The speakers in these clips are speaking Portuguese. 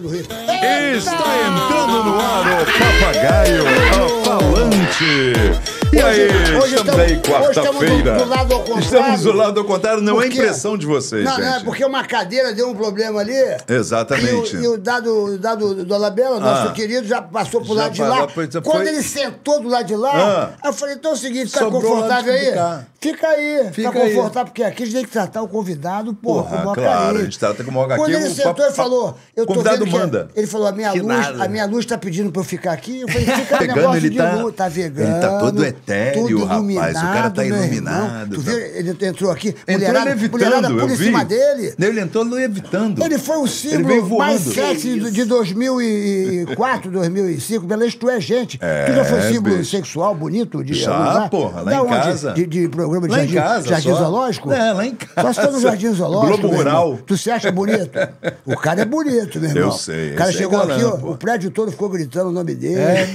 Está entrando no ar o papagaio falante. E aí, hoje estamos aí, quarta-feira. Do, do lado ao contrário. Estamos do lado ao contrário, não é impressão de vocês. Não, gente. não, é porque uma cadeira deu um problema ali. Exatamente. E o, e o dado, dado do Alabela, ah. nosso ah. querido, já passou pro já lado de lá. foi... Quando ele sentou do lado de lá, ah. eu falei: então é o seguinte, tá confortável aí? Fica aí, tá fica tá confortável, aí. porque aqui a gente tem que tratar o convidado, porra, porra com o claro, carinho. a gente trata com o HQ. Quando ele sentou ele e falou, eu tô convidado manda. ele falou, a minha, luz, a minha luz tá pedindo pra eu ficar aqui, eu falei, fica negócio ele de tá, tá vegano. Ele tá todo ET, todo rapaz. O cara tá iluminado. Né, tu tá. vê Ele entrou aqui, entrou mulherada, levitando, em cima dele. Ele entrou levitando. Ele foi o símbolo mais sexy de 2004, 2005. Beleza, tu é gente. É, tu já foi símbolo bicho. sexual bonito? De, já, lugar? porra, lá da em onde? casa. De, de programa de lá jardim, em casa, jardim só. zoológico? É, lá em casa. Só se no jardim zoológico. Globo Rural. Tu se acha bonito? o cara é bonito, meu irmão. Eu sei. O cara chegou aqui, o prédio todo ficou gritando o nome dele. É,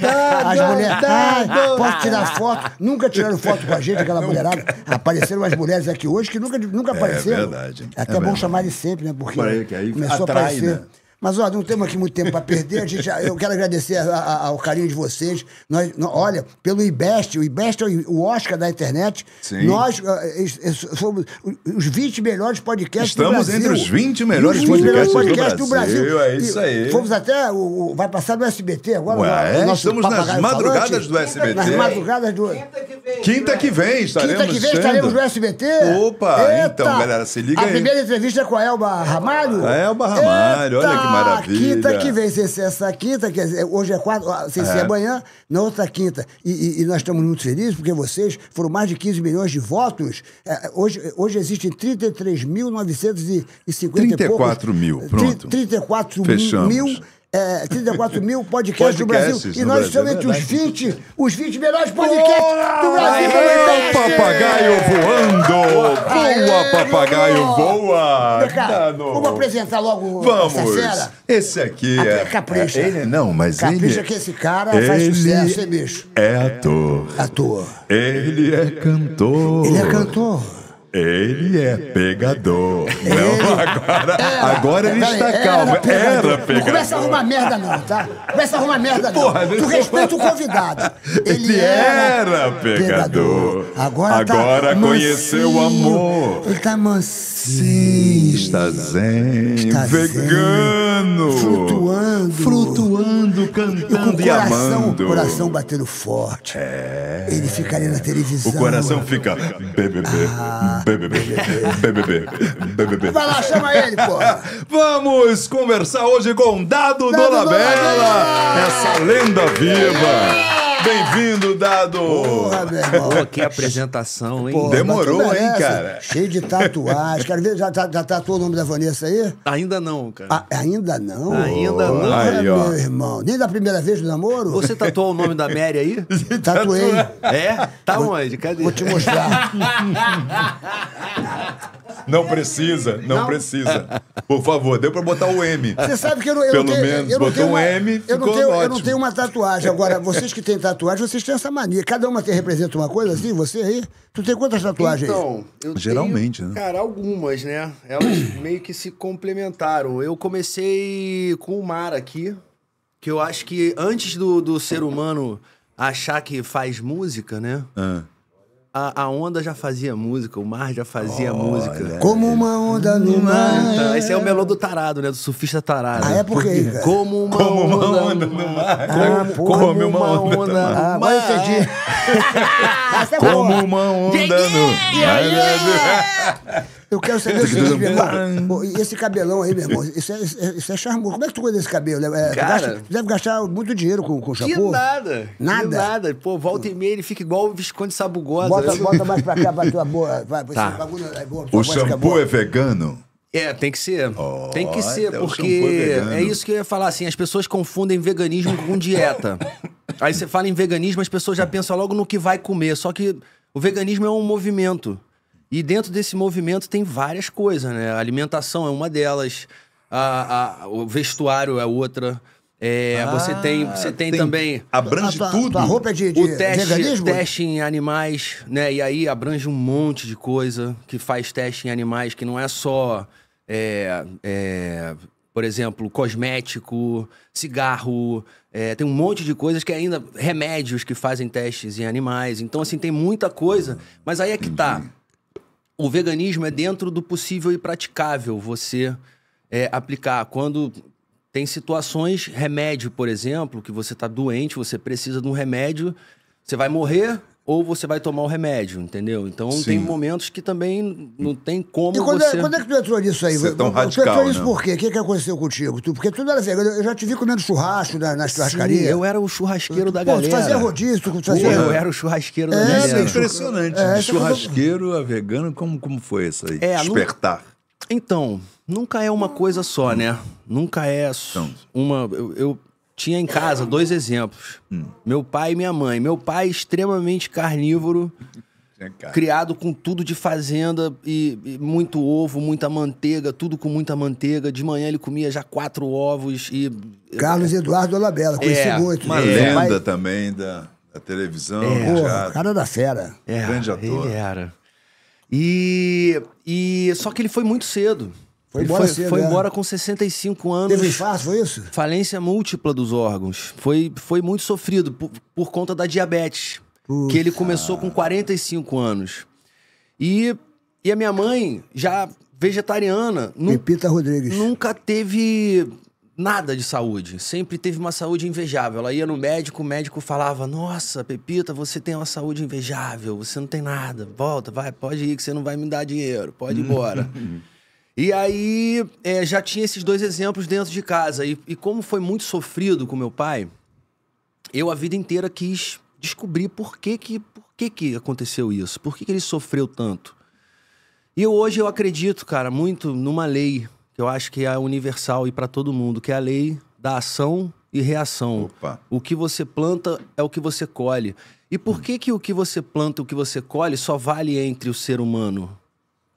As mulheres. Ah, pode tirar foto? foto, nunca tiraram foto com a gente, aquela mulherada. Apareceram as mulheres aqui hoje que nunca, nunca é apareceram. É verdade. Até é bom verdade. chamar ele sempre, né? Porque aí, começou atrai, a aparecer. Né? Mas, ó, não temos aqui muito tempo para perder. Gente, eu quero agradecer a, a, ao carinho de vocês. Nós, no, olha, pelo IBEST, o IBEST é o Oscar da internet. Sim. Nós uh, somos os 20 melhores podcasts Estamos do Brasil. Estamos entre os 20 melhores, os 20 podcasts, podcasts, do, Brasil. do Brasil. É isso aí. E fomos até. O, o, vai passar no SBT agora. Ué, é? Estamos nas madrugadas falante, do SBT. Nas madrugadas do. Quinta que vem. Quinta que vem estaremos. Quinta que vem estaremos no SBT. Opa! Eita. Então, galera, se liga a aí. A primeira entrevista é com a Elba Ramalho. A Elba Ramalho, Eita. olha que maravilha. Ah, quinta que vem, se essa quinta, quer dizer, hoje é quatro, se é. amanhã, na outra quinta. E, e, e, nós estamos muito felizes porque vocês foram mais de 15 milhões de votos. É, hoje, hoje existem 33.950 e poucos. 34 mil, pronto. 34 Fechamos. mil é, 34 mil podcasts do Brasil. E nós estamos entre os 20, os 20 melhores podcasts do Brasil. Aê, papagaio é. voando! Boa, papagaio, voa! Tá vamos apresentar logo Vamos. essa Esse aqui é, é... Capricha. É ele não, mas ele... Capricha que esse cara faz sucesso, hein, bicho? É ator. Ator. Ele é cantor. Ele é cantor. É ele é pegador. Não, agora, agora ele está era calmo. Pegador. Era pegador. Não começa a arrumar merda, não, tá? Começa a arrumar merda, não. Porra, tu respeita o convidado. Ele, ele era, era pegador. pegador. Agora, tá agora tá conheceu o amor. Ele tá mansinho. Sim, está zen, está vegano, zen, flutuando, flutuando, cantando e, coração, e amando. O coração batendo forte. É. Ele fica ali na televisão. O coração fica BBB, BBB, BBB, BBB. Vai lá, chama ele, pô. Vamos conversar hoje com Dado, Dado Dolabella, Dolabella, essa lenda viva. É. Bem-vindo, Dado! Porra, meu irmão. Pô, que apresentação, hein? Porra, Demorou, hein, cara? Cheio de tatuagem. Quero ver, já, já tatuou o nome da Vanessa aí? Ainda não, cara. Ah, ainda não? Ainda não. ó. meu irmão. Nem da primeira vez do namoro? Você tatuou o nome da Mary aí? Tatuei. É? Tá vou, onde? Cadê? Vou te mostrar. Não precisa, não, não, precisa. Por favor, deu pra botar o M. Você sabe que eu não, eu Pelo não tenho... Pelo menos, botou um M, eu não tenho, Eu não tenho uma tatuagem. Agora, vocês que têm tatuagem, Tatuagem, vocês têm essa mania. Cada uma representa uma coisa assim, você aí? Tu tem quantas tatuagens? Então, eu Geralmente, tenho, né? Cara, algumas, né? Elas meio que se complementaram. Eu comecei com o mar aqui, que eu acho que antes do, do ser humano achar que faz música, né? Ah. A, a, onda já fazia música, o mar já fazia Olha, música. Como uma onda no então, mar. Esse é o melô do tarado, né? Do surfista tarado. Ah, é porque. Como uma, como uma onda, no mar. Ah, como, porra, como uma onda, onda no mar. Agora ah, é entendi. como uma onda no mar. Ah, eu quero saber o seguinte, meu irmão. Esse cabelão aí, meu irmão, é, isso é, isso é charmoso. Como é que tu cuida desse cabelo? É, Cara, tu, gasta, deve gastar muito dinheiro com, o shampoo. Que nada. Nada? Que nada. Pô, volta e meia ele fica igual o Visconde Sabugosa. Bota, bota mais pra cá, pra tua boa. Pra, tá. bagulho, é boa, o shampoo é vegano? É, tem que ser. Oh, tem que ser, porque é, é isso que eu ia falar, assim, as pessoas confundem veganismo com dieta. Aí você fala em veganismo, as pessoas já pensam logo no que vai comer, só que o veganismo é um movimento. E dentro desse movimento tem várias coisas, né? A alimentação é uma delas, a, a, o vestuário é outra. É, ah, você tem, você tem, tem também. Abrange a, tudo. A, roupa é de, de, o teste, teste em animais, né? E aí abrange um monte de coisa que faz teste em animais, que não é só. É, é, por exemplo, cosmético, cigarro, é, tem um monte de coisas que ainda. remédios que fazem testes em animais. Então, assim, tem muita coisa. Mas aí é que tá o veganismo é dentro do possível e praticável você é, aplicar. Quando tem situações, remédio, por exemplo, que você está doente, você precisa de um remédio, você vai morrer, ou você vai tomar o remédio, entendeu? Então Sim. tem momentos que também não tem como e quando é- você... É, quando é que tu entrou nisso aí? Você é tão tu entrou nisso né? por quê? O que, que aconteceu contigo? Tu, porque tu era vegano, assim, eu já te vi comendo churrasco na, nas churrascarias. eu era o churrasqueiro tu, da pô, galera. Tu fazia rodízio, tu fazia... Pô, eu era o churrasqueiro é, da galera. Isso é impressionante. É, é churrasqueiro a vegano, como, como foi isso aí? É, Despertar. Não... Então, nunca é uma coisa só, né? Nunca é então. uma... eu, eu tinha em casa dois exemplos. Hum. Meu pai e minha mãe. Meu pai extremamente carnívoro, criado com tudo de fazenda e, e, muito ovo, muita manteiga, tudo com muita manteiga. De manhã ele comia já quatro ovos e... Carlos é. Eduardo Olabella, conheci é, muito. Uma é. lenda pai... também da, da televisão, é. cara da fera. É, grande ator. Ele era. E, e só que ele foi muito cedo. Foi ele embora, foi, cedo, foi é. com 65 anos. Teve infarto, foi isso? Falência múltipla dos órgãos. Foi, foi muito sofrido por, por conta da diabetes. Puxa. Que ele começou com 45 anos. E, e a minha mãe, já vegetariana... Pepita Rodrigues. Nunca teve nada de saúde. Sempre teve uma saúde invejável. Ela ia no médico, o médico falava... Nossa, Pepita, você tem uma saúde invejável. Você não tem nada. Volta, vai, pode ir que você não vai me dar dinheiro. Pode ir embora. E aí é, já tinha esses dois exemplos dentro de casa. E, e, como foi muito sofrido com meu pai, eu a vida inteira quis descobrir por que que, por que, que aconteceu isso, por que, que ele sofreu tanto. E eu, hoje eu acredito, cara, muito numa lei que eu acho que é universal e para todo mundo, que é a lei da ação e reação. Opa. O que você planta é o que você colhe. E por hum. que que o que você planta, o que você colhe só vale entre o ser humano?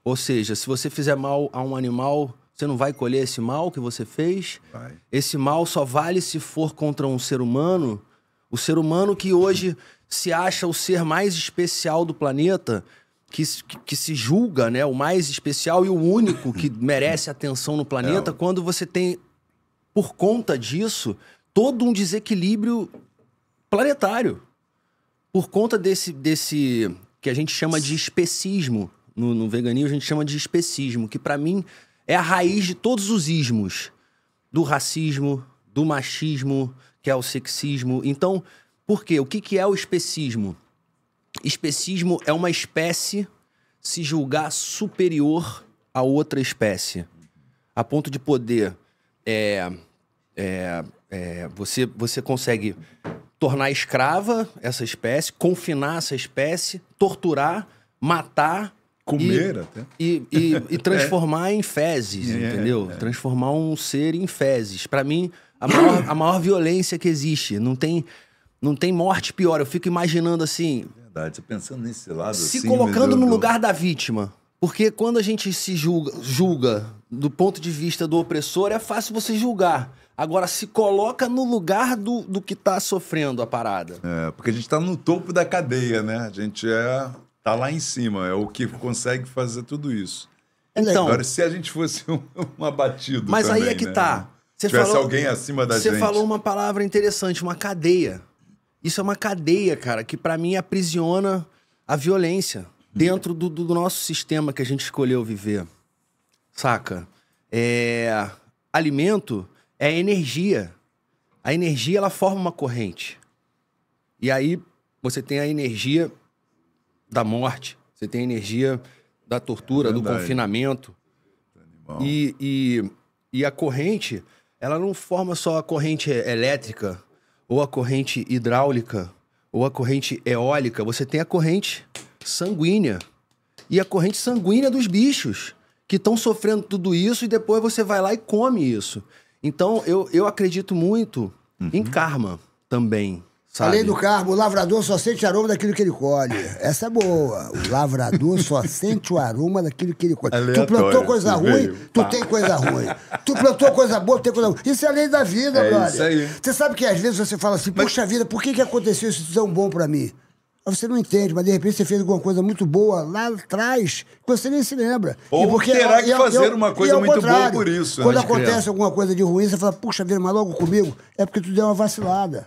Ou seja, se você fizer mal a um animal, você não vai colher esse mal que você fez. Vai. Esse mal só vale se for contra um ser humano. O ser humano que hoje se acha o ser mais especial do planeta, que, que, se julga né, o mais especial e o único que merece atenção no planeta, é. quando você tem, por conta disso, todo um desequilíbrio planetário. Por conta desse, desse que a gente chama de especismo no, no veganismo, a gente chama de especismo, que para mim é a raiz de todos os ismos. Do racismo, do machismo, que é o sexismo. Então, por quê? O que, que é o especismo? Especismo é uma espécie se julgar superior a outra espécie, a ponto de poder. É, é, é, você, você consegue tornar escrava essa espécie, confinar essa espécie, torturar, matar Comer e, até. E, e, e transformar é. em fezes, é, é, entendeu? É. Transformar um ser em fezes. Para mim, a maior, a maior violência que existe. Não tem, não tem morte pior. Eu fico imaginando assim. Verdade, pensando nesse lado. Se assim, colocando no lugar da vítima. Porque quando a gente se julga, julga do ponto de vista do opressor, é fácil você julgar. Agora, se coloca no lugar do, do que está sofrendo a parada. É, porque a gente está no topo da cadeia, né? A gente é Está lá em cima, é o que consegue fazer tudo isso. Então, Agora, se a gente fosse um, um abatido. Mas também, aí é que tá. né? tá. Você tivesse falou, alguém acima da você gente. Você falou uma palavra interessante, uma cadeia. Isso é uma cadeia, cara, que para mim aprisiona a violência dentro do, do, nosso sistema que a gente escolheu viver. Saca? É... Alimento é energia. A energia ela forma uma corrente. E aí você tem a energia da morte, você tem a energia da tortura, é do confinamento. E, e, e a corrente, ela não forma só a corrente elétrica, ou a corrente hidráulica, ou a corrente eólica. Você tem a corrente sanguínea. E a corrente sanguínea dos bichos, que estão sofrendo tudo isso, e depois você vai lá e come isso. Então, eu, eu acredito muito uhum. em karma também. Sabe? Além do cargo, o lavrador só sente o aroma daquilo que ele colhe. Essa é boa. O lavrador só sente o aroma daquilo que ele colhe. Aleatório, tu plantou coisa ruim, tu tem coisa ruim. Tu plantou coisa boa, tu tem coisa ruim. Isso é a lei da vida, é brother. Isso aí. Você sabe que às vezes você fala assim, puxa vida, por que, que aconteceu isso tão bom para mim? Aí você não entende, mas de repente você fez alguma coisa muito boa lá atrás que você nem se lembra. Ou e porque terá é que é fazer é uma coisa muito boa por isso. Quando né, acontece alguma coisa de ruim, você fala, puxa vida, mas logo comigo, é porque tu deu uma vacilada.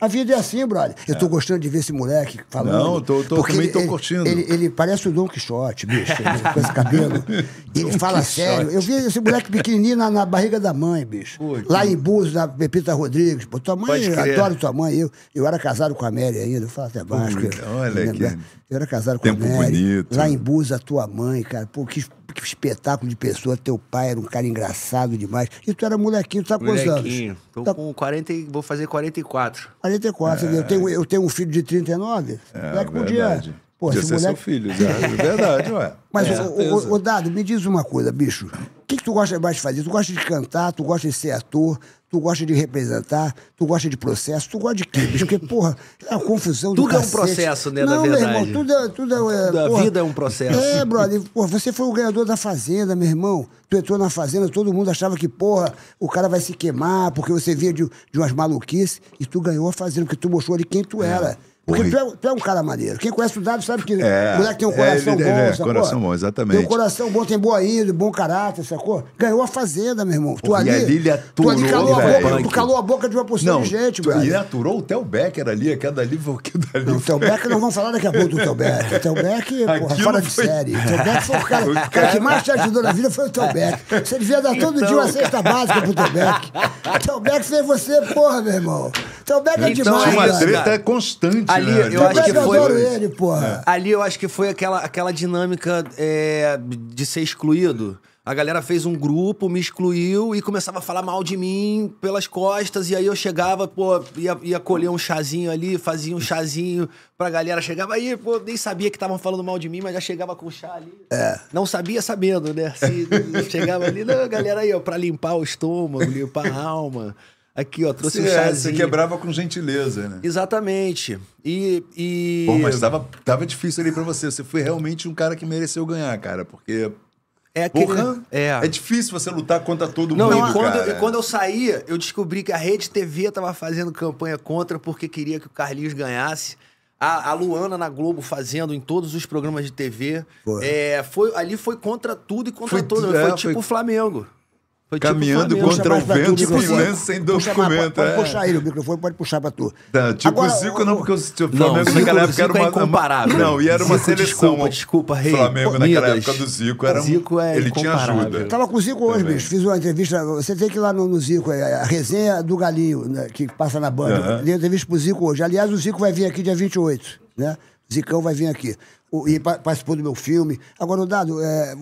A vida é assim, brother. Eu tô é. gostando de ver esse moleque falando. Não, tô, tô, também ele, tô ele, curtindo. Ele, ele, parece o Dom Quixote, bicho, com esse cabelo. ele fala Quixote. sério. Eu vi esse moleque pequenininho na, na barriga da mãe, bicho. Pô, Lá em Búzios, na Pepita Rodrigues. Pô, tua mãe, adoro tua mãe. Eu, eu era casado com a Mary ainda, eu falo até baixo. Pô, olha aqui. Né, né? Eu era casado com Tempo a Mary. Bonito. Lá em Busa, tua mãe, cara. Pô, que, que, espetáculo de pessoa. Teu pai era um cara engraçado demais. E tu era molequinho, tu tá com quantos anos? Molequinho. Tô tá... com 40 e... Vou fazer 44. 44. É. Eu, tenho, eu tenho um filho de 39. É, é que podia... Pô, Podia ser moleque... seu filho, já. É verdade, ué. Mas, é, o, o, o, Dado, me diz uma coisa, bicho. O que, que tu gosta mais de fazer? Tu gosta de cantar, tu gosta de ser ator, tu gosta de representar, tu gosta de processo, tu gosta de quê, bicho? Porque, porra, é uma confusão tudo do Tudo é um processo, né, Não, na verdade. Meu irmão, é, tudo é, tudo é, porra, a vida é um processo. É, brother. Porra, você foi o ganhador da Fazenda, meu irmão. Tu entrou na Fazenda, todo mundo achava que, porra, o cara vai se queimar, porque você via de, de umas maluquices, e tu ganhou a Fazenda, porque tu mostrou ali quem tu é. era. Porque tu é, tu é, um cara maneiro. Quem conhece o Dado sabe que é, moleque tem um é, coração é, ele, bom. É, sacou? coração bom, exatamente. Tem um coração bom, tem boa índole, bom caráter, sacou? Ganhou a fazenda, meu irmão. Tu e ali, ele aturou, tu ali calou a, boca, tu calou a boca de uma porção não, de gente, velho. Ele aturou o Theo Becker ali, aquela ali, que dali. Não, o Theo Becker, nós vamos falar daqui a pouco do Theo Becker. O Theo Becker, porra, fora foi... de série. O Theo Becker foi o cara, o cara... que mais te ajudou na vida foi o Theo Becker. Você devia dar todo então, dia uma cesta básica pro Theo Becker. O Theo Becker sem você, porra, meu irmão. O Theo Becker é então, demais, Então, uma treta constante ali né? eu acho que foi ele, porra. É. ali eu acho que foi aquela aquela dinâmica é, de ser excluído a galera fez um grupo, me excluiu e começava a falar mal de mim pelas costas. E aí eu chegava, pô, ia, ia colher um chazinho ali, fazia um chazinho pra galera. Chegava aí, pô, nem sabia que estavam falando mal de mim, mas já chegava com chá ali. É. Não sabia sabendo, né? Se, chegava ali, não, galera aí, ó, pra limpar o estômago, limpar a alma. Aqui, ó, trouxe Cê, um é, chazinho. Você quebrava com gentileza, né? Exatamente. E. e... Pô, mas tava, tava difícil ali para você. Você foi realmente um cara que mereceu ganhar, cara, porque. É, aquele, Porra, é. é difícil você lutar contra todo Não, mundo. Não, e quando, Eu, quando eu saía, eu descobri que a Rede TV tava fazendo campanha contra porque queria que o Carlinhos ganhasse. A, a, Luana na Globo fazendo em todos os programas de TV. Porra. É, foi, ali foi contra tudo e contra foi, todo. É, foi tipo o foi... Flamengo. Foi tipo Caminhando tipo contra o vento, Flamengo sem documento. Pode, pode é. puxar ele, o microfone pode puxar para tu. Tá, tipo Agora, o Zico, não, porque o Flamengo não, naquela época é era uma. É incomparável. Não, e era Zico, uma seleção. Desculpa, desculpa, rei. Flamengo naquela época do Zico era Zico é ele tinha ajuda. Eu tava com o Zico hoje, bicho. Fiz uma entrevista. Você tem que ir lá no, no Zico, é, a resenha do Galinho, né, que passa na banda. Li Dei entrevista pro Zico hoje. Aliás, o Zico vai vir aqui dia 28, né? Zicão vai vir aqui e participou do meu filme. Agora, o Dado, é,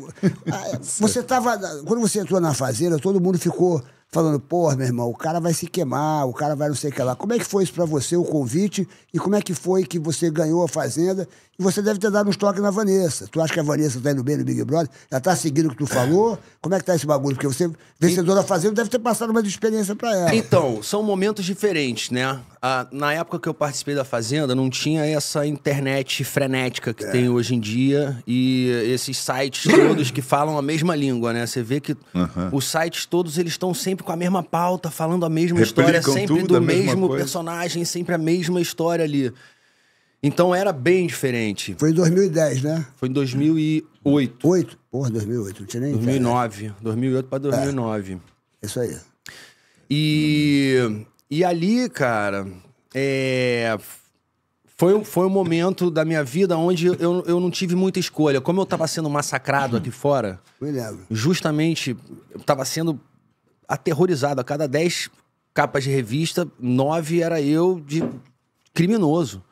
você estava. Quando você entrou na Fazenda, todo mundo ficou falando, porra, meu irmão, o cara vai se queimar, o cara vai não sei o que lá. Como é que foi isso para você, o convite? E como é que foi que você ganhou a Fazenda e Você deve ter dado uns toques na Vanessa. Tu acha que a Vanessa tá indo bem no Big Brother? Ela tá seguindo o que tu falou? Como é que tá esse bagulho? Porque você, vencedora fazendo, deve ter passado uma experiência para ela. Então, são momentos diferentes, né? Ah, na época que eu participei da Fazenda, não tinha essa internet frenética que é. tem hoje em dia e esses sites todos que falam a mesma língua, né? Você vê que uhum. os sites todos, eles estão sempre com a mesma pauta, falando a mesma Replicam história, sempre do mesmo personagem, sempre a mesma história ali. Então era bem diferente. Foi em 2010, né? Foi em 2008. Oito. Porra, 2008, não tinha nem 2009, ideia, 2008 para 2009. É, isso aí. E, e ali, cara, é, foi, foi um momento da minha vida onde eu, eu não tive muita escolha. Como eu estava sendo massacrado aqui fora, justamente eu estava sendo aterrorizado. A cada 10 capas de revista, 9 era eu de criminoso.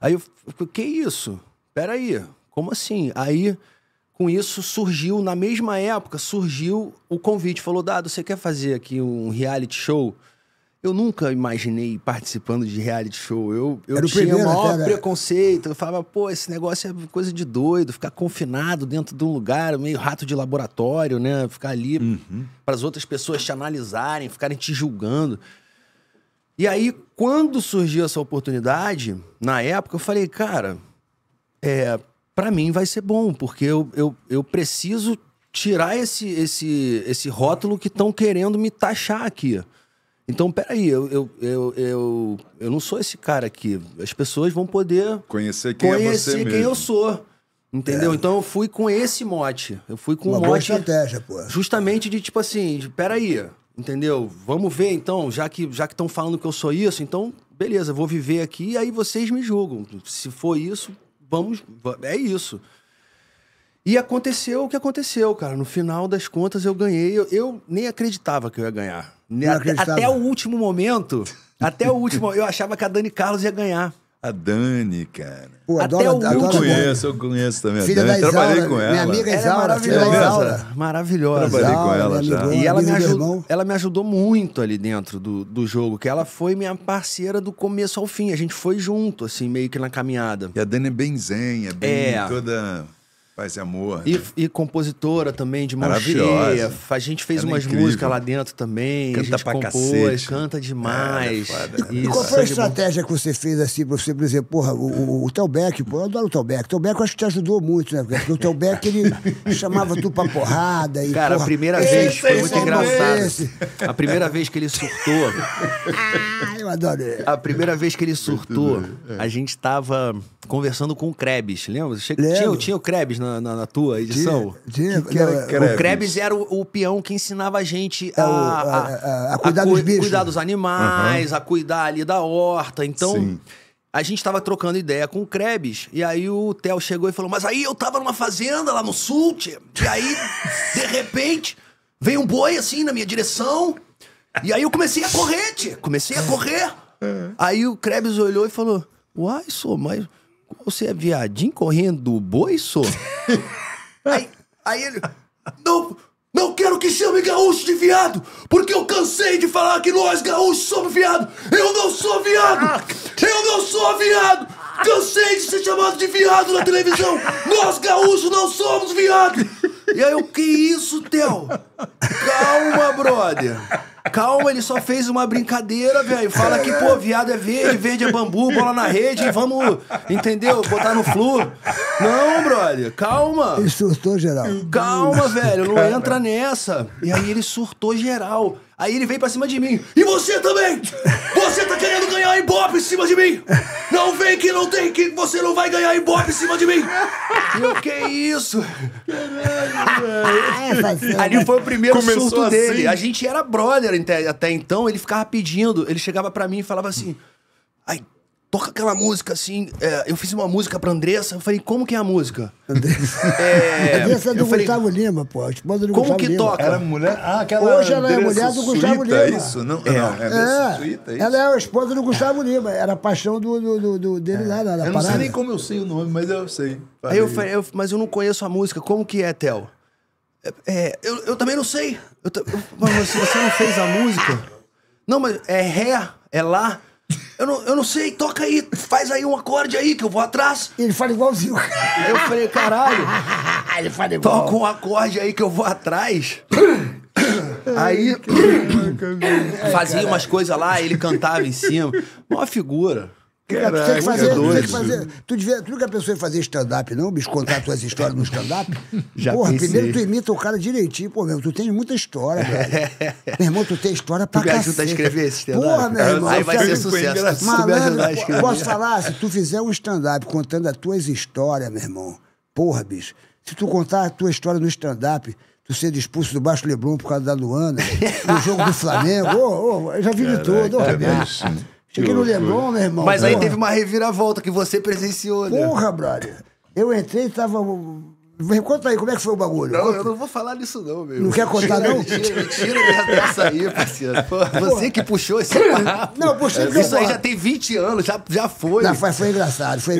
Aí eu falei, que isso? Peraí, como assim? Aí, com isso, surgiu, na mesma época, surgiu o convite. Falou, Dado, você quer fazer aqui um reality show? Eu nunca imaginei participando de reality show. Eu, eu tinha o primeiro, né? maior cara. preconceito. Eu falava, pô, esse negócio é coisa de doido, ficar confinado dentro de um lugar, meio rato de laboratório, né? Ficar ali uhum. para as outras pessoas te analisarem, ficarem te julgando. E aí, quando surgiu essa oportunidade, na época, eu falei, cara, é, para mim vai ser bom, porque eu, eu, eu preciso tirar esse, esse, esse rótulo que estão querendo me taxar aqui. Então, peraí, eu, eu, eu, eu, eu não sou esse cara aqui. As pessoas vão poder conhecer quem, conhecer é você quem mesmo. eu sou. Entendeu? É. Então eu fui com esse mote. Eu fui com um mote. Boa estratégia, pô. Justamente de tipo assim, peraí, Entendeu? Vamos ver então, já que já que estão falando que eu sou isso, então beleza, vou viver aqui e aí vocês me julgam. Se for isso, vamos, é isso. E aconteceu o que aconteceu, cara. No final das contas eu ganhei, eu, eu nem acreditava que eu ia ganhar. Até, até o último momento, até o último, eu achava que a Dani Carlos ia ganhar. A Dani, cara. Pô, adoro, Até o adoro, eu conheço, eu conheço também. Filha da Isaura, trabalhei com ela. Minha amiga Isaura, ela é maravilhosa. Maravilhosa. Trabalhei com ela já. e ela me, ajudou, ela me ajudou muito ali dentro do, do jogo, que ela foi minha parceira do começo ao fim. A gente foi junto, assim, meio que na caminhada. E a Dani é bem zen, é bem é. toda Paz e amor. E, né? e compositora também, de mão cheia. A gente fez Ela é umas músicas lá dentro também. Canta a gente pra compôs, cacete. canta é, é demais. É, né? e qual foi a estratégia que você fez assim pra você, por exemplo, porra, o, o, o Telbeck, pô, eu adoro o Telbeck. O Telbeck eu acho que te ajudou muito, né? Porque o Telbeck, ele chamava tu pra porrada. E, Cara, porra, a primeira vez foi muito engraçado. Esse. A primeira vez que ele surtou. ah, eu adoro ele. A primeira vez que ele surtou, a gente tava conversando com o Krebs, lembra? Tinha, tinha o Krebs, né? na, na, na tua edição? Tinha. que, que era, Krebs. O Krebs era o, o, peão que ensinava a gente é a, a, é, é, a, a cuidar, dos cu, cuidar, dos animais, uhum. a cuidar ali da horta. Então. Sim. A gente tava trocando ideia com o Krebs, e aí o Theo chegou e falou: Mas aí eu tava numa fazenda lá no sul, tia, e aí, de repente, veio um boi assim na minha direção, e aí eu comecei a correr, tia, comecei a correr. Aí o Krebs olhou e falou: Uai, sou, mais você é viadinho correndo boi, só? aí, aí ele. Não, não quero que chame gaúcho de viado, porque eu cansei de falar que nós gaúchos somos viado. Eu não sou viado! Eu não sou viado! Cansei de ser chamado de viado na televisão! Nós gaúchos não somos viado! E aí, o que é isso, Theo? Calma, brother! Calma, ele só fez uma brincadeira, velho. Fala que, pô, viado é verde, verde é bambu, bola na rede, vamos, entendeu? Botar no flu. Não, brother, calma. Ele surtou geral. Calma, velho, não entra nessa. E aí ele surtou geral. Aí ele veio pra cima de mim. E você também! Você tá querendo ganhar Ibope em cima de mim! Não vem que não tem que você não vai ganhar Ibope em cima de mim! Meu, que isso? Caralho, velho. Ali foi o primeiro Começou surto assim. dele. A gente era brother até, até então, ele ficava pedindo, ele chegava pra mim e falava assim toca aquela música assim. É, eu fiz uma música pra Andressa, eu falei, como que é a música? Andressa é, Andressa é do falei, Gustavo Lima, pô, esposa do como Gustavo que Lima. toca? Era mulher. Ah, aquela Hoje ela é Andressa é mulher do Gustavo Suíta, Lima. É isso? Não, é. não, é é. Suíta, é isso? Ela é a esposa do Gustavo Lima, era a paixão do, do, do, do dele é. lá na, Eu não parada. sei nem como eu sei o nome, mas eu sei. Aí eu falei, eu, mas eu não conheço a música, como que é, Theo? É, eu, eu também não sei. Eu, eu, mas você não fez a música? Não, mas é ré, é lá. Eu não, eu não sei, toca aí, faz aí um acorde aí que eu vou atrás. Ele fala igualzinho. Eu falei, caralho. Ele fala igual. Toca um acorde aí que eu vou atrás. aí. Ai, fazia umas coisas lá, ele cantava em cima. Uma figura. Caraca, é tu tem que fazer, tu tem que fazer. Tu, devia, tu nunca pensou em fazer stand-up, não? Bicho, contar tuas histórias no stand-up? Já Porra, pensei. primeiro tu imita o cara direitinho, pô, meu tu tem muita história, velho. meu irmão, tu tem história pra caralho. Tu me a escrever esse stand-up? Porra, meu irmão. Aí vai ser sucesso. Malandro, posso falar? Se tu fizer um stand-up contando as tuas histórias, meu irmão, porra, bicho, se tu contar a tua história no stand-up, tu sendo expulso do Baixo Leblon por causa da Luana, no jogo do Flamengo, oh, oh, eu já vi de tudo. Oh, Cheguei no Leblon, né, irmão. Mas aí teve uma reviravolta que você presenciou, né? Porra, brother. Eu entrei e tava Conta aí, como é que foi o bagulho? Não, Conta. eu não vou falar disso, não, meu. Não quer contar, não? mentira tira, me tira dessa aí, parceiro. Pô, você que puxou esse papo. Não, puxei Isso aí já tem 20 anos, já, já foi. Não, foi, foi engraçado. Foi...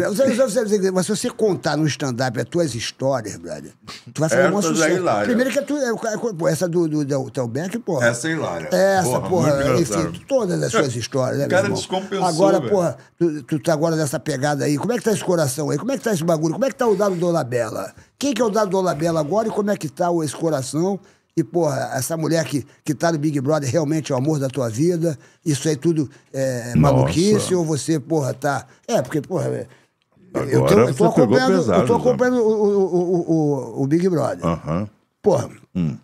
Mas se você contar no stand-up as tuas histórias, brother, tu vai fazer é, um sucesso. É Primeiro que é tu. É é pô, essa do, do, do porra. Essa é hilária. Essa, porra, porra enfim, todas as suas histórias, né, O cara descompensou. Agora, velho. porra, tu, tu tá agora nessa pegada aí. Como é que tá esse coração aí? Como é que tá esse bagulho? Como é que tá o dado do Dona Bela? Quem que é o Dado do Olabella agora e como é que tá o coração? E, porra, essa mulher que, que tá no Big Brother realmente é o amor da tua vida? Isso aí tudo é, é Nossa. maluquice? Ou você, porra, tá. É, porque, porra. É... Agora eu, tô acompanhando, pesado, eu tô acompanhando o, o, o, o, Big Brother. Uhum. Porra. Hum.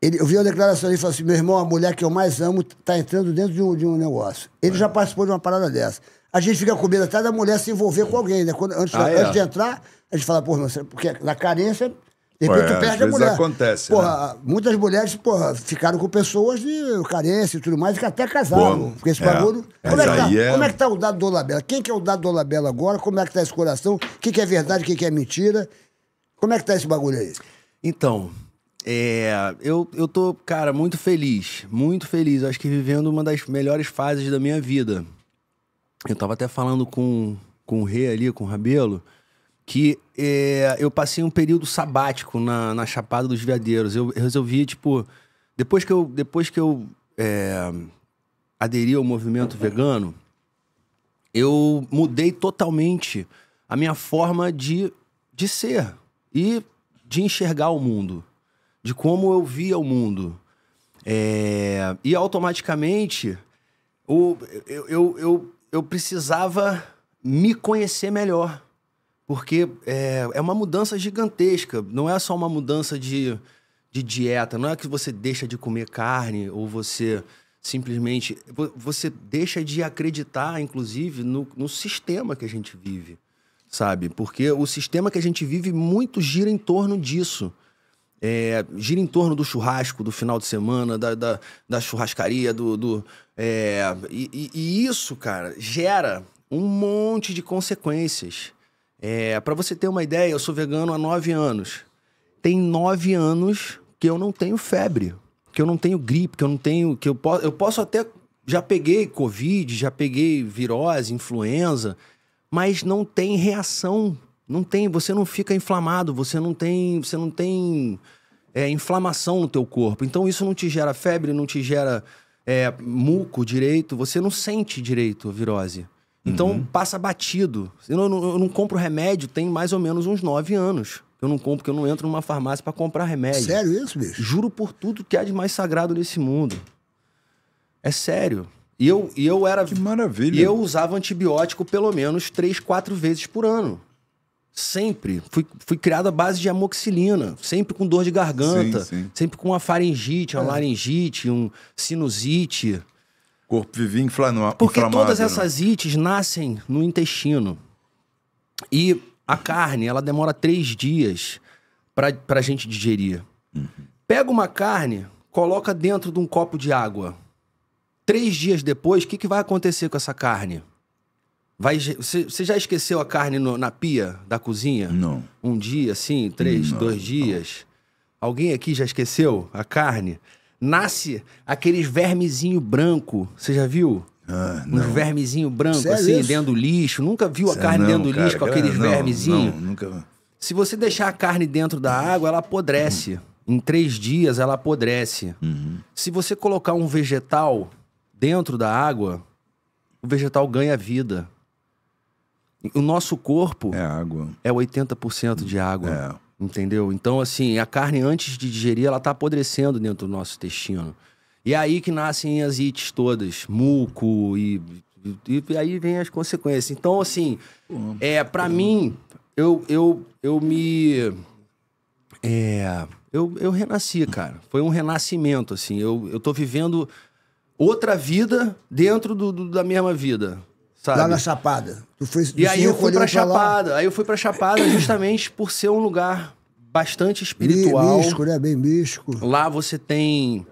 Ele, eu vi uma declaração ali e falou assim: meu irmão, a mulher que eu mais amo tá entrando dentro de um, de um negócio. Ele é. já participou de uma parada dessa. A gente fica com medo até da mulher se envolver com alguém, né? Quando, antes, ah, é. antes de entrar, a gente fala, porra, porque na carência, de repente tu perde a mulher. acontece. Porra, né? muitas mulheres, porra, ficaram com pessoas de carência e tudo mais, que até casaram. Bom, porque esse é, bagulho. Como é, que tá, é... como é que tá o dado do Olabella? Quem que é o dado do Olabella agora? Como é que tá esse coração? O que, que é verdade, o que, que é mentira? Como é que tá esse bagulho aí? Então, é, eu, eu tô, cara, muito feliz, muito feliz. Eu acho que vivendo uma das melhores fases da minha vida. Eu tava até falando com, com o Rê ali, com o Rabelo, que é, eu passei um período sabático na, na Chapada dos Veadeiros. Eu, eu, resolvi, tipo, depois que eu, depois que eu é, aderi ao movimento vegano, eu mudei totalmente a minha forma de, de ser e de enxergar o mundo, de como eu via o mundo. É, e automaticamente o, eu, eu, eu, eu precisava me conhecer melhor porque é, é uma mudança gigantesca. Não é só uma mudança de, de dieta, não é que você deixa de comer carne ou você simplesmente. Você deixa de acreditar, inclusive, no, no sistema que a gente vive, sabe? Porque o sistema que a gente vive muito gira em torno disso. É, gira em torno do churrasco do final de semana, da, da, da churrascaria, do. do é, e, e, isso, cara, gera um monte de consequências. É, para você ter uma ideia, eu sou vegano há nove anos. Tem nove anos que eu não tenho febre, que eu não tenho gripe, que eu não tenho. que Eu, posso eu posso até. Já peguei Covid, já peguei virose, influenza, mas não tem reação. Não tem, você não fica inflamado, você não tem, você não tem é, inflamação no teu corpo. Então isso não te gera febre, não te gera é, muco direito, você não sente direito a virose. Então uhum. passa batido. Eu não, eu não, compro remédio tem mais ou menos uns nove anos. Eu não compro, porque eu não entro numa farmácia para comprar remédio. Sério isso, bicho? Juro por tudo que há de mais sagrado nesse mundo. É sério. E eu, e eu era. Que maravilha. E eu usava antibiótico pelo menos três, quatro vezes por ano. Sempre. Fui, fui criado à base de amoxilina. Sempre com dor de garganta. Sim, sim. Sempre com uma faringite, uma é. laringite, um sinusite corpo vivia inflamado. Porque todas né? essas ites nascem no intestino. E a carne, ela demora três dias para a gente digerir. Uhum. Pega uma carne, coloca dentro de um copo de água. Três dias depois, o que, que vai acontecer com essa carne? Vai, você já esqueceu a carne no, na pia da cozinha? Não. Um dia, assim, três, não, dois dias? Não. Alguém aqui já esqueceu a carne? nasce aqueles vermezinho branco. Você já viu? Ah, uns um vermezinho branco, Sério assim, isso? dentro do lixo. Nunca viu Sério a é carne não, dentro do cara, lixo com é aqueles não, vermezinhos? Não, nunca. Se você deixar a carne dentro da água, ela apodrece. Uhum. Em três dias, ela apodrece. Uhum. Se você colocar um vegetal dentro da água, o vegetal ganha vida. O nosso corpo é, água. é 80% de água. É. Entendeu? Então, assim, a carne antes de digerir, ela tá apodrecendo dentro do nosso intestino. E é aí que nascem as ites todas, muco e, e, e aí vem as consequências. Então, assim, é para mim, eu, eu, eu me. É, eu, eu renasci, cara. Foi um renascimento, assim. Eu, eu tô vivendo outra vida dentro do, do da mesma vida. Sabe? Lá na Chapada. Tu foi, e aí eu fui pra, pra Chapada. Lá. Aí eu fui pra Chapada justamente por ser um lugar bastante espiritual. Místico, né? Bem místico. Lá você tem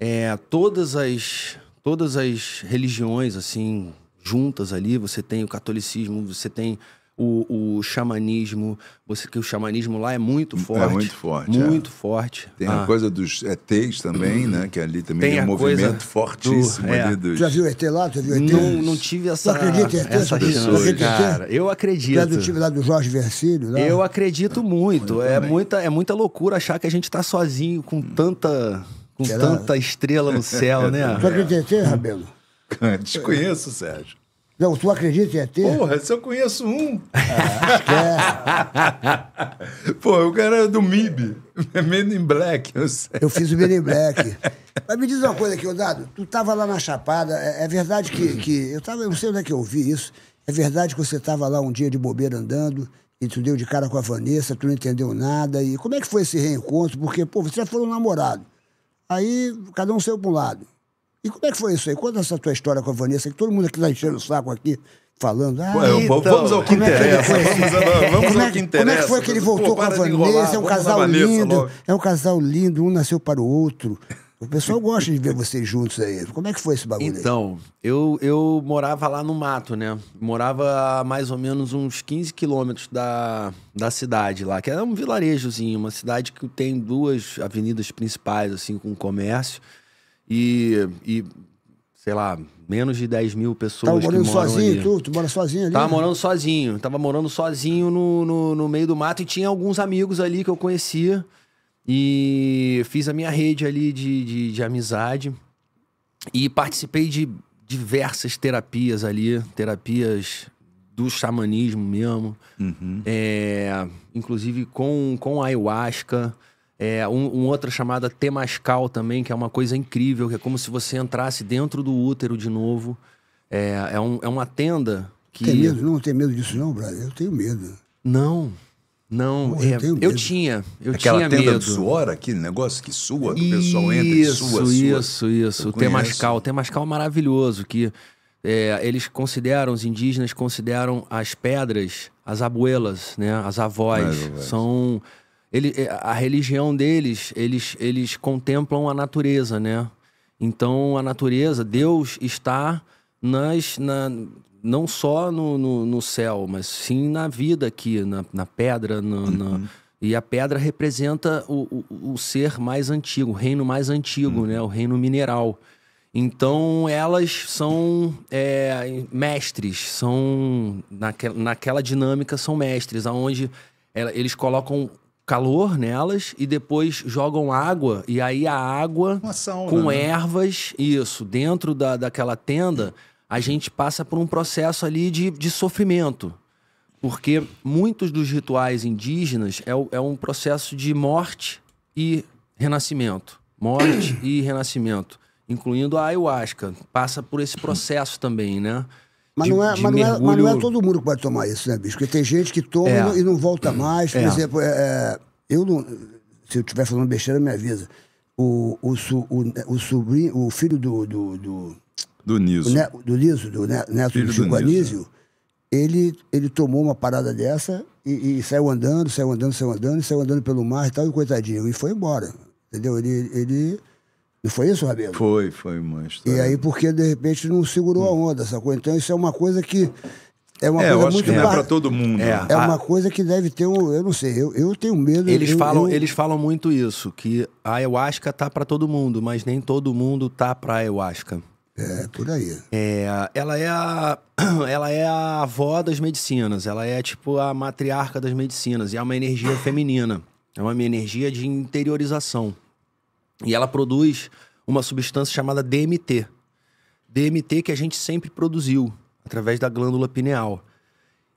é, todas as todas as religiões assim juntas ali. Você tem o catolicismo, você tem o, o xamanismo, você que o xamanismo lá é muito é forte. É muito forte. Muito é. forte. Tem ah. a coisa dos ETs também, né? Que ali também tem é um movimento fortíssimo do, é. ali dos... Já viu ET lá? Já viu ET? Não, não tive essa. Tu acredita em ET? Essa pessoa cara. Eu é acredito. do time lá do Jorge Versílio? Eu acredito muito. Eu é muita, é muita loucura achar que a gente está sozinho com tanta. Com Será? tanta estrela no céu, né? Tu acredita em ET, Rabelo? Desconheço, Sérgio. Não, tu acredita em ET? Porra, se eu conheço um. Ah, é. Pô, o cara é do MIB. É Men in Black, eu sei. Eu fiz o Men in Black. Mas me diz uma coisa aqui, Odado. Tu tava lá na Chapada. É, é, verdade que, que... Eu tava, eu não sei onde é que eu ouvi isso. É verdade que você tava lá um dia de bobeira andando e tu deu de cara com a Vanessa, tu não entendeu nada. E como é que foi esse reencontro? Porque, pô, vocês já foram namorados. Aí, cada um saiu pro um lado. E como é que foi isso aí? Conta essa tua história com a Vanessa, que todo mundo aqui está enchendo o saco aqui, falando. Ah, Ué, então, vamos ao que interessa. É que vamos, ao, que interessa. Como é que foi que ele voltou Pô, com a Vanessa? é um casal lindo. Logo. É um casal lindo, um nasceu para o outro. O pessoal gosta de ver vocês juntos aí. Como é que foi esse bagulho Então, aí? Eu, eu morava lá no mato, né? Morava a mais ou menos uns 15 quilômetros da, da cidade lá, que era é um vilarejozinho, uma cidade que tem duas avenidas principais, assim, com comércio e, e sei lá, menos de 10 mil pessoas. Tava morando sozinho, ali. tu, tu mora sozinho ali? Tava né? morando sozinho, tava morando sozinho no, no, no, meio do mato e tinha alguns amigos ali que eu conhecia. E fiz a minha rede ali de, de, de amizade. E participei de diversas terapias ali, terapias do xamanismo mesmo. Uhum. É, inclusive com, com ayahuasca. É, um, um outra chamada Temascal também, que é uma coisa incrível, que é como se você entrasse dentro do útero de novo. É, é, um, é uma tenda que... Tem medo, não tem medo disso não, brother? Eu tenho medo. Não, não. Pô, eu, é, eu, tinha, eu Aquela tinha tenda medo. do suor, aquele negócio que sua, que isso, o pessoal entra e sua, Isso, sua. isso, isso. O Temascal, o Temascal é maravilhoso, que... É, eles consideram, os indígenas consideram as pedras, as abuelas, né? As avós. Mas, são... Ele, é, a religião deles, eles, eles contemplam a natureza, né? Então, a natureza, Deus está nas, na, não só no, no, no, céu, mas sim na vida aqui, na, na pedra. uhum. na... E a pedra representa o, o, o, ser mais antigo, o reino mais antigo, uhum. né? o reino mineral. Então, elas são é, mestres, são naquela, naquela dinâmica, são mestres, aonde eles colocam calor nelas e depois jogam água. E aí a água sauna, com né? ervas, isso, dentro da, daquela tenda, a gente passa por um processo ali de, de sofrimento. Porque muitos dos rituais indígenas é, é um processo de morte e renascimento. Morte e renascimento. Incluindo a ayahuasca. Passa por esse processo também, né? Mas, de, não é, mas, não é, mas, não é, todo mundo que pode tomar isso, né, bicho? Porque tem gente que toma é. e, não, e, não, volta mais. Por é. exemplo, é, é, eu não, se eu estiver falando besteira, me avisa. O, o, o, o, sobrinho, o filho do. Do, do, do Niso. Ne, do Niso, do Neto do Chico Anísio, ele, ele tomou uma parada dessa e, e, saiu andando, saiu andando, saiu andando, saiu andando pelo mar e tal, e coitadinho, e foi embora. Entendeu? Ele. ele e foi isso, Rabelo? Foi, foi mas. E aí, porque de repente não segurou a onda, sacou? Então, isso é uma coisa que. É uma é, coisa muito que não é para todo mundo. É, é uma coisa que deve ter um. Eu não sei, eu, eu tenho medo. Eles, eu, falam, eu... eles falam muito isso, que a ayahuasca tá para todo mundo, mas nem todo mundo tá para ayahuasca. É, por aí. É, ela, é a, ela é a avó das medicinas, ela é tipo a matriarca das medicinas, e é uma energia feminina. É uma energia de interiorização. E ela produz uma substância chamada DMT. DMT que a gente sempre produziu através da glândula pineal.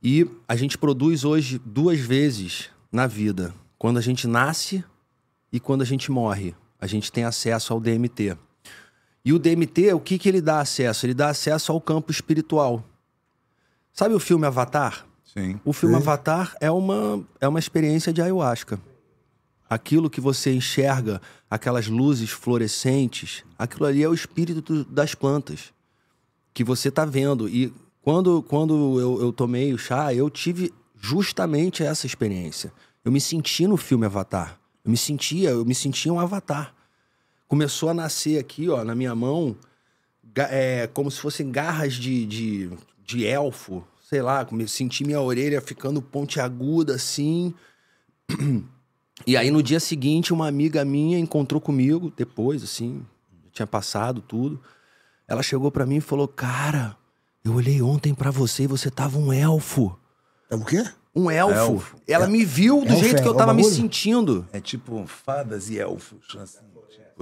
E a gente produz hoje duas vezes na vida: quando a gente nasce e quando a gente morre. A gente tem acesso ao DMT. E o DMT, o que, que ele dá acesso? Ele dá acesso ao campo espiritual. Sabe o filme Avatar? Sim. O filme Sim. Avatar é uma, é uma experiência de ayahuasca. Aquilo que você enxerga aquelas luzes fluorescentes, aquilo ali é o espírito do, das plantas que você está vendo. E quando, quando eu, eu tomei o chá, eu tive justamente essa experiência. Eu me senti no filme Avatar. Eu me sentia, eu me sentia um avatar. Começou a nascer aqui, ó, na minha mão, é, como se fossem garras de, de, de elfo, sei lá, como eu senti minha orelha ficando pontiaguda assim. E aí no dia seguinte, uma amiga minha encontrou comigo, depois, assim, tinha passado tudo. Ela chegou para mim e falou: Cara, eu olhei ontem para você e você tava um elfo. É o quê? Um elfo. elfo. Ela é. me viu do elfo é jeito é. que eu é tava me sentindo. É tipo fadas e elfos. Assim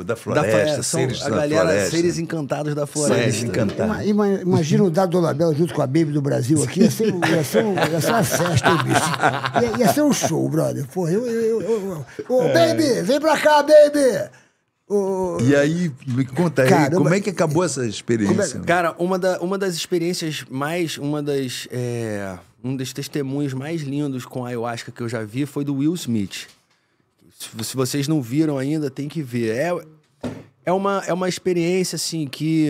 da floresta, da floresta seres a galera, floresta. seres encantados da floresta. Seres encantados. Ima, imagina o Dado Dolabel junto com a Baby do Brasil aqui, ia ser, ia ser, um, ia ser uma festa, hein, bicho? Ia, ia, ser um show, brother. Porra, eu... eu, eu, eu oh, baby, vem pra cá, Baby! Oh, e aí, me conta aí, caramba, como é que acabou essa experiência? É, cara, uma, da, uma das experiências mais, uma das... É, um dos testemunhos mais lindos com a ayahuasca que eu já vi foi do Will Smith. Se vocês não viram ainda, tem que ver. É, é, uma, é uma experiência, assim, que.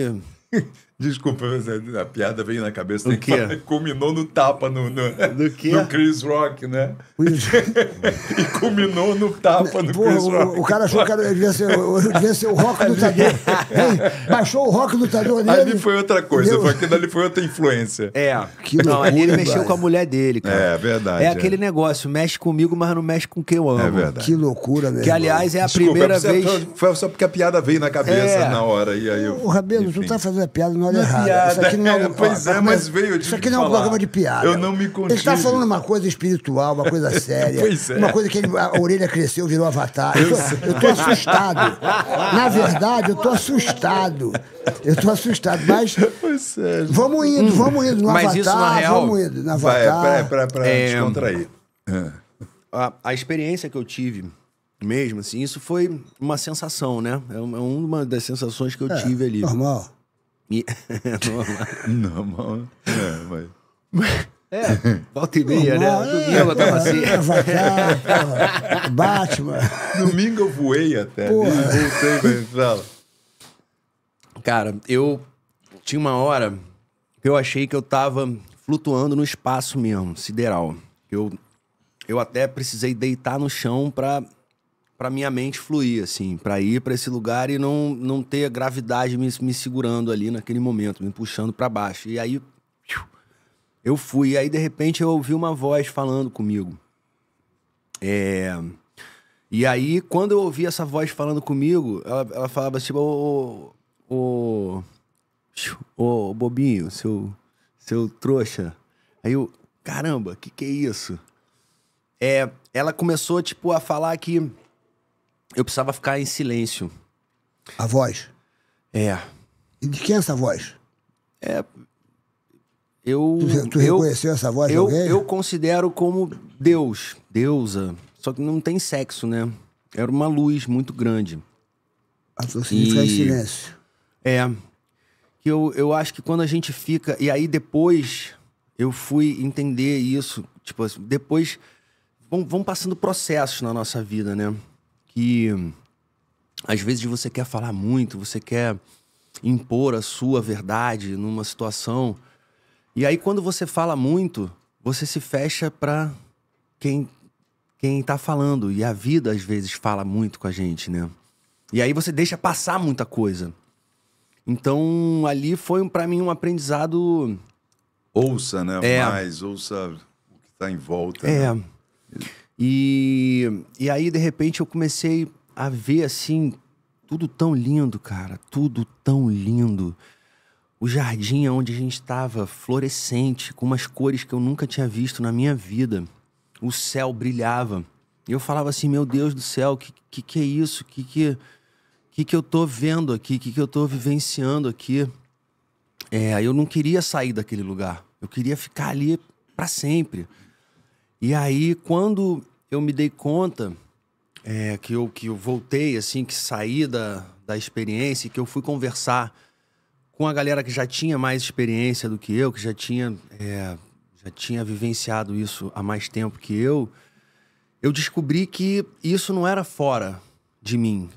Desculpa, é, a piada veio na cabeça. O que Culminou no tapa no, no, no Chris Rock, né? e culminou no tapa no Chris Rock. O cara achou que devia ser, devia ser o rock lutador. Hein? Baixou o rock do nele. Ali foi outra coisa, foi aquilo ali foi outra influência. É, que não, loucura, ali ele mexeu cara. com a mulher dele, cara. É, verdade. É, é aquele negócio, mexe comigo, mas não mexe com quem eu amo. É verdade. Que loucura, né? Que, aliás, é a Desculpa, primeira é, vez... Foi só porque a piada veio na cabeça é. na hora. E aí eu, Ô, Rabelo, tu tá fazendo a piada, nós piada não é errada. Piada. Isso aqui não é, é um pois é, mas veio de Isso aqui não é um programa de piada. Eu não me contigo. Ele está falando uma coisa espiritual, uma coisa séria. pois é. Uma coisa que ele, a orelha cresceu, virou avatar. Eu, estou assustado. Na verdade, eu estou assustado. Eu estou assustado, mas. Pois é, Vamos indo, vamos indo. No mas avatar, isso, na é real, vamos indo. No avatar. Vai, pra, pra, pra é, descontrair. A, a experiência que eu tive mesmo, assim, isso foi uma sensação, né? É uma das sensações que eu é, tive ali. Normal. Normal. Normal. É, É, volta e meia, né? Domingo eu tava assim. Avatar, Batman. Domingo eu voei até. pô Voltei pra entrar. Cara, eu tinha uma hora que eu achei que eu tava flutuando no espaço mesmo, sideral. Eu, eu até precisei deitar no chão pra para minha mente fluir, assim, para ir para esse lugar e não, não ter a gravidade me, me segurando ali naquele momento, me puxando para baixo. E aí eu fui, e aí de repente eu ouvi uma voz falando comigo. É... E aí, quando eu ouvi essa voz falando comigo, ela, ela falava assim, ô, ô, ô, bobinho, seu, seu trouxa. Aí eu, caramba, que que é isso? É, ela começou, tipo, a falar que eu precisava ficar em silêncio. A voz? É. E de quem é essa voz? É. Eu. Tu, tu eu, reconheceu essa voz eu, Eu considero como Deus, deusa. Só que não tem sexo, né? Era uma luz muito grande. Ah, ficar tá em silêncio. É. Que eu, eu acho que quando a gente fica. E aí depois eu fui entender isso. Tipo assim, depois vão, vão passando processos na nossa vida, né? que às vezes você quer falar muito, você quer impor a sua verdade numa situação. E aí quando você fala muito, você se fecha para quem quem tá falando e a vida às vezes fala muito com a gente, né? E aí você deixa passar muita coisa. Então ali foi para mim um aprendizado ouça, né? É. Mais ouça o que tá em volta. É. Né? E, e aí, de repente, eu comecei a ver assim, tudo tão lindo, cara, tudo tão lindo. O jardim é onde a gente estava, florescente, com umas cores que eu nunca tinha visto na minha vida. O céu brilhava. E eu falava assim, meu Deus do céu, que que, que é isso? Que que que que eu tô vendo aqui? Que que eu tô vivenciando aqui? É, eu não queria sair daquele lugar. Eu queria ficar ali para sempre. E aí, quando eu me dei conta é, que, eu, que eu voltei, assim, que saí da, da experiência, que eu fui conversar com a galera que já tinha mais experiência do que eu, que já tinha, é, já tinha vivenciado isso há mais tempo que eu, eu descobri que isso não era fora de mim.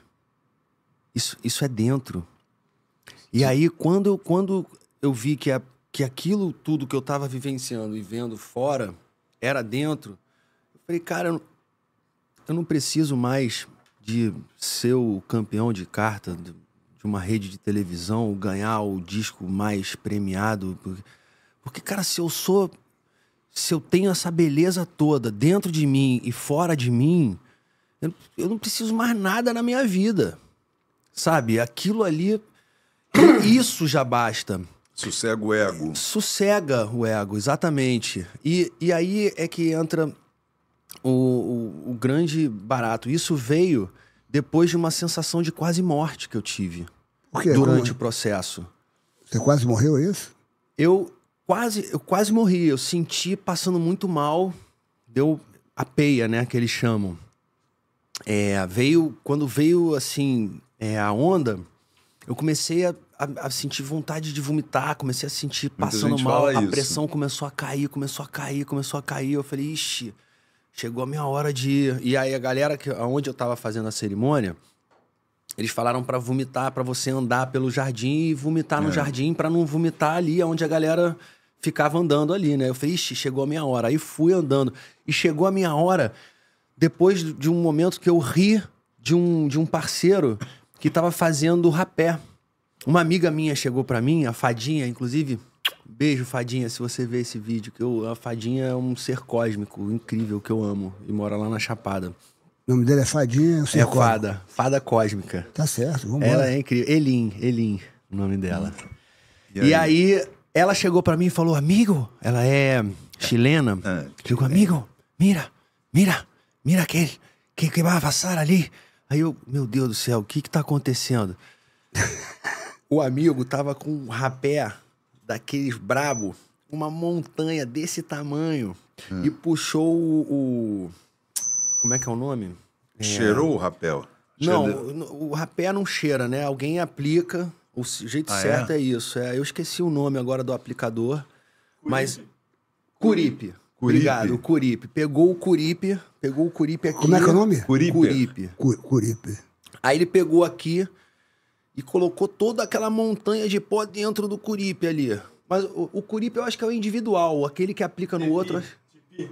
Isso, isso é dentro. E aí, quando eu, quando eu vi que, a, que aquilo tudo que eu estava vivenciando e vendo fora era dentro. Eu falei, cara, eu não, eu não preciso mais de ser o campeão de carta de uma rede de televisão, ganhar o disco mais premiado. Porque, porque cara, se eu sou. Se eu tenho essa beleza toda dentro de mim e fora de mim, eu, eu não preciso mais nada na minha vida. Sabe? Aquilo ali. Isso já basta. Sossega o ego. Sossega o ego, exatamente. E, e aí é que entra o, o, o grande barato. Isso veio depois de uma sensação de quase morte que eu tive durante Como... o processo. Você quase morreu, é isso? Eu quase, eu quase morri. Eu senti passando muito mal. Deu a peia, né? Que eles chamam. É, veio, quando veio assim, é, a onda, eu comecei a a, a, sentir vontade de vomitar, comecei a sentir passando mal, a isso. pressão começou a cair, começou a cair, começou a cair. Eu falei, ixi, chegou a minha hora de ir. E aí a galera que onde eu tava fazendo a cerimônia, eles falaram para vomitar, para você andar pelo jardim e vomitar é. no jardim para não vomitar ali onde a galera ficava andando ali, né? Eu falei, ixi, chegou a minha hora. Aí fui andando. E chegou a minha hora depois de um momento que eu ri de um, de um parceiro que tava fazendo rapé. Uma amiga minha chegou para mim, a Fadinha, inclusive. Beijo, Fadinha, se você vê esse vídeo. que eu, A Fadinha é um ser cósmico incrível que eu amo e mora lá na Chapada. O nome dele é Fadinha? É, um é Fada. Fada Cósmica. Tá certo, vamos Ela é incrível. Elin, Elin, o nome dela. E aí, e aí ela chegou para mim e falou, amigo, ela é chilena. Ah, é, chegou, amigo, mira, mira, mira aquele que, que vai passar ali. Aí eu, meu Deus do céu, o que que tá acontecendo? O amigo tava com um rapé daqueles brabo, uma montanha desse tamanho, hum. e puxou o, o, Como é que é o nome? É. Cheirou é... o rapel? Não, o, rapé não cheira, né? Alguém aplica. O jeito ah, é? certo é? é isso. É, eu esqueci o nome agora do aplicador, Curipe. mas. Curipe. Curipe. Obrigado, Curipe. Pegou o Curipe, pegou o Curipe aqui. Como é que é o nome? Curipe. Curipe. Curipe. Aí ele pegou aqui, e colocou toda aquela montanha de pó dentro do curipe ali. Mas o, o curipe eu acho que é o individual, aquele que aplica no tipi, outro.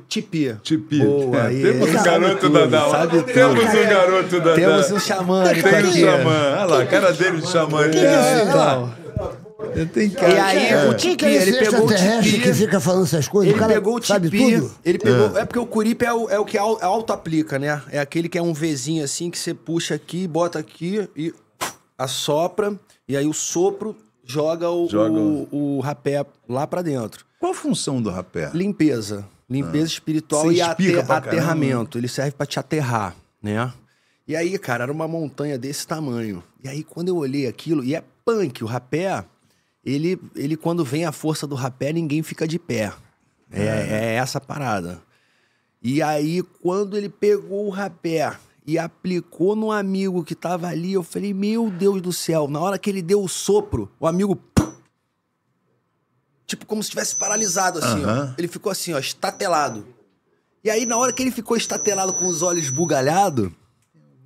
Tipi. Tipi. Boa, é. Temos um garoto da da Temos um garoto da Temos um xamã Tem um xamã. Olha lá, cara dele de xamã. Que é é, então. E aí, é. o tipi, é. ele pegou o tipi. que fica falando essas coisas? Ele pegou o tipi. Ele pegou, é. é porque o curipe é o, é o que auto-aplica, né? É aquele que é um Vzinho assim, que você puxa aqui, bota aqui e assopra e aí o sopro joga o, joga o, o rapé lá para dentro. Qual a função do rapé? Limpeza. Limpeza ah. espiritual Você e ater, aterramento. Ele serve para te aterrar, né? E aí, cara, era uma montanha desse tamanho. E aí, quando eu olhei aquilo, e é punk, o rapé, ele, ele quando vem a força do rapé, ninguém fica de pé. É, é, é essa parada. E aí, quando ele pegou o rapé e aplicou no amigo que tava ali. Eu falei, meu Deus do céu. Na hora que ele deu o sopro, o amigo. Tipo, como se tivesse paralisado, assim, ó. Ele ficou assim, ó, estatelado. E aí, na hora que ele ficou estatelado com os olhos bugalhados.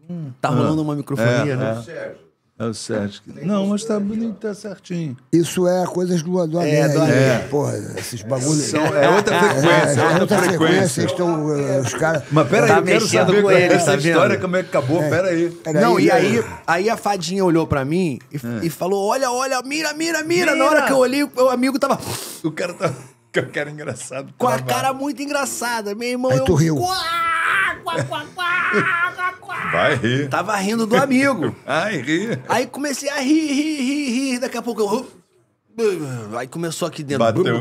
Hum, tá rolando uma microfonia, é, né? É. É o que Não, mas tá bonito, tá certinho. Isso é coisas do, do É, do É. Porra, esses é. bagulhos. São, é outra é, frequência. É, é, é outra frequência. Estão, uh, eh, os caras. Mas peraí, tá eu quero saber com é eles, essa tá história, como é que acabou. É. Peraí. Não, e aí, né? aí, a fadinha olhou pra mim e, e, falou: olha, olha, mira, mira, mira. Na hora que eu olhei, o meu amigo tava. O cara tava. Que eu quero engraçado. Com a cara muito engraçada. Meu irmão, aí eu. riu. Uá! Vai rir. Tava rindo do amigo. Ai, Aí comecei a rir, rir, rir, rir. Daqui a pouco eu. Aí começou aqui dentro. Bateu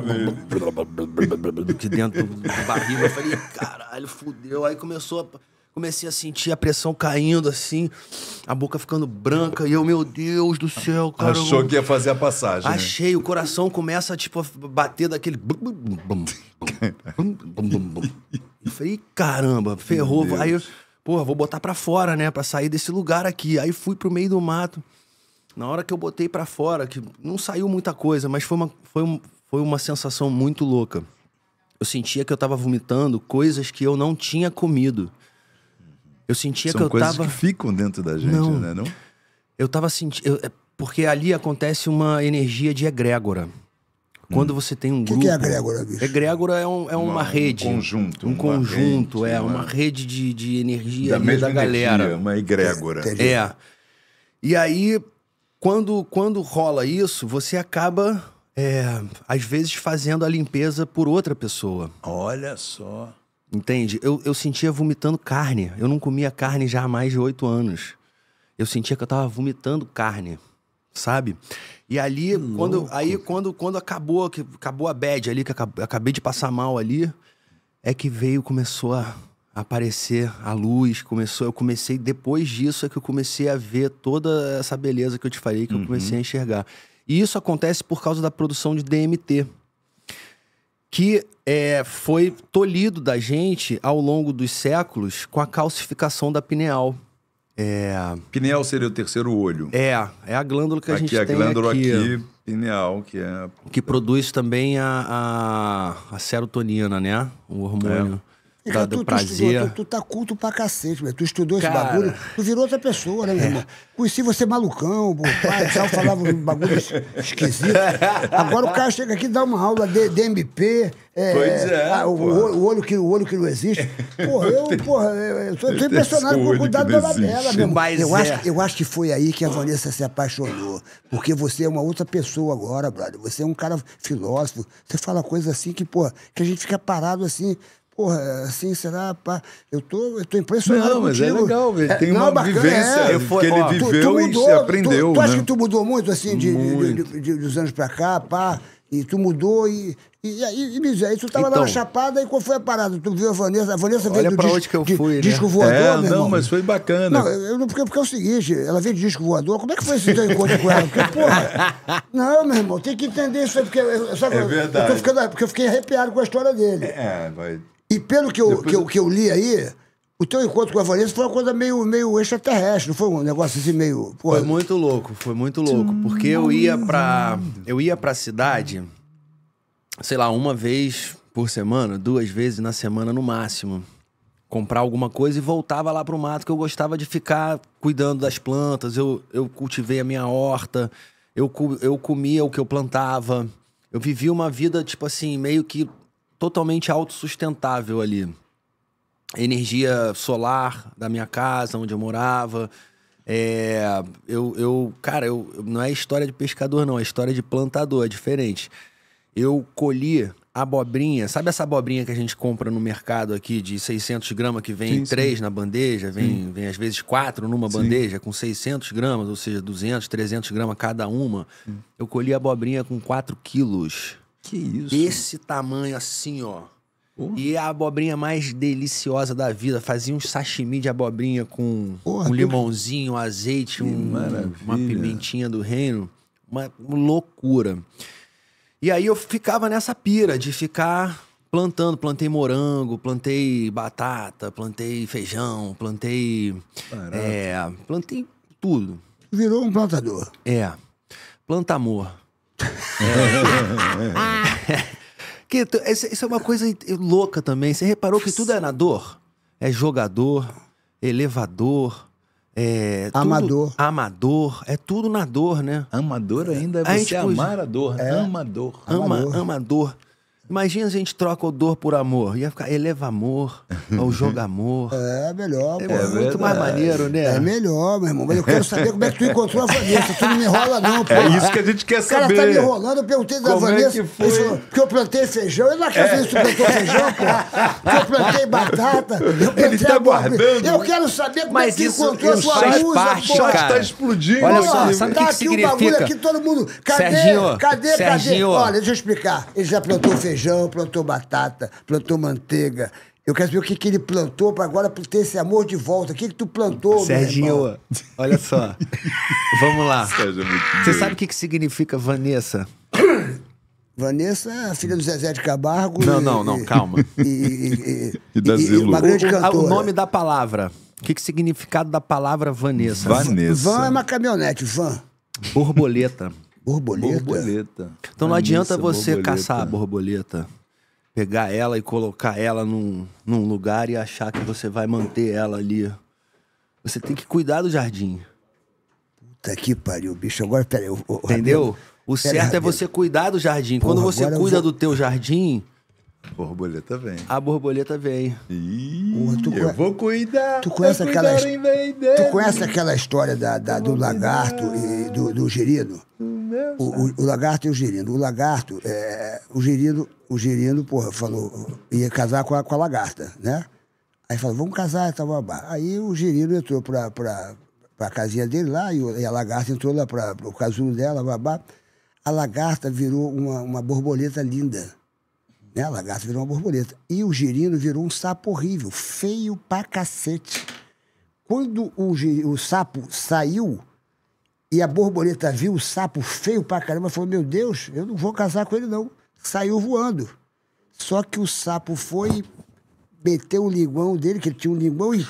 aqui dentro do barril. Eu falei, caralho, fudeu. Aí começou a comecei a sentir a pressão caindo, assim, a boca ficando branca, e eu, meu Deus do céu, cara. Achou que ia fazer a passagem. Né? Achei, né? o coração começa, tipo, a bater daquele. eu falei, caramba, ferrou. Aí eu, porra, vou botar pra fora, né? Pra sair desse lugar aqui. Aí fui pro meio do mato. Na hora que eu botei pra fora, que não saiu muita coisa, mas foi uma, foi, um, foi uma sensação muito louca. Eu sentia que eu tava vomitando coisas que eu não tinha comido. Eu sentia São que eu coisas tava. que ficam dentro da gente, não. né? Não? Eu tava sentindo. É porque ali acontece uma energia de egrégora. Quando hum. você tem um grupo. O que, que é egrégora, bicho? Egrégora é, um, é uma, uma, rede. Um conjunto. Um conjunto, rede, é. Uma... Né? uma, rede de, de energia da, mesma da galera. Energia, uma egrégora. É. é. E aí, quando, quando rola isso, você acaba, é, às vezes, fazendo a limpeza por outra pessoa. Olha só. Entende? Eu, eu sentia vomitando carne. Eu não comia carne já há mais de oito anos. Eu sentia que eu tava vomitando carne, sabe? E ali, quando, aí, quando, quando acabou, que acabou a bad ali, que eu acabei de passar mal ali, é que veio, começou a aparecer a luz, começou, eu comecei, depois disso é que eu comecei a ver toda essa beleza que eu te falei, que uhum. eu comecei a enxergar. E isso acontece por causa da produção de DMT, que é, foi tolhido da gente ao longo dos séculos com a calcificação da pineal. É... Pineal seria o terceiro olho. É, é a glândula que a aqui, gente a tem glândula aqui. aqui, pineal, que é... Que produz também a, a, a serotonina, né? O hormônio. É da, do tu, prazer. estudou, tu, tu, tá culto pra cacete, meu. tu estudou Cara... esse bagulho, tu virou outra pessoa, né, meu irmão? É. Conheci você malucão, pai, tal, falava um bagulho esquisito. Agora o cara chega aqui e dá uma aula de, de MP, é, pois é. A, o, o, olho que, o olho que não existe. Porra, eu, porra, eu, tô, tô impressionado com o cuidado da Labela, meu irmão. eu, é. acho, eu acho que foi aí que a Vanessa se apaixonou. Porque você é uma outra pessoa agora, brother. Você é um cara filósofo. Você fala coisas assim que, porra, que a gente fica parado assim. Porra, assim será? Pá. Eu tô, eu tô impressionado. Não, mas é contigo. é legal, velho. É, tem é, uma não, vivência é. que ele ó, viveu tu, tu mudou, e aprendeu. Tu, tu né? acha que tu mudou muito, assim, de, muito. de, de, de dos anos pra cá, pá? E tu mudou e. E, e, e me diz aí, tu tava então, lá na Chapada e qual foi a parada? Tu viu a Vanessa? A Vanessa veio do pra disco, onde que eu fui, né? disco voador, é, Não, irmão. mas foi bacana. Não, eu, eu, porque, porque é o seguinte, ela veio de disco voador. Como é que foi esse teu encontro com ela? Porque, porra, não, meu irmão, tem que entender isso aí, porque sabe, é verdade. Eu, porque eu fiquei arrepiado com a história dele. É, vai. E pelo que eu, Depois... que eu, que eu li aí, o teu encontro com a Vanessa foi uma coisa meio, meio extraterrestre, não foi um negócio assim meio. Porra. Foi muito louco, foi muito louco. Porque eu ia pra. Eu ia pra cidade, sei lá, uma vez por semana, duas vezes na semana no máximo. Comprar alguma coisa e voltava lá pro mato, que eu gostava de ficar cuidando das plantas. Eu, eu cultivei a minha horta, eu, eu comia o que eu plantava. Eu vivia uma vida, tipo assim, meio que totalmente autossustentável ali. Energia solar da minha casa, onde eu morava. É, eu, eu, cara, eu, não é história de pescador, não, é história de plantador, é diferente. Eu colhi abobrinha, sabe essa abobrinha que a gente compra no mercado aqui de 600 gramas, que vem sim, três sim. na bandeja, vem, vem às vezes quatro numa bandeja, com 600 gramas, ou seja, 200, 300 gramas cada uma. Eu colhi abobrinha com 4 quilos. Que isso? Desse tamanho assim, ó. E é a abobrinha mais deliciosa da vida. Fazia um sashimi de abobrinha com Porra, um limãozinho, um azeite, um, uma pimentinha do reino. Uma loucura. E aí eu ficava nessa pira de ficar plantando. Plantei morango, plantei batata, plantei feijão, plantei. É, plantei tudo. Virou um plantador. É. planta amor que, isso é uma coisa louca também. Você reparou que tudo é na dor? É jogador, elevador. É, amador. Tudo, amador. É tudo na dor, né? Amador ainda é você a gente, amar a dor. É. Amador. Ama, amador. amador. Imagina se a gente troca odor por amor. Ia ficar eleva amor, ou joga amor. É melhor, É, muito é mais maneiro, né? É melhor, meu irmão. Mas eu quero saber como é que tu encontrou a Vanessa. Tu não me enrola, não, pô. É isso que a gente quer saber. O cara tá me enrolando, eu perguntei da Como é Vanessa. que foi? falou eu plantei feijão. Ele não acredita que tu plantou feijão, pô. Que eu plantei batata. Eu plantei tá guardando. Eu quero saber como é Mas é que isso- encontrou a sua musa, pô. O chat tá explodindo. Olha só, sabe o que tá que aqui o bagulho aqui, todo mundo. Cadê? Serginho, cadê? Cadê? Olha, deixa eu explicar. Ele já plantou feijão feijão, plantou batata, plantou manteiga. Eu quero saber o que, que ele plantou para agora ter esse amor de volta. O que, que tu plantou, Serginho, olha só. Vamos lá. É Você sabe o que, que significa Vanessa? Vanessa é a filha do Zezé de Cabargo. Não, e, não, não, calma. E, e, e da Zilu. Uma grande cantora. O, o nome da palavra. O que, que significado da palavra Vanessa? Vanessa. Van é uma caminhonete, van. Borboleta. Borboleta? Borboleta. Então não adianta você borboleta. caçar a borboleta, pegar ela e colocar ela num, num lugar e achar que você vai manter ela ali. Você tem que cuidar do jardim. Puta que pariu, bicho. Agora, peraí. Eu, Entendeu? o certo é você cuidar do jardim. Porra, Quando você cuida vou... do teu jardim, Borboleta vem. A borboleta vem. Ih, Porra, eu vou cuidar. Tu conhece, aquela, tu conhece aquela história da, da do lagarto e do, do gerino? O, o, o, lagarto e o gerino. O lagarto, é, o gerino, o gerino, porra, falou, ia casar com a, com a lagarta, né? Aí falou, vamos casar, tá, babá. Aí o gerino entrou pra, pra, pra casinha dele lá e, o, e a lagarta entrou lá pra, pro casulo dela, babá. A lagarta virou uma, uma borboleta linda né? A lagarta virou uma borboleta. E o girino virou um sapo horrível, feio pra cacete. Quando o, o sapo saiu e a borboleta viu o sapo feio pra caramba, falou: Meu Deus, eu não vou casar com ele, não. Saiu voando. Só que o sapo foi, meteu o linguão dele, que ele tinha um linguão, e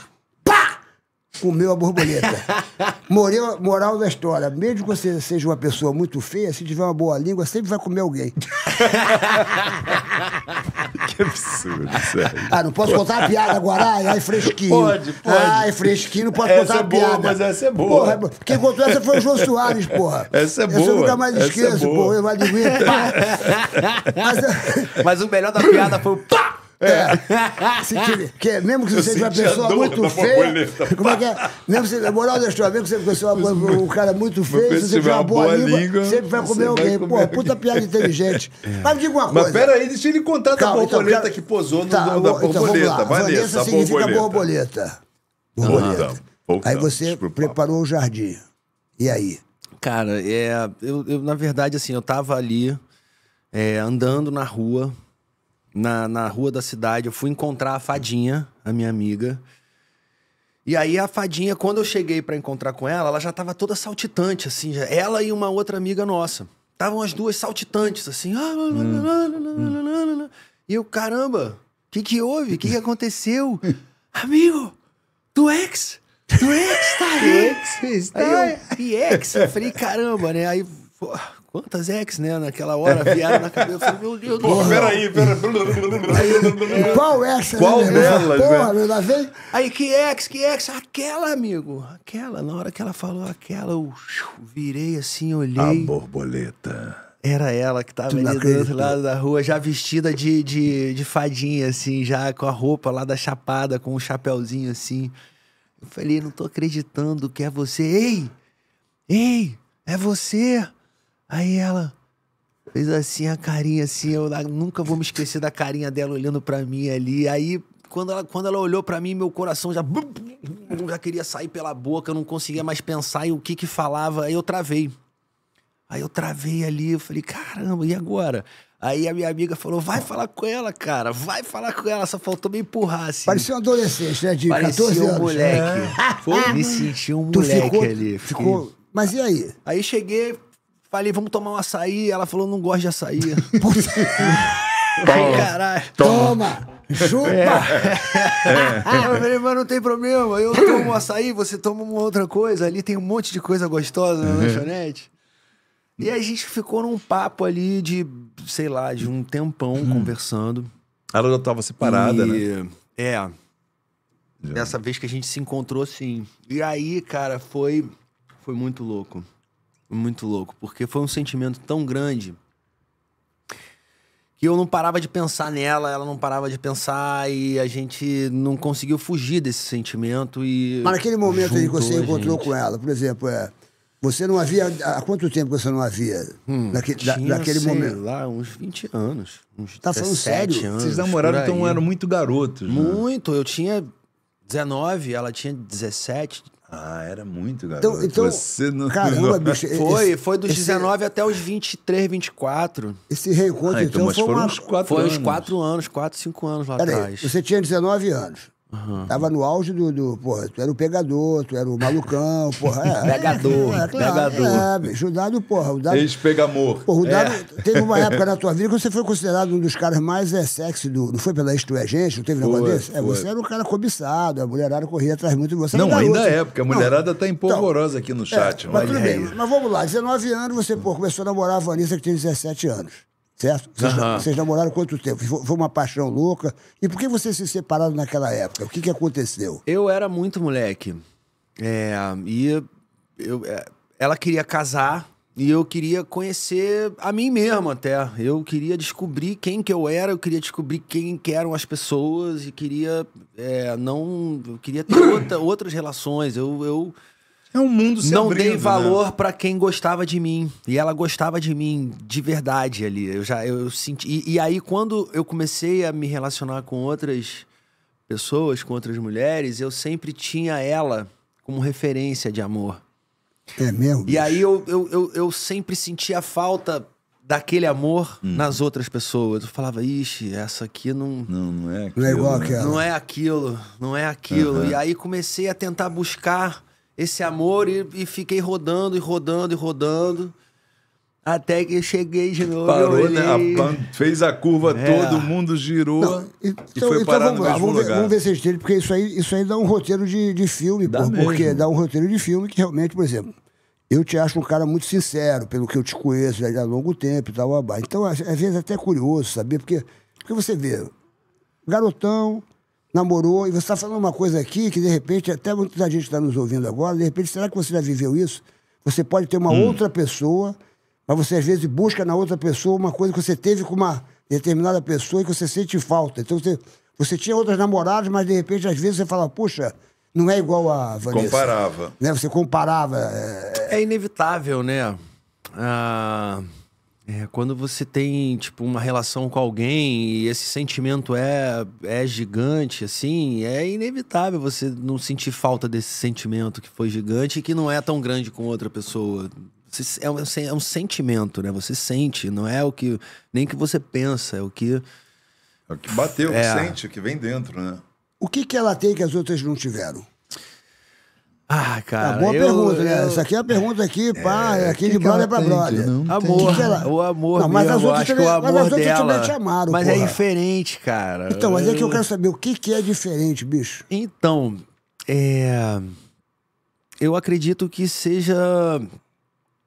comeu a borboleta. Moreu, moral da história: mesmo que você seja uma pessoa muito feia, se tiver uma boa língua, sempre vai comer alguém. que absurdo, sério. Ah, não posso contar a piada agora? Ai, ai, fresquinho. Pode, pode. Ai, fresquinho, não posso essa contar é a boa, piada. Mas essa é boa. Porra, é quem contou essa foi o João Soares, porra. Essa é essa boa. eu nunca mais é esqueço, é porra. Eu mas, mas o melhor da piada foi o pá! É. é. que, é, mesmo que você seja uma pessoa muito feia. Como é que é? Mesmo que, a moral da história, mesmo que você seja é uma, um cara muito feio, você tiver uma boa língua, sempre vai comer alguém. Pô, puta piada inteligente. Mas me diga uma coisa. Mas peraí, deixa ele contar a da então, borboleta que posou no tá, dono da então, borboleta. Então, lá. significa borboleta. Borboleta. aí você preparou o jardim. E aí? Cara, é, eu, eu, na verdade, assim, eu tava ali é, andando na rua na, na rua da cidade, eu fui encontrar a Fadinha, a minha amiga. E aí a Fadinha, quando eu cheguei para encontrar com ela, ela já tava toda saltitante, assim. Já, ela e uma outra amiga nossa. Estavam as duas saltitantes, assim. Hum. E eu, caramba, o que que houve? O que que aconteceu? Amigo, do ex... Tu ex tá aí? Tu ex está aí. Eu, ex, eu falei, caramba, né? Aí Quantas ex, né? Naquela hora vieram na cabeça. Meu Deus do céu. Peraí, peraí. Qual essa né, Qual delas, Porra, né? vem. Aí, que ex, que ex? Aquela, amigo. Aquela. Na hora que ela falou aquela, eu virei assim, olhei. A borboleta. Era ela que tava ali do outro lado da rua, já vestida de, de, de fadinha, assim, já com a roupa lá da chapada, com o um chapéuzinho assim. Eu falei, não tô acreditando que é você. Ei! Ei! É você! Aí ela fez assim a carinha, assim, eu nunca vou me esquecer da carinha dela olhando para mim ali. Aí quando ela, quando ela olhou para mim, meu coração já, já queria sair pela boca, eu não conseguia mais pensar em o que que falava. Aí eu travei. Aí eu travei ali, eu falei, caramba, e agora? Aí a minha amiga falou, vai falar com ela, cara, vai falar com ela, só faltou me empurrar, assim. Parecia um adolescente, né, de Parecia 14 anos. um né? moleque. É. Foi? Me senti um tu moleque ficou, ali. Ficou... Mas e aí? Aí cheguei, Falei, vamos tomar um açaí. Ela falou, não gosto de açaí. Puta. Ai, caralho. Toma. Toma. Chupa! É. É. Eu falei, mas não tem problema. Eu tomo um açaí, você toma uma outra coisa. Ali tem um monte de coisa gostosa na uhum. lanchonete. E a gente ficou num papo ali de, sei lá, de um tempão hum. conversando. Ela já tava separada, e... né? É. Já. Dessa vez que a gente se encontrou, sim. E aí, cara, foi, foi muito louco muito louco, porque foi um sentimento tão grande que eu não parava de pensar nela, ela não parava de pensar e a gente não conseguiu fugir desse sentimento e Mas naquele momento em que você encontrou gente. com ela, por exemplo, é, você não havia há quanto tempo você não havia hum, naque, tinha, da, naquele momento? lá, uns 20 anos, uns Tá falando sério? Anos, Vocês namoraram então eram muito garotos, né? Muito, eu tinha 19, ela tinha 17, ah, era muito, então, garoto. Então, então Você não... caramba, bicho. Foi, esse, foi dos esse, 19 até os 23, 24. Esse reencontro, ah, então, então foi, uma... uns 4 anos. foi uns 4 anos, 4, 5 anos lá Pera atrás. Aí, você tinha 19 anos. Uhum. Tava no auge do, do. Porra, tu era o pegador, tu era o malucão, porra. É, pegador, é, claro, pegador. É, bicho, o dado, porra. O dado, ex Porra, o dado. É. Teve uma época na tua vida que você foi considerado um dos caras mais é, sexy do. Não foi pela Isto É Gente? Não teve nada desse? É, você era um cara cobiçado, a mulherada corria atrás muito de você. Não, ainda é, porque a mulherada não. tá então, empolvorosa aqui no é, chat. É, mas, tudo bem, mas vamos lá, 19 anos você, começou a namorar a Vanessa que tem 17 anos certo? Vocês, uhum. vocês, namoraram quanto tempo? Foi uma paixão louca. E por que vocês se separaram naquela época? O que, que aconteceu? Eu era muito moleque. É, e eu, é, ela queria casar e eu queria conhecer a mim mesmo até. Eu queria descobrir quem que eu era, eu queria descobrir quem que eram as pessoas e queria é, não... Eu queria ter outra, outras relações. Eu... eu é um mundo se Não abrindo, dei né? valor né? para quem gostava de mim. E ela gostava de mim de verdade ali. Eu já eu, senti. E, e, aí, quando eu comecei a me relacionar com outras pessoas, com outras mulheres, eu sempre tinha ela como referência de amor. É mesmo? E aí eu, eu, eu, eu sempre sentia falta daquele amor hum. nas outras pessoas. Eu falava, ixi, essa aqui não. Não, não é aquilo. Não é igual né? aquela. Não é aquilo, não é aquilo. Uhum. E aí comecei a tentar buscar esse amor e, e fiquei rodando e rodando e rodando. Até que cheguei de novo. Parou, né? A fez a curva é. todo mundo girou Não, então, e foi então parar vamos no lá, mesmo vamos ver, lugar. Vamos ver se eles porque isso aí, isso aí dá um roteiro de, de filme. Dá por, porque dá um roteiro de filme que realmente, por exemplo, eu te acho um cara muito sincero, pelo que eu te conheço já há longo tempo e tal. Então, às vezes, é até curioso saber, porque, porque você vê, garotão, namorou, e você está falando uma coisa aqui que, de repente, até muita gente está nos ouvindo agora, de repente, será que você já viveu isso? Você pode ter uma hum. outra pessoa, mas você, às vezes, busca na outra pessoa uma coisa que você teve com uma determinada pessoa e que você sente falta. Então, você, você tinha outras namoradas, mas, de repente, às vezes, você fala, puxa, não é igual a Vanessa. Comparava. Né? Você comparava. É, é, é inevitável, né? Ah... É, quando você tem, tipo, uma relação com alguém e esse sentimento é, é gigante, assim, é inevitável você não sentir falta desse sentimento que foi gigante e que não é tão grande com outra pessoa. é, um, é, é um sentimento, né? Você sente, não é o que. Nem que você pensa, é o que. É o que bateu, é. o que é. sente, o que vem dentro, né? O que, que ela tem que as outras não tiveram? Ah, tá cara. É boa eu, pergunta, né? eu, né? Isso aqui é uma pergunta aqui, é, pá, é, é, aqui de brother pra brother. amor, que que o amor não, mas mesmo, as outras acho que o amor mas as outras dela, também te amaram, Mas é porra. é diferente, cara. Então, mas é que eu quero saber o que, que é diferente, bicho. Então, é... Eu acredito que seja...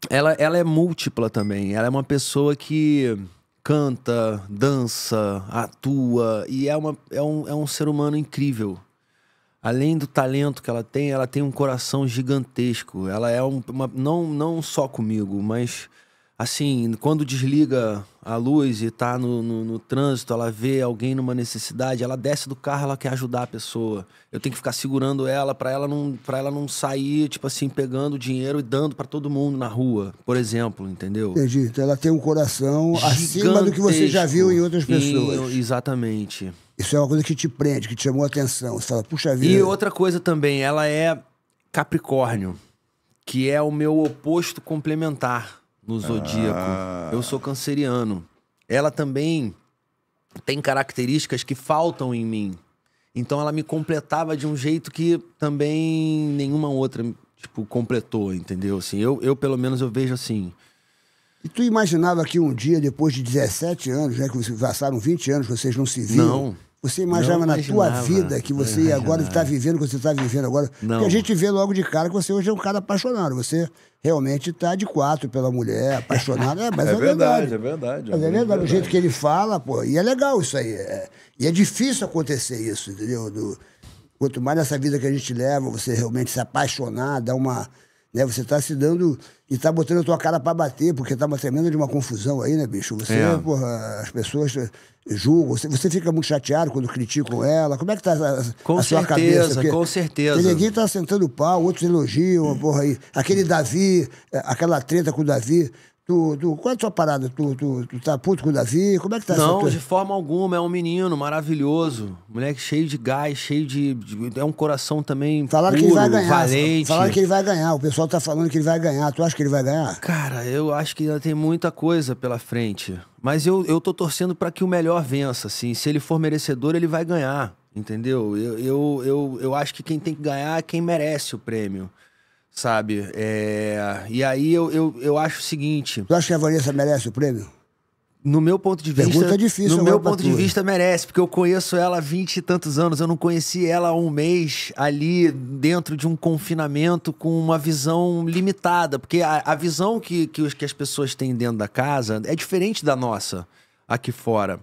Ela, ela é múltipla também. Ela é uma pessoa que canta, dança, atua e é, uma, é, um, é um ser humano incrível além do talento que ela tem, ela tem um coração gigantesco. Ela é um, uma, não, não só comigo, mas assim, quando desliga a luz e tá no, no, no, trânsito, ela vê alguém numa necessidade, ela desce do carro, ela quer ajudar a pessoa. Eu tenho que ficar segurando ela para ela não para ela não sair, tipo assim, pegando dinheiro e dando para todo mundo na rua, por exemplo, entendeu? Entendi. Então ela tem um coração acima do que você já viu em outras pessoas. exatamente. Isso é uma coisa que te prende, que te chamou a atenção. Você fala, puxa vida. E outra coisa também, ela é Capricórnio, que é o meu oposto complementar no ah. zodíaco. Ah. Eu sou canceriano. Ela também tem características que faltam em mim. Então ela me completava de um jeito que também nenhuma outra, tipo, completou, entendeu? Assim, eu, eu pelo menos eu vejo assim. E tu imaginava que um dia, depois de 17 anos, né, que vocês passaram 20 anos, vocês não se viam? Não. Você imaginava na tua vida que você ia agora está vivendo o que você está vivendo agora? Não. Porque a gente vê logo de cara que você hoje é um cara apaixonado. Você realmente está de quatro pela mulher, apaixonado. É, mas é, é verdade, verdade, é verdade. Mas é, é verdade, verdade, o jeito que ele fala, pô. E é legal isso aí. É, e é difícil acontecer isso, entendeu? Do, quanto mais nessa vida que a gente leva, você realmente se apaixonar, dá uma. Né, você está se dando e tá botando a tua cara para bater, porque tá uma tremenda de uma confusão aí, né, bicho? Você, é. porra, as pessoas eh, julgam, você, você, fica muito chateado quando criticam ela. Como é que tá a, com a certeza, sua cabeça? Porque com certeza, com Ninguém tá sentando o pau, outros elogiam, porra aí. Aquele Davi, eh, aquela treta com o Davi, Tu, tu, qual é a tua parada? Tu, tu, tu tá puto com o Davi? Como é que tá Não, tua... de forma alguma. É um menino maravilhoso. Moleque cheio de gás, cheio de. de é um coração também. Falaram puro, que ele vai ganhar. Valente. Falaram que ele vai ganhar. O pessoal tá falando que ele vai ganhar. Tu acha que ele vai ganhar? Cara, eu acho que ainda tem muita coisa pela frente. Mas eu, eu tô torcendo para que o melhor vença, assim. Se ele for merecedor, ele vai ganhar. Entendeu? Eu, eu, eu, eu acho que quem tem que ganhar é quem merece o prêmio. Sabe? É... E aí eu, eu, eu acho o seguinte. Tu acha que a Vanessa merece o prêmio? No meu ponto de vista. Pergunta difícil, No meu ponto de vista, merece, porque eu conheço ela há vinte e tantos anos. Eu não conheci ela há um mês ali dentro de um confinamento com uma visão limitada. Porque a, a visão que, que, os, que as pessoas têm dentro da casa é diferente da nossa aqui fora.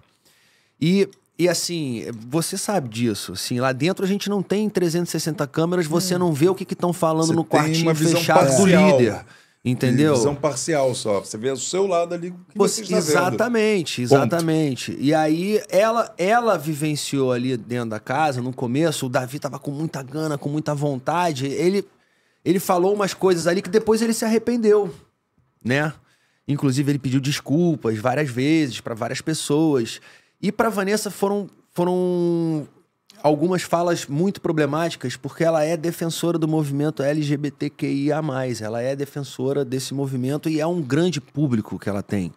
E e assim, você sabe disso. Assim, lá dentro a gente não tem 360 câmeras, você hum. não vê o que estão falando você no quartinho fechado parcial. do líder. Entendeu? visão parcial só. Você vê o seu lado ali. você, você exatamente, tá vendo. exatamente. Ponto. E aí ela ela vivenciou ali dentro da casa, no começo, o Davi tava com muita gana, com muita vontade. Ele, ele falou umas coisas ali que depois ele se arrependeu, né? Inclusive, ele pediu desculpas várias vezes para várias pessoas. E para Vanessa foram, foram algumas falas muito problemáticas, porque ela é defensora do movimento LGBTQIA. Ela é defensora desse movimento e é um grande público que ela tem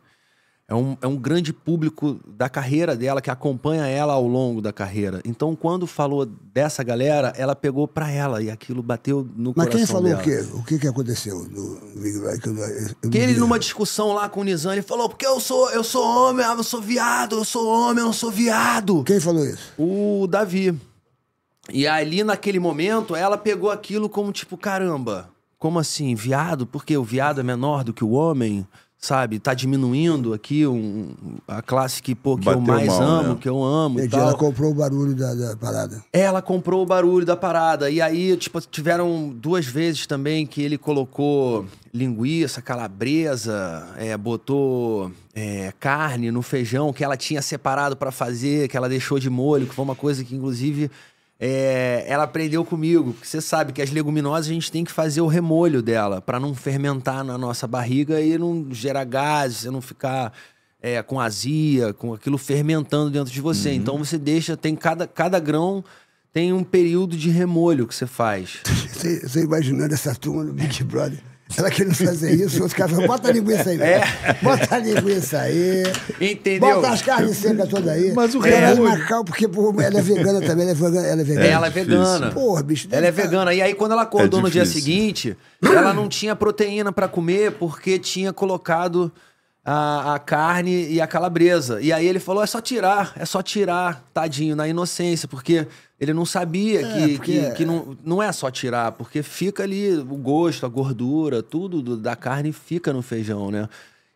é um, é um grande público da carreira dela, que acompanha ela ao longo da carreira. Então, quando falou dessa galera, ela pegou para ela e aquilo bateu no Mas coração Mas quem falou dela. o quê? O que, que aconteceu no que ele, numa discussão lá com o Nizam, ele falou, porque eu sou, eu sou homem, ah, eu sou viado, eu sou homem, eu não sou viado. Quem falou isso? O Davi. E ali, naquele momento, ela pegou aquilo como tipo, caramba, como assim, viado? Porque o viado é menor do que o homem? sabe, tá diminuindo aqui um, a classe que, pô, que eu mais mal, né? amo, né? que eu amo e tal. Ela comprou o barulho da, da, parada. Ela comprou o barulho da parada. E aí, tipo, tiveram duas vezes também que ele colocou linguiça, calabresa, é, botou é, carne no feijão que ela tinha separado para fazer, que ela deixou de molho, que foi uma coisa que, inclusive é, ela aprendeu comigo, porque você sabe que as leguminosas a gente tem que fazer o remolho dela para não fermentar na nossa barriga e não gerar gases, você não ficar é, com azia, com aquilo fermentando dentro de você. Uhum. Então você deixa, tem cada, cada grão tem um período de remolho que você faz. Você imaginando essa turma do Big Brother? Será que ele não fazia isso? Os caras falam, bota a linguiça aí. É. Bota a linguiça aí. Entendeu? Bota as carnes secas todas aí. Mas o Renan... Ela é Macau, porque pô, ela é vegana também, ela é vegana. Ela é vegana. É, ela é vegana. Porra, bicho. Ela é vegana. E aí, quando ela acordou é no dia seguinte, ela não tinha proteína para comer porque tinha colocado a, a, carne e a calabresa. E aí ele falou: é só tirar, é só tirar, tadinho, na inocência, porque ele não sabia é, que, porque... que, que, não, não é só tirar, porque fica ali o gosto, a gordura, tudo do, da carne fica no feijão, né?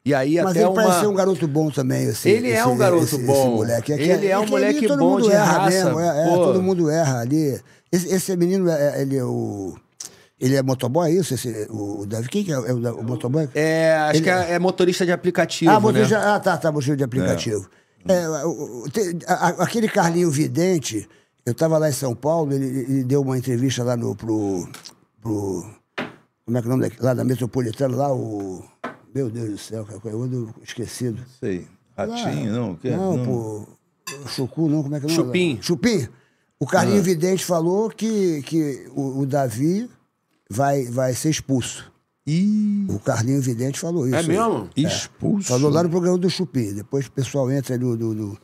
E aí Mas até ele uma... parece ser um garoto bom também, assim. Ele esse, é um garoto esse, bom. Esse moleque. Aqui, ele é, um moleque é é é bom de raça. Mesmo, é, é, todo mundo erra ali. Esse, esse menino, ele é o... Ele é motoboy, é isso? Esse, o, Davi, quem que é, é o, o, motoboy? É, acho ele, que é, é, é motorista de aplicativo, ah, motorista, né? Ah, tá, tá, motorista de é. aplicativo. É, o, a, aquele Carlinho Vidente, eu estava lá em São Paulo, ele, ele, deu uma entrevista lá no, pro, pro... Como é que é o nome daquele? Lá da Metropolitana, lá o... Meu Deus do céu, eu ando esquecido. Sei. Ratinho, lá, ah, não? Que, não, não, pô... Chucu, não, como é que é o nome? Chupim. Chupim. O Carlinho ah. Vidente falou que, que o, o Davi vai, vai ser expulso. E... O Carlinho Vidente falou é isso. É mesmo? Expulso. Falou lá no programa do Chupim. Depois o pessoal entra no, no, no,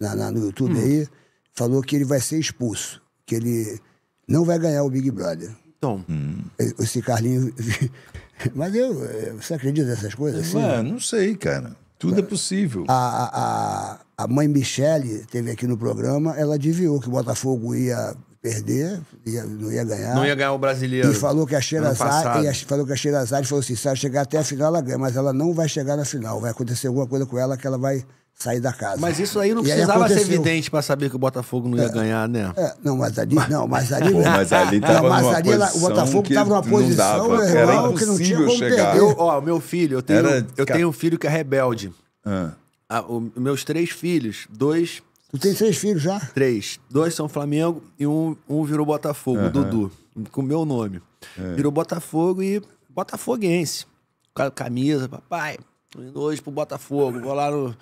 na, na, no YouTube hum. aí. Falou que ele vai ser expulso. Que ele não vai ganhar o Big Brother. Então. Hum. Esse Carlinho. Mas eu, eh, você acredita nessas coisas? Assim? Ué, não sei, cara. Tudo é possível. A, a, a mãe Michele teve aqui no programa, ela adivinhou que o Botafogo ia perder, ia, não ia ganhar. Não ia ganhar o brasileiro. E falou que a Xerazade, e falou que a Xerazade falou assim: se ela chegar até a final, ela ganha, mas ela não vai chegar na final. Vai acontecer alguma coisa com ela que ela vai sair da casa. Mas isso aí não e precisava aí ser evidente para saber que o Botafogo não ia é, ganhar, né? É, não, mas ali, não, mas ali, Pô, mas ali tava não, mas ali ela, o Botafogo estava numa posição dava, irmão, que não tinha como chegar. perder. Eu, ó, meu filho, eu tenho, Era... eu tenho um filho que é rebelde. Ah. Ah, o, meus três filhos, dois Tu tem seis filhos já? Três. Dois são Flamengo e um, um virou Botafogo, uhum. Dudu, com meu nome. É. Virou Botafogo e botafoguense. Com camisa, papai, tô indo hoje pro Botafogo, vou lá no...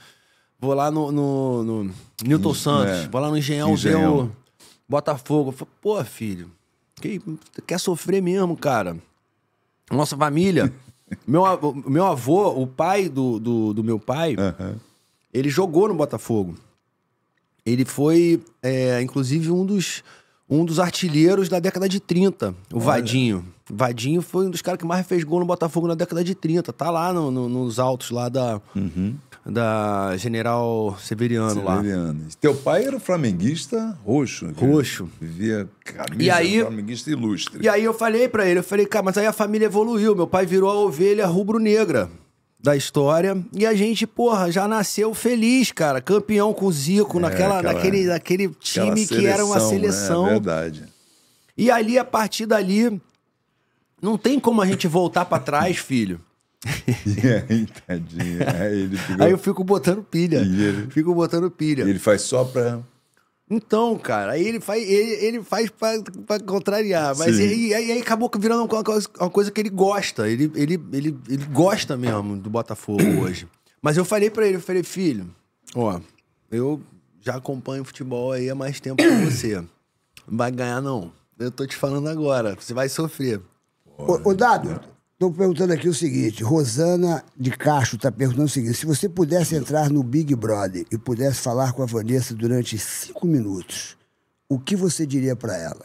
Vou lá no, no, no Newton hum, Santos, é. vou lá no Engenhão, ver o Botafogo. Pô, filho, que, quer sofrer mesmo, cara. Nossa família. meu, meu avô, o pai do, do, do meu pai, uhum. ele jogou no Botafogo. Ele foi, é, inclusive, um dos, um dos artilheiros da década de 30, o Olha. Vadinho. Vadinho foi um dos caras que mais fez gol no Botafogo na década de 30. Tá lá no, no, nos altos lá da, uhum. da General Severiano, Severiano, lá. Teu pai era flamenguista roxo. Roxo. Vivia camisa aí, flamenguista ilustre. E aí eu falei para ele, eu falei, cara, mas aí a família evoluiu. Meu pai virou a ovelha rubro-negra da história. E a gente, porra, já nasceu feliz, cara. Campeão com o Zico, é, naquela, aquela, naquele, naquele time seleção, que era uma seleção. Né? É verdade. E ali, a partir dali, não tem como a gente voltar para trás, filho. É, é, aí, tadinho. Aí, ele ficou... aí eu fico botando pilha. Ele... Fico botando pilha. E ele faz só pra então, cara, aí ele faz, ele, ele faz pra, pra contrariar. Mas aí, aí, aí, acabou virando uma, uma, coisa que ele gosta. Ele, ele, ele, ele gosta mesmo do Botafogo hoje. Mas eu falei para ele, eu falei, filho, ó, eu já acompanho futebol aí há mais tempo que você. Não vai ganhar, não. Eu tô te falando agora, você vai sofrer. Ô, ô Dado, Estou perguntando aqui o seguinte: Rosana de Castro está perguntando o seguinte: se você pudesse entrar no Big Brother e pudesse falar com a Vanessa durante cinco minutos, o que você diria para ela?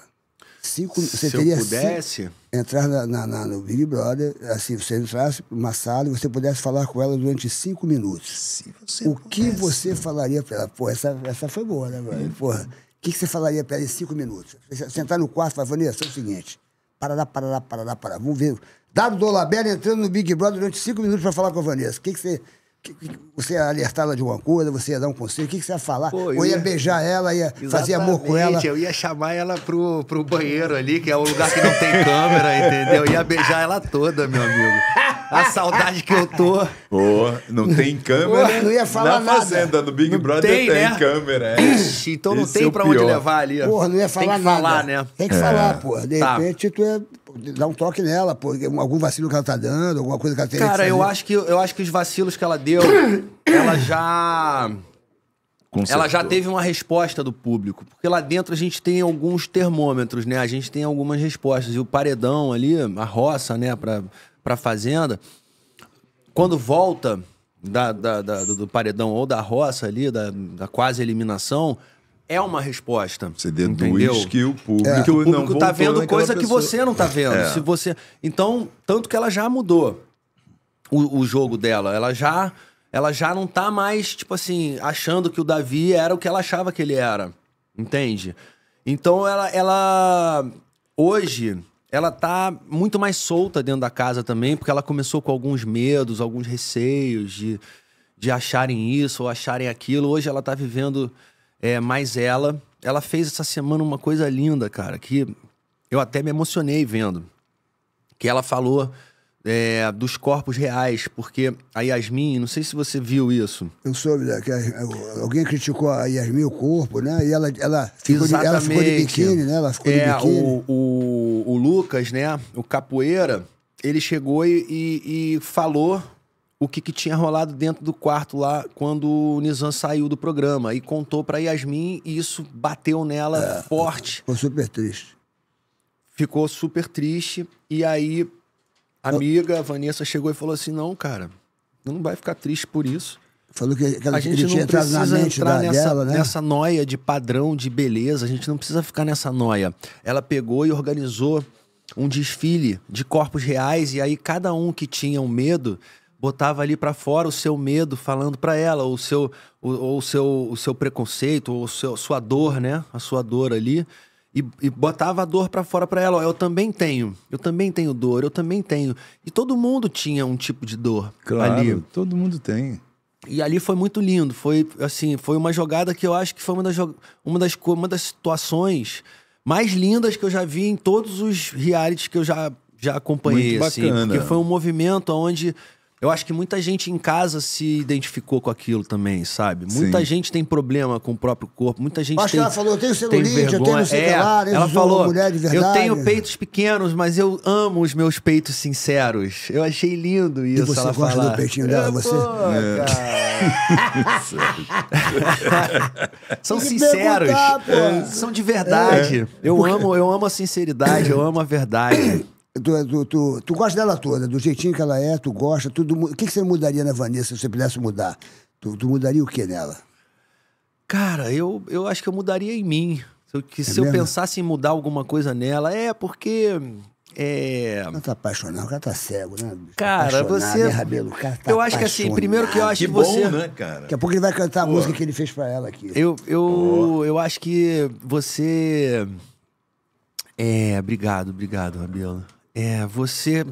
Cinco, você se teria eu pudesse cinco, entrar na, na, na, no Big Brother, assim, você entrasse numa sala e você pudesse falar com ela durante cinco minutos. o pudesse, que você falaria para ela? Pô, essa, essa foi boa, né, velho? Porra, o que, que você falaria para ela em cinco minutos? Sentar no quarto e falar, Vanessa, é o seguinte: parará, parará, parará, parará. Vamos ver Dado Dolabella entrando no Big Brother durante cinco minutos para falar com a Vanessa. O que, que você. você ia alertá-la de uma coisa, você ia dar um conselho, o que, que você ia falar? Pô, Ou ia, ia, beijar ela, ia Exatamente, fazer amor com ela? Eu ia chamar ela pro, pro banheiro ali, que é o lugar que não tem câmera, entendeu? Ia beijar ela toda, meu amigo. A saudade que eu tô. Pô, não tem câmera. Pô, não ia falar na nada. fazenda do Big não Brother tem, tem né? câmera. É. Ixi, então não Esse tem é pra pior. onde levar ali. Porra, não ia falar nada. Tem que nada. falar, né? Tem que é. falar, pô. De tá. repente tu ia é dar um toque nela, pô, é algum vacilo que ela tá dando, alguma coisa que ela tem Cara, eu acho que eu acho que os vacilos que ela deu, ela já Consertou. Ela já teve uma resposta do público, porque lá dentro a gente tem alguns termômetros, né? A gente tem algumas respostas. E o paredão ali, a roça, né, pra, pra fazenda, quando volta da, da, da do, do paredão ou da roça ali, da, da quase eliminação, é uma resposta. Você deduz é, que o público, é. o público tá vendo coisa que você não tá vendo. É. Se você, então, tanto que ela já mudou o, o, jogo dela, ela já ela já não tá mais tipo assim, achando que o Davi era o que ela achava que ele era. Entende? Então ela ela hoje ela tá muito mais solta dentro da casa também, porque ela começou com alguns medos, alguns receios de de acharem isso ou acharem aquilo. Hoje ela tá vivendo é, mas ela, ela fez essa semana uma coisa linda, cara, que eu até me emocionei vendo. Que ela falou é, dos corpos reais, porque a Yasmin, não sei se você viu isso. Eu soube né, que a, alguém criticou a Yasmin o corpo, né? E ela, ela, ficou, de, ela ficou de biquíni, né? Ela ficou é, de biquíni. O, o, o Lucas, né? O capoeira, ele chegou e, e falou o que, que tinha rolado dentro do quarto lá quando o Nizam saiu do programa e contou para Yasmin e isso bateu nela é, forte. Ficou super triste. Ficou super triste e aí a amiga Eu... Vanessa chegou e falou assim: "Não, cara, não vai ficar triste por isso". Falou que, que a gente que não precisa entrar nessa, dela, né? nessa noia de padrão de beleza, a gente não precisa ficar nessa noia. Ela pegou e organizou um desfile de corpos reais e aí cada um que tinha um medo botava ali para fora o seu medo falando para ela, ou o seu, ou, ou, o seu, o seu preconceito, ou seu, sua dor, né? A sua dor ali. E, e botava a dor para fora para ela. eu também tenho, eu também tenho dor, eu também tenho. E todo mundo tinha um tipo de dor claro, ali. Todo mundo tem. E ali foi muito lindo. Foi assim, foi uma jogada que eu acho que foi uma das, uma das, uma das situações mais lindas que eu já vi em todos os realities que eu já, já acompanhei. Muito bacana. Assim, porque foi um movimento onde eu acho que muita gente em casa se identificou com aquilo também, sabe? Muita Sim. gente tem problema com o próprio corpo, muita gente acho tem. Acho que ela falou, eu tenho celulite, tem vergonha. eu tenho sei é, lá, né? ela falou, mulher de verdade. Eu tenho peitos pequenos, mas eu amo os meus peitos sinceros. Eu achei lindo isso. E você ela gosta falar. do peitinho dela, eu, você? Pô, é. São sinceros. É, são de verdade. É. Eu amo, eu amo a sinceridade, eu amo a verdade. Tu, tu, tu, tu, gosta dela toda, do jeitinho que ela é, tu gosta, tudo. O que, que você mudaria na Vanessa se você pudesse mudar? Tu, tu mudaria o que nela? Cara, eu, eu acho que eu mudaria em mim. Se eu, é se eu pensasse em mudar alguma coisa nela, é porque. É... Não tá apaixonado, o cara tá cego, né? Cara, você. Né, Rabelo? O cara tá eu acho que assim, primeiro que eu ah, acho que, que você. Bom, né, cara? Daqui a pouco ele vai cantar a Pô. música que ele fez pra ela aqui. Eu, eu, eu acho que você. É, obrigado, obrigado, Rabelo é, você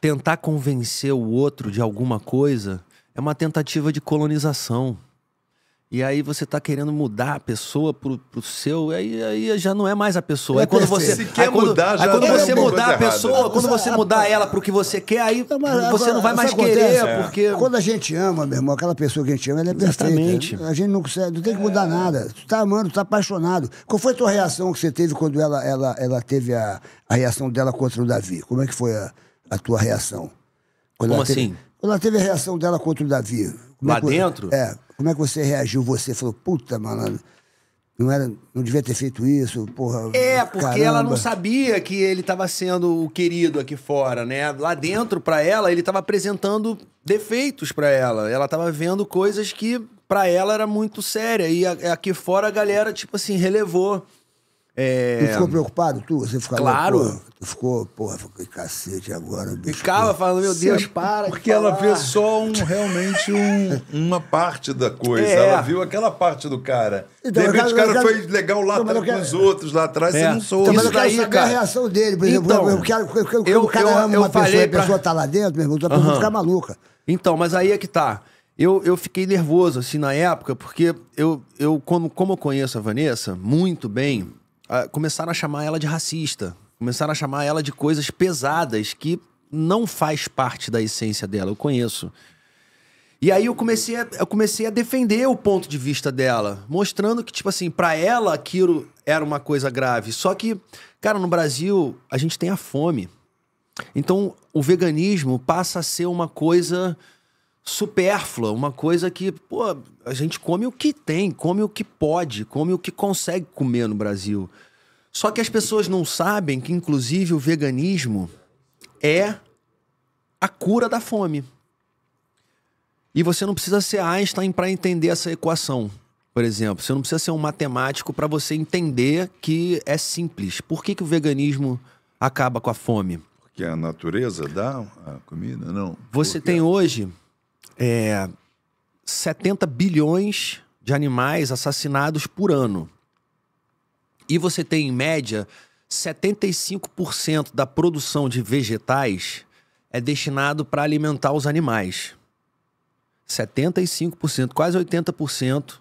tentar convencer o outro de alguma coisa é uma tentativa de colonização. E aí você tá querendo mudar a pessoa pro, pro seu, aí, aí já não é mais a pessoa. é quando você, Se quer quando, mudar, já aí quando você mudar a pessoa, errada. quando você mudar ela pro que você quer, aí você não vai mais querer, é. porque... É. Quando a gente ama, meu irmão, aquela pessoa que a gente ama, ela é perfeita. A gente não, consegue, não tem que mudar nada. Tu tá amando, tu tá apaixonado. Qual foi a tua reação que você teve quando ela, ela, ela teve a, a reação dela contra o Davi? Como é que foi a, a tua reação? Quando Como assim? Teve ela teve a reação dela contra o Davi. Lá é que, dentro? É. Como é que você reagiu? Você falou, puta, malandro. Não, era, não devia ter feito isso, porra. É, porque caramba. ela não sabia que ele estava sendo o querido aqui fora, né? Lá dentro, para ela, ele estava apresentando defeitos para ela. Ela estava vendo coisas que para ela era muito séria. E aqui fora a galera, tipo assim, relevou. É... Tu ficou preocupado, tu? Você ficava, claro. Porra, tu ficou, porra, fiquei cacete agora. Bicho, Ficava porra. falando, meu Deus, Sim, para. Porque ela vê só um, realmente um, uma parte da coisa. É. Ela viu aquela parte do cara. Então, de repente o cara quero... foi legal lá atrás quero... com os outros, lá atrás, é. você não soube. Então, mas eu quero saber cara... a reação dele, por exemplo. Então, eu quero, eu, eu, eu, o cara eu, ama uma pessoa e a pessoa tá lá dentro, meu irmão, a pessoa uhum. ficar maluca. Então, mas aí é que tá. Eu, eu fiquei nervoso, assim, na época, porque eu, eu como, como eu conheço a Vanessa muito bem começaram a chamar ela de racista, começaram a chamar ela de coisas pesadas que não faz parte da essência dela, eu conheço. E aí eu comecei a, eu comecei a defender o ponto de vista dela, mostrando que, tipo assim, para ela aquilo era uma coisa grave. Só que, cara, no Brasil a gente tem a fome. Então o veganismo passa a ser uma coisa supérflua, uma coisa que, pô, a gente come o que tem, come o que pode, come o que consegue comer no Brasil. Só que as pessoas não sabem que, inclusive, o veganismo é a cura da fome. E você não precisa ser Einstein para entender essa equação, por exemplo. Você não precisa ser um matemático para você entender que é simples. Por que, que o veganismo acaba com a fome? Porque a natureza dá a comida, não? Você Porque... tem hoje é, 70 bilhões de animais assassinados por ano. E você tem, em média, 75% da produção de vegetais é destinado para alimentar os animais. 75%, quase 80%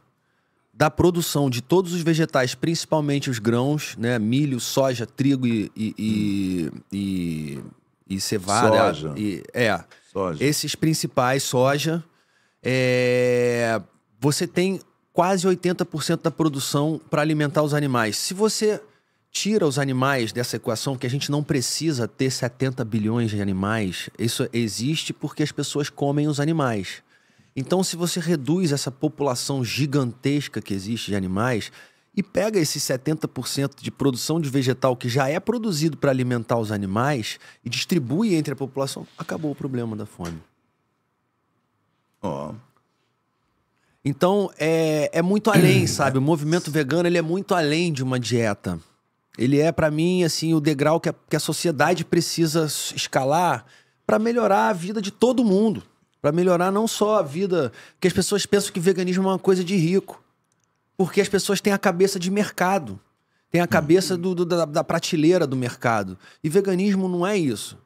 da produção de todos os vegetais, principalmente os grãos, né? Milho, soja, trigo e, e, e, e, e cevada. Soja. E, é Soja. Esses principais, soja. É... Você tem quase 80% da produção para alimentar os animais. Se você tira os animais dessa equação, que a gente não precisa ter 70 bilhões de animais, isso existe porque as pessoas comem os animais. Então, se você reduz essa população gigantesca que existe de animais, e pega esses 70% de produção de vegetal que já é produzido para alimentar os animais e distribui entre a população, acabou o problema da fome. Ó. Oh. Então, é, é muito além, sabe? O movimento vegano ele é muito além de uma dieta. Ele é, para mim, assim, o degrau que a, que a sociedade precisa escalar para melhorar a vida de todo mundo. Para melhorar não só a vida. que as pessoas pensam que veganismo é uma coisa de rico. Porque as pessoas têm a cabeça de mercado, têm a cabeça do, do, da, da, prateleira do mercado. E veganismo não é isso.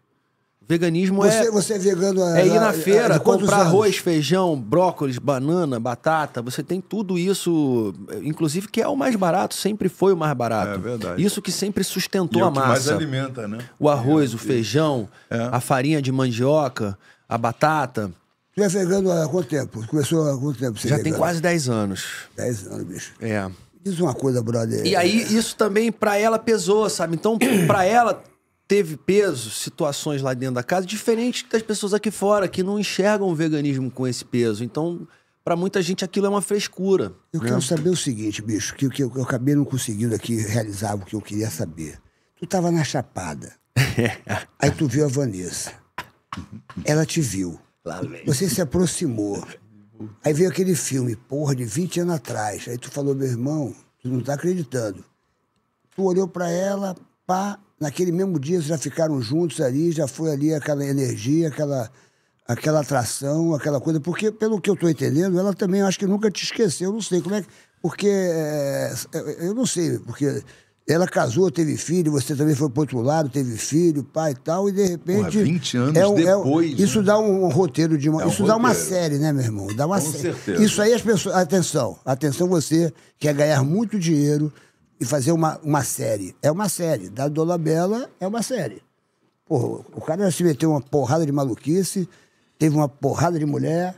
Veganismo você, é. Você é vegano a, É ir na feira, comprar anos? arroz, feijão, brócolis, banana, batata. Você tem tudo isso, inclusive que é o mais barato, sempre foi o mais barato. É verdade. Isso que sempre sustentou e é a massa. mais alimenta, né? O arroz, é, o feijão, é. a farinha de mandioca, a batata. Tu é vegano há quanto tempo? Começou há quanto tempo? Você Já tem quase 10 anos. 10 anos, bicho. É. Diz uma coisa, brother. E aí, é. isso também pra ela pesou, sabe? Então, pra ela, teve peso, situações lá dentro da casa, diferente das pessoas aqui fora, que não enxergam o veganismo com esse peso. Então, para muita gente, aquilo é uma frescura. Eu né? quero saber o seguinte, bicho, que, que eu, eu acabei não conseguindo aqui realizar o que eu queria saber. Tu tava na Chapada. Aí tu viu a Vanessa. Ela te viu. Lá vem. Você se aproximou. Aí veio aquele filme, porra, de 20 anos atrás. Aí tu falou, meu irmão, tu não tá acreditando. Tu olhou para ela, pá, naquele mesmo dia já ficaram juntos ali, já foi ali aquela energia, aquela, aquela atração, aquela coisa. Porque, pelo que eu tô entendendo, ela também acho que nunca te esqueceu, Eu não sei como é que. Porque. É, é eu não sei, porque ela casou, teve filho, você também foi para outro lado, teve filho, pai e tal, e de repente. Porra, 20 é anos é um, depois. É um, né? isso né? dá um, roteiro de uma. É isso roteiro. dá uma série, né, meu irmão? Dá uma Com série. Certeza. Isso aí as pessoas. Atenção, atenção, você quer ganhar muito dinheiro e fazer uma, uma série. É uma série. Da Dolabella é uma série. Porra, o cara se meteu uma porrada de maluquice, teve uma porrada de mulher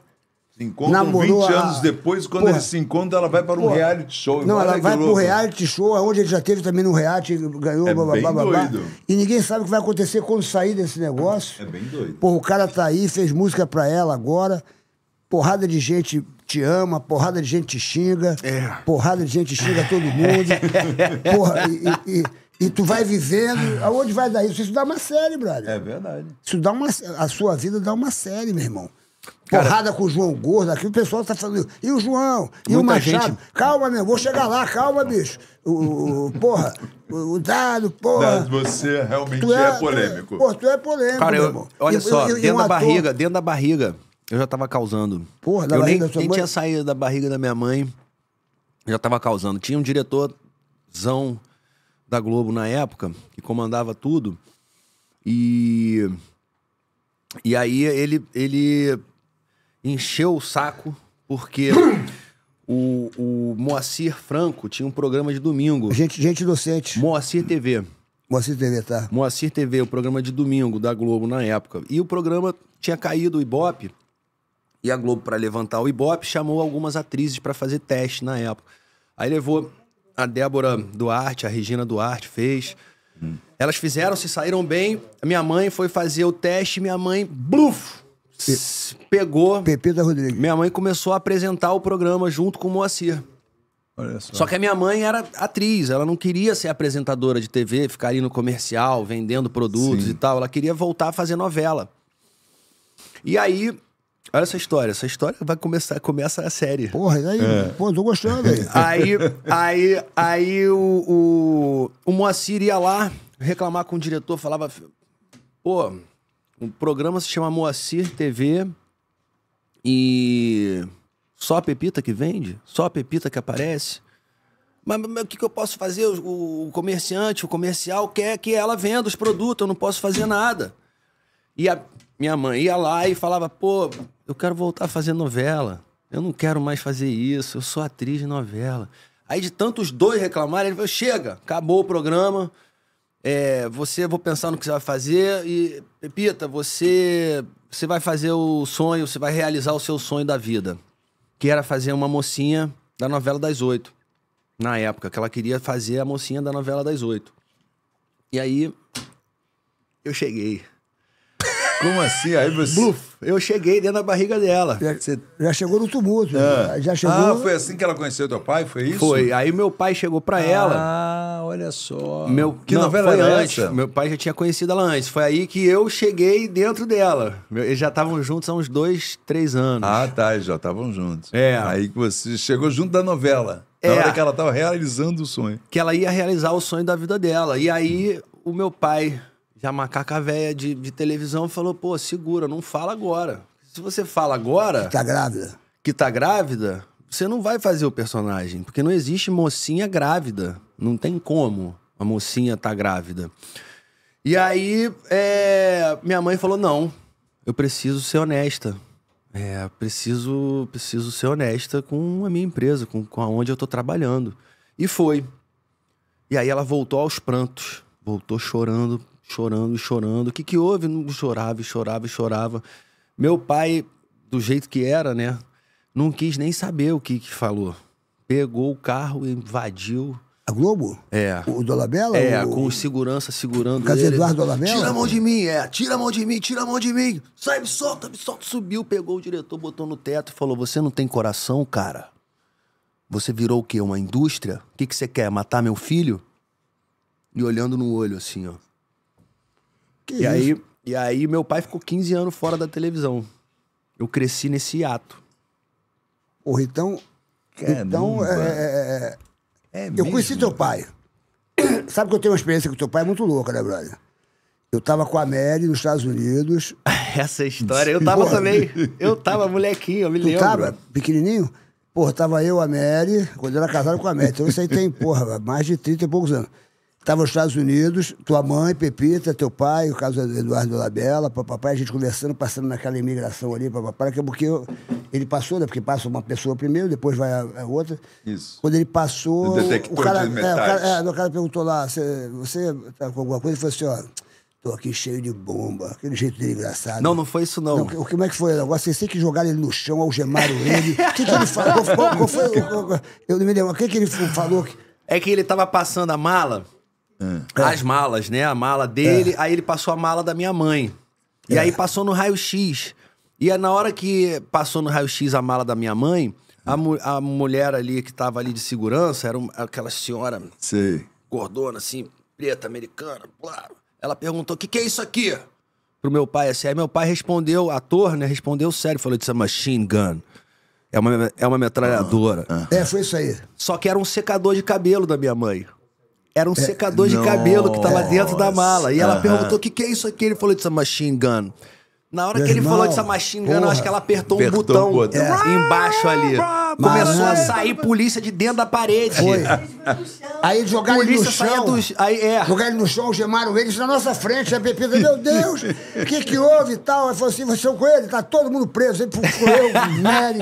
se encontram namorou 20 a... anos depois, quando Porra. eles se encontram, ela vai para um Porra. reality show. Não, ela vai para o reality show, onde ele já teve também no reality, ganhou, é blá, blá, blá, blá, E ninguém sabe o que vai acontecer quando sair desse negócio. É bem doido. Porra, o cara tá aí, fez música para ela agora. Porrada de gente te ama, porrada de gente te xinga, é. porrada de gente xinga todo mundo. porra, e, e, e, e, tu vai vivendo. Aonde vai dar isso? Isso dá uma série, brother. É verdade. Isso dá uma. A sua vida dá uma série, meu irmão. Porrada com o João Gordo aqui, o pessoal tá falando. E o João? E o Machado? Gente... Calma, meu, vou chegar lá, calma, bicho. O, o porra, o, o dado, porra. Dado, você realmente tu é, é, é polêmico. Pô, tu é polêmico, Cara, eu, olha e, só, dentro um da ator... barriga, dentro da barriga, eu já tava causando. Porra, da eu barriga nem, da sua nem mãe? tinha saído da barriga da minha mãe, já tava causando. Tinha um diretorzão da Globo na época, que comandava tudo, e... E aí ele... ele encheu o saco porque o, o Moacir Franco tinha um programa de domingo. Gente, gente docente. Moacir TV. Moacir TV, tá. Moacir TV, o programa de domingo da Globo na época. E o programa tinha caído o Ibope. E a Globo, para levantar o Ibope, chamou algumas atrizes para fazer teste na época. Aí levou a Débora Duarte, a Regina Duarte fez. Hum. Elas fizeram, se saíram bem. minha mãe foi fazer o teste, minha mãe, bluf! pegou. Pepe da Rodrigues. Minha mãe começou a apresentar o programa junto com o Moacir. Só. só. que a minha mãe era atriz, ela não queria ser apresentadora de TV, ficar ali no comercial, vendendo produtos Sim. e tal. Ela queria voltar a fazer novela. E aí, olha essa história, essa história vai começar, começa a série. Porra, e aí? É. Pô, tô gostando aí. aí, aí, aí o, o, o Moacir ia lá reclamar com o diretor, falava: pô, o programa se chama Moacir TV e só a Pepita que vende? Só a Pepita que aparece? Mas, mas o que, que, eu posso fazer? O, o, comerciante, o comercial quer que ela venda os produtos, eu não posso fazer nada. E a minha mãe ia lá e falava: pô, eu quero voltar a fazer novela. Eu não quero mais fazer isso, eu sou atriz de novela. Aí de tantos dois reclamarem, ele falou: chega, acabou o programa é, você, vou pensar no que você vai fazer e, Pepita, você, você vai fazer o sonho, você vai realizar o seu sonho da vida, que era fazer uma mocinha da novela das oito, na época, que ela queria fazer a mocinha da novela das oito. E aí, eu cheguei. Como assim? Aí você. Bluf. Eu cheguei dentro da barriga dela. Já, você... já chegou no tumulto. É. Já chegou. Ah, foi assim que ela conheceu teu pai? Foi isso? Foi. Aí meu pai chegou pra ah, ela. Ah, olha só. Meu... Que Não, novela foi antes. Essa? Meu pai já tinha conhecido ela antes. Foi aí que eu cheguei dentro dela. Eles já estavam juntos há uns dois, três anos. Ah, tá. Eles já estavam juntos. É. Aí que você chegou junto da novela. Na é. hora que ela tava realizando o sonho. Que ela ia realizar o sonho da vida dela. E aí hum. o meu pai já macaca velha de, de televisão falou, pô, segura, não fala agora. Se você fala agora. Que tá grávida. Que tá grávida, você não vai fazer o personagem, porque não existe mocinha grávida. Não tem como a mocinha tá grávida. E aí, é, minha mãe falou: não, eu preciso ser honesta. É, preciso, preciso ser honesta com a minha empresa, com, com aonde eu tô trabalhando. E foi. E aí ela voltou aos prantos, voltou chorando chorando, chorando. O que, que houve? Não chorava, chorava, chorava. Meu pai, do jeito que era, né? Não quis nem saber o que, que falou. Pegou o carro, e invadiu. A Globo? É. O Dolabella? É, o... com os segurança segurando. Caso Eduardo Dolabella? Tira a mão de mim, é. Tira a mão de mim, tira a mão de mim. Sai, me solta, me solta. Subiu, pegou o diretor, botou no teto e falou: Você não tem coração, cara? Você virou o quê? Uma indústria? O que, que você quer? Matar meu filho? E olhando no olho, assim, ó. Que e, isso? aí, e aí meu pai ficou 15 anos fora da televisão. Eu cresci nesse ato. Porra, então. Caramba. Então, é. é eu mesmo? conheci teu pai. Sabe que eu tenho uma experiência com teu pai muito louca, né, brother? Eu tava com a Mary nos Estados Unidos. Essa história, eu tava também. Eu tava molequinho, eu me tu lembro. tava pequenininho? Porra, tava eu, a Mary, quando eu era casado com a Mary. Então isso aí tem, porra, mais de 30 e poucos anos. Estava nos Estados Unidos, tua mãe, Pepita, teu pai, o caso do Eduardo Labella, papai, a gente conversando, passando naquela imigração ali, papai, que é porque eu, ele passou, né? Porque passa uma pessoa primeiro, depois vai a, a outra. Isso. Quando ele passou. O, o cara, de É, o, cara, é, cara perguntou lá, você tá com alguma coisa? Ele falou assim, ó. Tô aqui cheio de bomba. Aquele jeito dele engraçado. Não, não foi isso, não. não como é que foi o negócio? Vocês têm que jogar ele no chão, algemaram ele. O que, que ele falou? Qual, qual foi? Eu não me lembro. O que, que ele falou? É que ele tava passando a mala. É. As malas, né? A mala dele, é. aí ele passou a mala da minha mãe. E é. aí passou no raio-x. E é na hora que passou no raio-x a mala da minha mãe, a, mu a mulher ali que tava ali de segurança, era uma, aquela senhora Sei. gordona, assim, preta, americana, claro. Ela perguntou: o que, que é isso aqui? Pro meu pai, assim. Aí meu pai respondeu, ator, né? Respondeu sério, falou: It's a machine gun. É uma, é uma metralhadora. Uhum. Uhum. É, foi isso aí. Só que era um secador de cabelo da minha mãe. Era um é, secador de cabelo que tava dentro da mala. E ela perguntou: o que, que é isso aqui? Ele falou: de a machine gun. Na hora Meu que ele irmão, falou dessa machine gun, eu acho que ela apertou, apertou um botão, um botão. É. embaixo ali. Começou a é. sair polícia de dentro da parede. Foi. Aí é. jogaram ele no chão. Do... Aí, é. ele no chão, gemaram eles na nossa frente. A Pepita, meu Deus, o que, que houve e tal? ela falou assim: vocês estão com ele, tá todo mundo preso. Ele eu, Mary.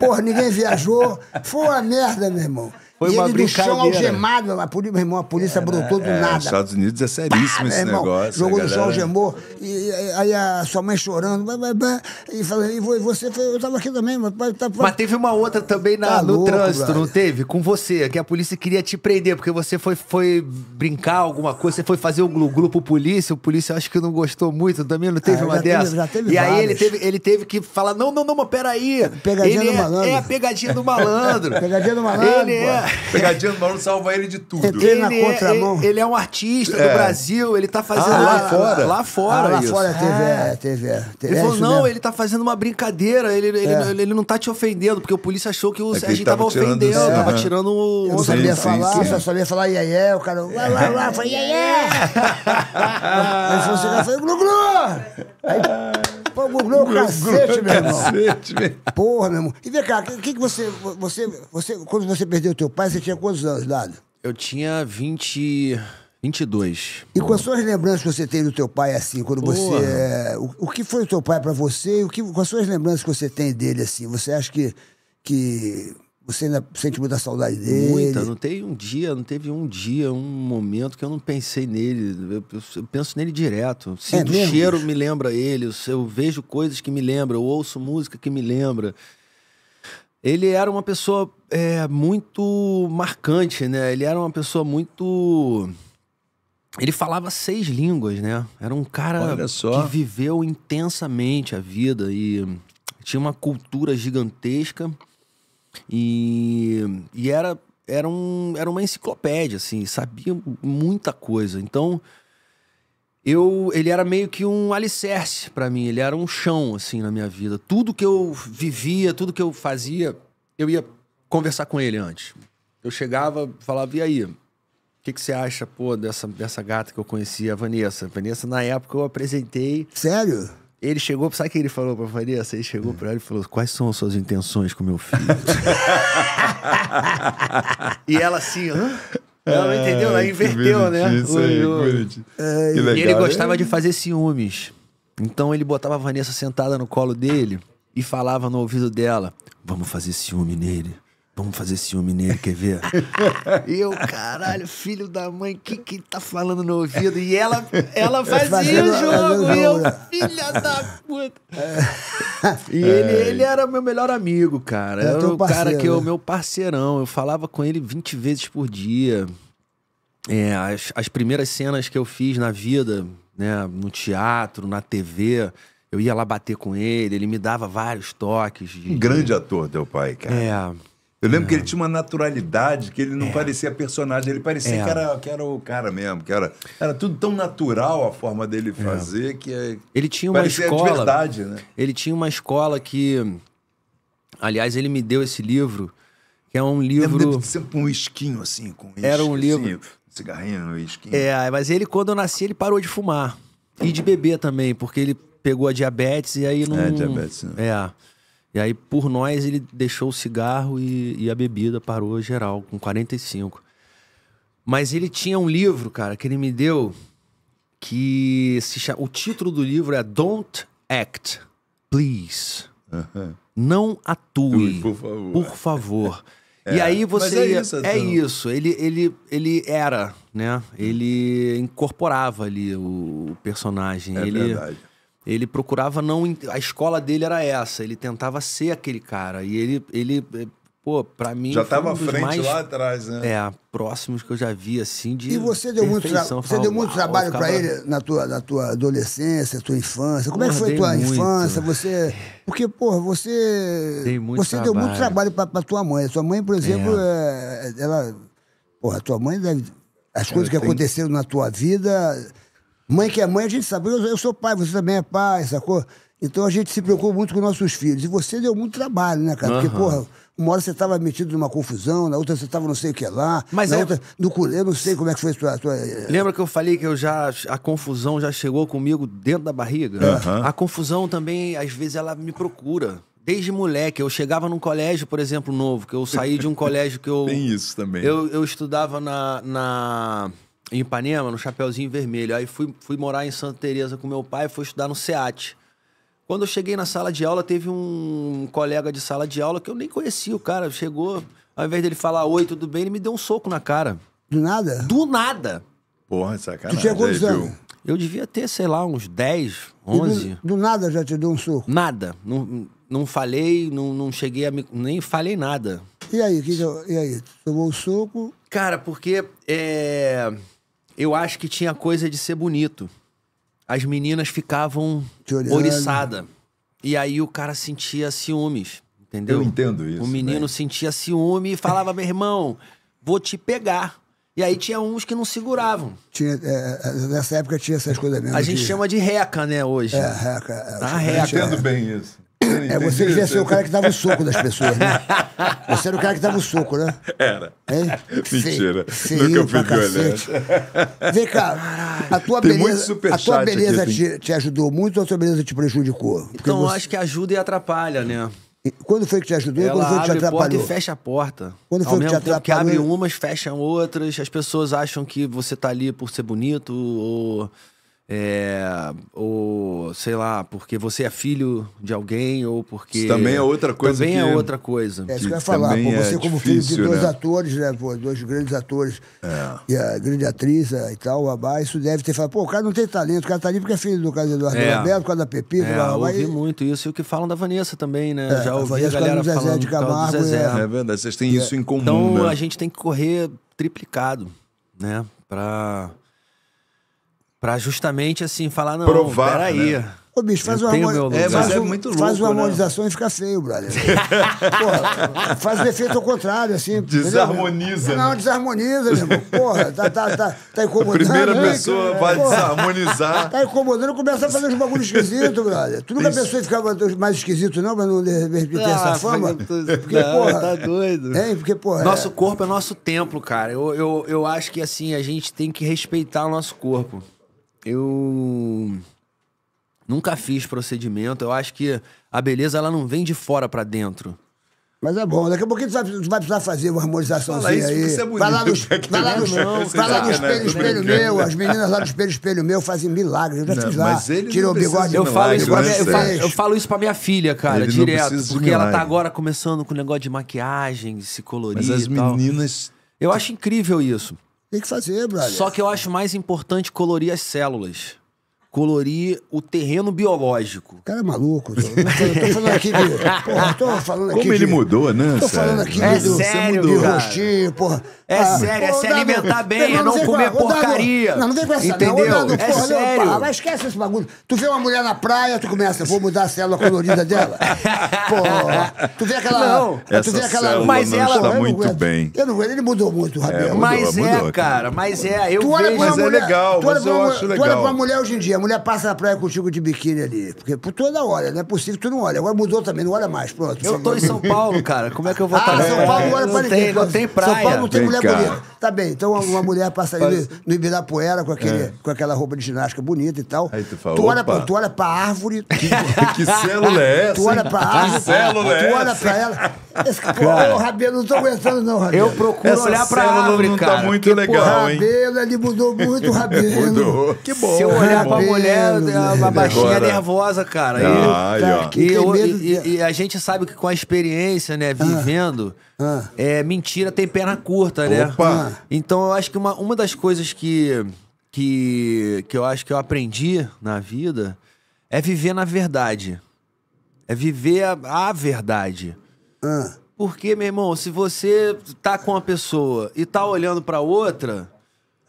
Porra, ninguém viajou. Foi uma merda, meu irmão. Foi e uma ele brincadeira. no chão algemado, a polícia, meu irmão, a polícia é, brotou do é, nada. Nos Estados Unidos é seríssimo Pá, esse irmão, negócio. Jogou no galera... chão, algemou, e, aí a sua mãe chorando, blá, blá, blá, e falou, e você, eu tava aqui também. Mas, tá, mas teve uma outra também na, tá no louco, trânsito, brother. não teve? Com você, que a polícia queria te prender, porque você foi, foi brincar alguma coisa, você foi fazer o grupo polícia, o polícia acho que não gostou muito também, não teve ah, uma dessa? Teve, teve e vários. aí ele teve, ele teve que falar, não, não, não, mas peraí. Pegadinha ele do é, malandro. É a pegadinha do malandro. pegadinha do malandro, ele é... Pegadinha do Mauro salva ele de tudo. É na contramão. Ele, é, ele é um artista do é. Brasil, ele tá fazendo ah, lá, lá, fora. Lá fora, ah, lá isso. fora TV, TV, TV. Ele falou, não, mesmo. ele tá fazendo uma brincadeira, ele, ele, ele, não tá te ofendendo, porque o polícia achou que o, a gente tava, ofendendo, tava né? tirando o... Eu não sabia falar, só sabia falar iaié, o cara, lá, lá, lá, foi iaié. Aí falou, assim, glu, glu. Aí... Pô, meu o é é cacete, meu irmão. Cacete, meu. Porra, meu irmão. E vem cá, o que, que você, você, você. Quando você perdeu o teu pai, você tinha quantos anos, Dado? Eu tinha 20. 22. E quais são as lembranças que você tem do teu pai, assim, quando Porra. você... É, o, o, que foi o teu pai para você e o que, quais são as lembranças que você tem dele, assim? Você acha que, que você ainda sente muita saudade dele? Muita. Não tem um dia, não teve um dia, um momento que eu não pensei nele. Eu, eu penso nele direto. É Sinto é o cheiro, me lembra ele. Eu, vejo coisas que me lembram. Eu ouço música que me lembra. Ele era uma pessoa é, muito marcante, né? Ele era uma pessoa muito... Ele falava seis línguas, né? Era um cara que viveu intensamente a vida e tinha uma cultura gigantesca e, e era, era, um, era uma enciclopédia, assim, sabia muita coisa. Então, eu, ele era meio que um alicerce para mim, ele era um chão, assim, na minha vida. Tudo que eu vivia, tudo que eu fazia, eu ia conversar com ele antes. Eu chegava, falava, e aí? O que, que você acha, pô, dessa, dessa gata que eu conhecia, a Vanessa? Vanessa, na época, eu apresentei. Sério? Ele chegou, sabe o que ele falou pra Vanessa? Ele chegou pra ela e falou: Quais são as suas intenções com meu filho? e ela assim, hã? Ela não entendeu, ela inverteu, né? Isso aí, o, é, e legal. ele gostava de fazer ciúmes. Então ele botava a Vanessa sentada no colo dele e falava no ouvido dela: Vamos fazer ciúme nele. Vamos fazer ciúme nele, quer ver? eu, caralho, filho da mãe, o que que tá falando no ouvido? E ela, ela fazia fazendo, o jogo, e eu, filha da puta. É. E ele, é. ele era meu melhor amigo, cara. É, era o cara que é né? o meu parceirão. Eu falava com ele 20 vezes por dia. É, as, as primeiras cenas que eu fiz na vida, né, no teatro, na TV, eu ia lá bater com ele, ele me dava vários toques. De... Um grande ator, teu pai, cara. É. Eu lembro é. que ele é. tinha uma naturalidade que ele não é. parecia personagem, ele parecia é. que, era, que era o cara mesmo, que era, era tudo tão natural a forma dele é. fazer que é, ele tinha uma escola, de verdade, né? Ele tinha uma escola que, aliás, ele me deu esse livro que é um livro eu sempre um esquinho assim com isque, era um assim, livro assim, cigarrinho um esquinho. É, mas ele quando eu nasci ele parou de fumar e de beber também, porque ele pegou a diabetes e aí não. É diabetes. Né? É. E aí, por nós, ele deixou o cigarro e, e a bebida parou geral, com 45. Mas ele tinha um livro, cara, que ele me deu, que se chama... O título do livro é Don't Act, Please. Não atue, por favor. Por favor. É, e aí você. É isso, é então. isso. Ele, ele, ele era, né? Ele incorporava ali o, personagem. É ele, verdade. Ele procurava não. A escola dele era essa. Ele tentava ser aquele cara. E ele, ele eh, pô, pra mim. Já tava um à frente mais, lá atrás, né? É, próximos que eu já vi, assim, de. E você deu muito, tra... você deu muito trabalho para ele na tua, na tua adolescência, tua infância. Como é que foi a tua muito. infância? Você. É. Porque, pô, você. Dei muito você trabalho. deu muito trabalho pra, pra tua mãe. A tua mãe, por exemplo, é. é ela. pô a tua mãe deve. As coisas eu que tenho... aconteceram na tua vida Mãe que é mãe, a gente sabe. Eu, eu sou pai, você também é pai, sacou? Então a gente se preocupa muito com nossos filhos. E você deu muito trabalho, né, cara? Uhum. Porque, porra, uma hora você estava metido numa confusão, na outra você estava não sei o que lá, Mas na é... outra, no culé, não sei como é que foi a tua, tua, eh, Lembra que eu falei que eu já a confusão já chegou comigo dentro da barriga? Uhum. A confusão também, às vezes, ela me procura. Desde moleque, eu chegava num colégio, por exemplo, novo, que eu saí de um colégio que eu. Tem isso também. Eu, eu estudava na... na em Ipanema, no Chapeuzinho Vermelho. Aí fui, fui morar em Santa Teresa com meu pai, e fui estudar no SEAT. Quando eu cheguei na sala de aula, teve um colega de sala de aula que eu nem conhecia o cara. Chegou, ao invés dele falar oi, tudo bem, ele me deu um soco na cara. Do nada? Do nada! Porra, sacanagem. Tu chegou dizendo? Eu devia ter, sei lá, uns 10, 11. Do, do, nada já te deu um soco? Nada. Não, não falei, não, não cheguei a me... Nem falei nada. E aí? Que, e aí? Tomou o um soco? Cara, porque... É... Eu acho que tinha coisa de ser bonito. As meninas ficavam oriçadas. E aí o cara sentia ciúmes, entendeu? Eu entendo isso. O menino né? sentia ciúme e falava, meu irmão, vou te pegar. E aí tinha uns que não seguravam. Tinha, é, é nessa época tinha essas coisas mesmo. A gente que... chama de reca, né, hoje. É, reca. É, tá? a reca. Entendo bem isso. É, você devia ser o cara que dava o soco das pessoas, né? Você era o cara que dava o soco, né? Era. Hein? Mentira. Sei, Nunca fui violento. Vem cá, a tua Tem beleza, a tua beleza aqui, assim. te, te, ajudou muito ou a tua beleza te prejudicou? Porque então, você... acho que ajuda e atrapalha, né? E quando foi que te ajudou Ela quando foi que te atrapalhou? porta e fecha a porta. Quando foi Ao que mesmo te atrapalhou? que abre umas, fecha outras. As pessoas acham que você tá ali por ser bonito ou é, ou sei lá, porque você é filho de alguém ou porque isso também é outra coisa. Também que... é outra coisa. É isso que eu ia falar. Pô, é você é como difícil, filho de dois né? atores, né? Pô, dois grandes atores é. e a grande atriz eh, e tal, babá, isso deve ter falado. Pô, o cara não tem talento, o cara tá ali porque é filho do caso Eduardo é. Roberto, por causa da Pepita, é, ouvi e... muito isso e o que falam da Vanessa também, né? É, Já ouvi Vanessa, a galera falando de Camargo. Do Zezé. É. é verdade, vocês têm isso em comum. Então né? a gente tem que correr triplicado, né? Pra Pra justamente assim falar, não, Provar, peraí. Né? Ô, bicho, faz uma amor... é, faz, é muito louco, faz uma né? harmonização e fica feio, brother. Porra, faz o efeito ao contrário, assim. Desarmoniza. Não, né? desarmoniza, meu irmão. Porra, tá, tá, tá, tá incomodando. A primeira né, pessoa é, vai Porra, desarmonizar. Tá incomodando, começa a fazer uns bagulho esquisito, brother. Tu nunca pensou em ficar mais esquisito, não, pra não ter ah, essa fama? Porque, não, porra. Tá doido. É, porque, porra. Nosso é... corpo é nosso templo, cara. Eu, eu, eu acho que, assim, a gente tem que respeitar o nosso corpo eu nunca fiz procedimento. Eu acho que a beleza ela não vem de fora para dentro. Mas é bom, daqui a pouquinho tu vai, tu vai precisar fazer uma harmonizaçãozinha aí. Isso é bonito. Vai lá no, vai lá é vai lá no é espelho, espelho meu, as meninas lá no espelho, espelho meu fazem milagres. Eu já fiz Tirou o bigode. Eu, falo isso, pra, né? eu, falo, eu falo isso pra minha filha, cara, ele direto. Porque ela tá agora começando com o negócio de maquiagem, de se colorir. Mas as meninas. Eu acho incrível isso. Tem que fazer, brother. Só que eu acho mais importante colorir as células. Colorir o terreno biológico. O cara é maluco. Tô, tô, falando aqui de. Porra, tô falando aqui. Como de, ele mudou, né? Tô falando aqui é de, sério, de, é de rostinho, porra. É ah, sério, é se alimentar bem, é não, não comer porcaria. Não, não vem com essa Entendeu? Não, Dado, é sério. Não, esquece esse bagulho. Tu vê uma mulher na praia, tu começa, vou mudar a célula colorida dela. porra. Tu vê aquela... Não. Tu vê aquela... Mas ela... está muito eu bem. Eu não ele mudou muito, é, Rabelo. É, mudou, mas mudou, é, mudou, cara, mas é. Eu tu olha mas é mulher, é legal, mas eu acho legal. Tu olha pra uma mulher hoje em dia, a mulher passa na praia contigo de biquíni ali. Porque por toda hora, não é possível que tu não olha. Agora mudou também, não olha mais, pronto. Eu tô em São Paulo, cara. Como é que eu vou ah, estar... São Paulo não olha pra ninguém. tem praia. São Paulo não tem mulher cara. bonita. Tá bem, então uma mulher passa ali Mas... no Ibirapuera com, aquele, é. com aquela roupa de ginástica bonita e tal. Aí tu fala, tu olha, pra, tu olha pra árvore. Que, que célula é essa? Tu olha pra árvore. Que célula é Tu olha é pra ela. Esse, pô, cara, o Rabelo não tô aguentando, não, Rabelo. Eu procuro essa olhar pra árvore, não tá cara. Tá muito legal, pô, hein? Rabelo, ele mudou muito o Rabelo. mudou. Que bom. Se eu olhar pra mulher, uma baixinha é nervosa, cara. Ah, e, tá, e, eu, e, e, a gente sabe que com a experiência, né, ah. vivendo, ah, ah. é mentira tem perna curta, né? Opa. Então eu acho que uma, uma das coisas que, que, que eu acho que eu aprendi na vida é viver na verdade. É viver a, a verdade. Ah. Porque, meu irmão, se você tá com uma pessoa e tá olhando para outra,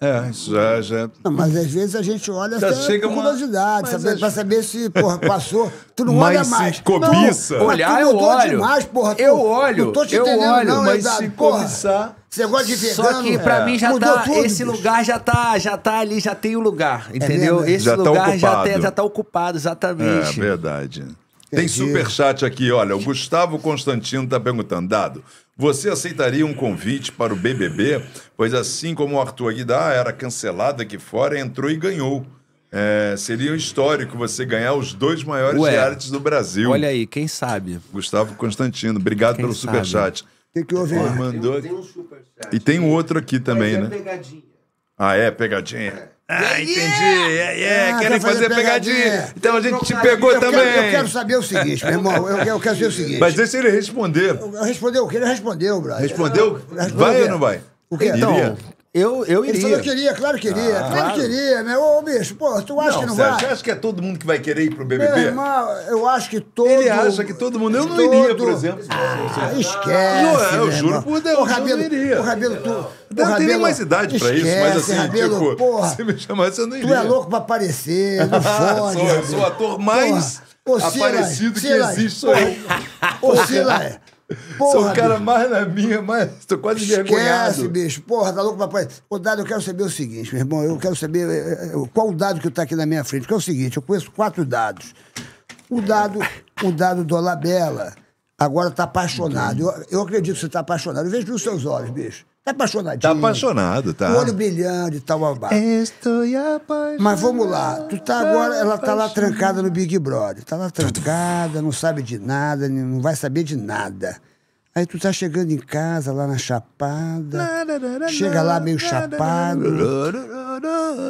é, né? isso já. já... Não, mas às vezes a gente olha já até chega curiosidade, uma... saber, pra saber se porra, passou. Tu não mas olha mais. Se cobiça. Não, Olhar, eu é olho. Demais, porra, tu, eu olho. Não tô te eu olho, não, mas se porra. cobiçar. Você gosta de vegano? Só que pra é. mim já Mudou tá. Tudo, esse bicho. lugar já tá, já tá ali, já tem o um lugar, é entendeu? É esse já tá lugar tá já, tá, já tá ocupado, exatamente. É verdade. Tem superchat aqui, olha. O Gustavo Constantino está perguntando: Dado, você aceitaria um convite para o BBB? Pois assim como o Arthur Aguilar era cancelado aqui fora, entrou e ganhou. É, seria um histórico você ganhar os dois maiores Ué, do Brasil. Olha aí, quem sabe? Gustavo Constantino, obrigado quem pelo superchat. Tem que, ouvir. houve? mandou... Tem um, e tem um outro aqui também, é né? Pegadinha. Ah, é? Pegadinha. É. Ah, entendi. Yeah, yeah. É, ah, Querem fazer, fazer pegadinha. pegadinha. Então a gente te pegou eu também. Quero, eu quero saber o seguinte, meu irmão. Eu, eu, quero saber o seguinte. Mas deixa ele responder. Respondeu o que? Ele respondeu, Brás. Respondeu? respondeu? Vai ou não vai? O que então? Iria. Eu, eu iria. Ele falou que queria, claro que queria, ah, claro que queria, né? Ô, bicho, pô, tu acha não, que não Sérgio, vai? Você acha que é todo mundo que vai querer ir pro BBB? Meu irmão, eu acho que todo... Ele acha que todo mundo... Eu não todo... iria, por exemplo. Ah, esquece, não, é, Eu juro por Deus, o Rabelo, eu não iria. O Rabelo, tu... Eu não tenho mais idade pra esquece, isso, mas assim, Rabelo, tipo, porra, se me chamasse, eu não iria. Tu é louco pra aparecer, não fode, sou, sou o ator mais porra, ô, aparecido que existe, sou Ô, Porra, Sou o cara bicho. mais na minha, mas Tô quase Esquece, envergonhado. Esquece, bicho. Porra, tá louco, papai. O Dado, eu quero saber o seguinte, meu irmão. Eu quero saber eh, eh, eh, qual o dado que tá aqui na minha frente. que é o seguinte, eu conheço quatro dados. O dado, o dado do Olabella agora tá apaixonado. Eu, eu acredito que você tá apaixonado. Eu vejo nos seus olhos, bicho. Tá apaixonadinho. Tá apaixonado, tá. O olho brilhando e tal, babá. Estou apaixonado. Mas vamos lá. Tu tá agora, ela tá lá trancada no Big Brother. Tá lá trancada, não sabe de nada, não vai saber de nada. Aí tu tá chegando em casa, lá na chapada. Chega lá meio chapado.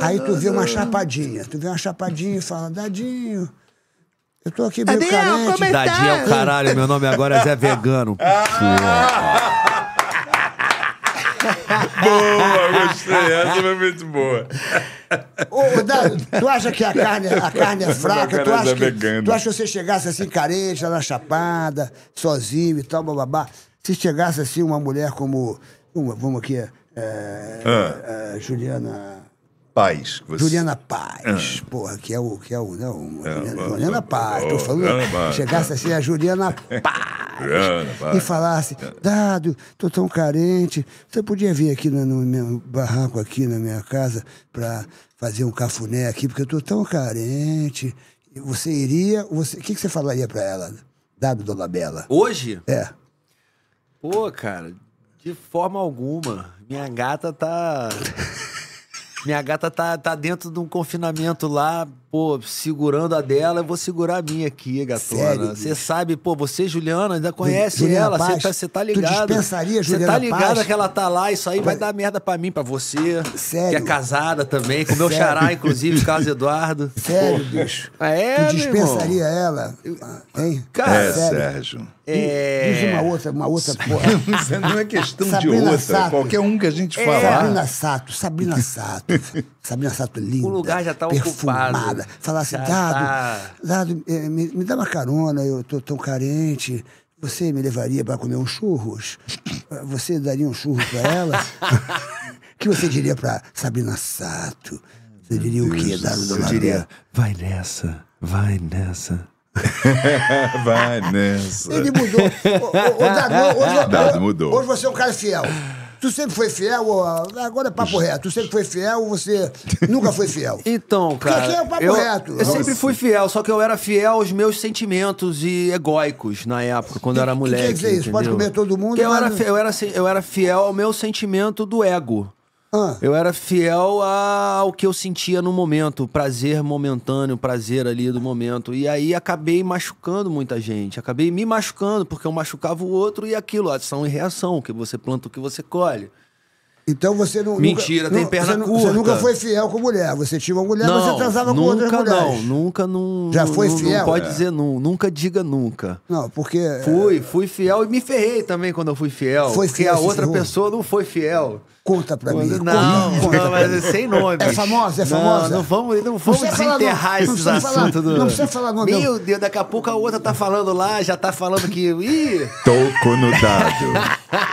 Aí tu vê uma chapadinha. Tu vê uma chapadinha e fala, dadinho. Eu tô aqui meio Dadinho, carente. É dadinho é o tá? caralho, meu nome agora é Zé Vegano. Ah! boa, gostei. Essa foi muito boa. Ô, Dado, tu acha que a carne, é- a carne é fraca? É tu acha, que, tu acha que você chegasse assim, carente, na chapada, sozinho e tal, bababá? Se chegasse assim uma mulher como. Uma, vamos aqui, é, ah. é, Juliana. Paz. Você... Juliana Paz, ah. porra, que é o. Que é o não, é, Juliana, oh, Juliana Paz. falando. chegasse assim a Juliana Paz, Juliana Paz. E falasse: Dado, tô tão carente. Você podia vir aqui no, no meu barraco, aqui na minha casa, para fazer um cafuné aqui, porque eu tô tão carente. Você iria. O você... que, que você falaria para ela, Dado Dolabella? Hoje? É. Pô, cara, de forma alguma. Minha gata tá. Minha gata tá, tá dentro de um confinamento lá, pô, segurando a dela, eu vou segurar a minha aqui, gatona. Você sabe, pô, você, Juliana, ainda conhece é, tá, tá tá Juliana ela, você tá, tá, ligado. Tu dispensaria, Juliana Você tá ligado Paz? que ela tá lá, isso aí vai, vai dar merda pra mim, pra você. Sério. Que é casada também, com o meu xará, inclusive, caso Eduardo. Sério, pô. bicho. Ah, é, tu dispensaria irmão? ela, ah, hein? Cara, é, Sério. Sérgio. É... Diz uma outra, uma outra porra. não é questão Sabrina de outra. Sato. Qualquer um que a gente é. falar. Sabrina Sato, Sabrina Sato. Sabrina Sato linda. O lugar já tá perfumada. ocupado nada. Falasse, assim, Dado, tá. Dado é, me, me, dá uma carona, eu tô tão carente. Você me levaria para comer um churros? Você daria um churro para ela? O que você diria para Sabrina Sato? Você diria o quê, Dado Dona Eu diria, vai nessa, vai nessa. vai nessa. Ele mudou. O, o, o Dado, hoje, Dado mudou. Hoje você é um cara fiel. Tu sempre foi fiel, agora é papo reto. Tu sempre foi fiel ou você nunca foi fiel? Então, cara. Porque aqui é o papo eu, reto. Eu sempre fui fiel, só que eu era fiel aos meus sentimentos e egóicos na época, quando eu era mulher. Quer dizer isso? Pode comer todo mundo. Né? Eu era, fiel, eu, era, eu era fiel ao meu sentimento do ego. Ah. Eu era fiel ao que eu sentia no momento, prazer momentâneo, prazer ali do momento. E aí acabei machucando muita gente, acabei me machucando, porque eu machucava o outro e aquilo, ação e reação, que você planta o que você colhe. Então você não. Mentira, nunca, tem perna você curta. Você nunca foi fiel com mulher. Você tinha uma mulher, não, você transava com outra mulher Não, nunca, não. Já foi não, fiel? Não pode é. dizer não. Nunca diga nunca. Não, porque. Fui, é, fui fiel e me ferrei também quando eu fui fiel. Foi porque a outra pessoa não foi fiel. Conta pra mim. Não, conta, não, mas é sem nome. É, é famosa, é famosa. Não, não vamos, não vamos não desenterrar não, esses não assuntos. Falar, do... Não precisa falar nome. Meu Deus, daqui a pouco a outra tá falando lá, já tá falando que. Ih! Tô conudado.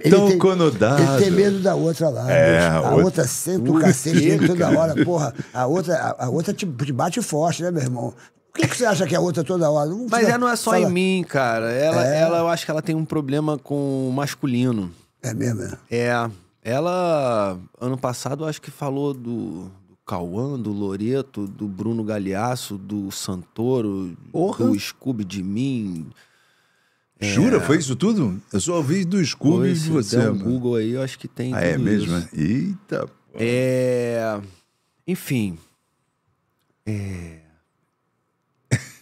Tô conudado. tem, conodado. Ele tem medo da outra lá. É, a, outra, outra senta o cacete toda hora. Porra, a outra, a, a outra te, te, bate forte, né, meu irmão? O que, que você acha que é a outra toda hora? Não, Mas ela não é só fala... em mim, cara. Ela, é... ela, eu acho que ela tem um problema com o masculino. É mesmo? É? é. Ela, ano passado, acho que falou do, Cauã, do Loreto, do Bruno Galhaço, do Santoro, Porra. do Scooby de mim. Jura? É... Foi isso tudo? Eu só ouvi do Scooby de você. Então, mano. Google aí, eu acho que tem. Ah, é mesmo? Isso. É? Eita. Porra. É. Enfim. É.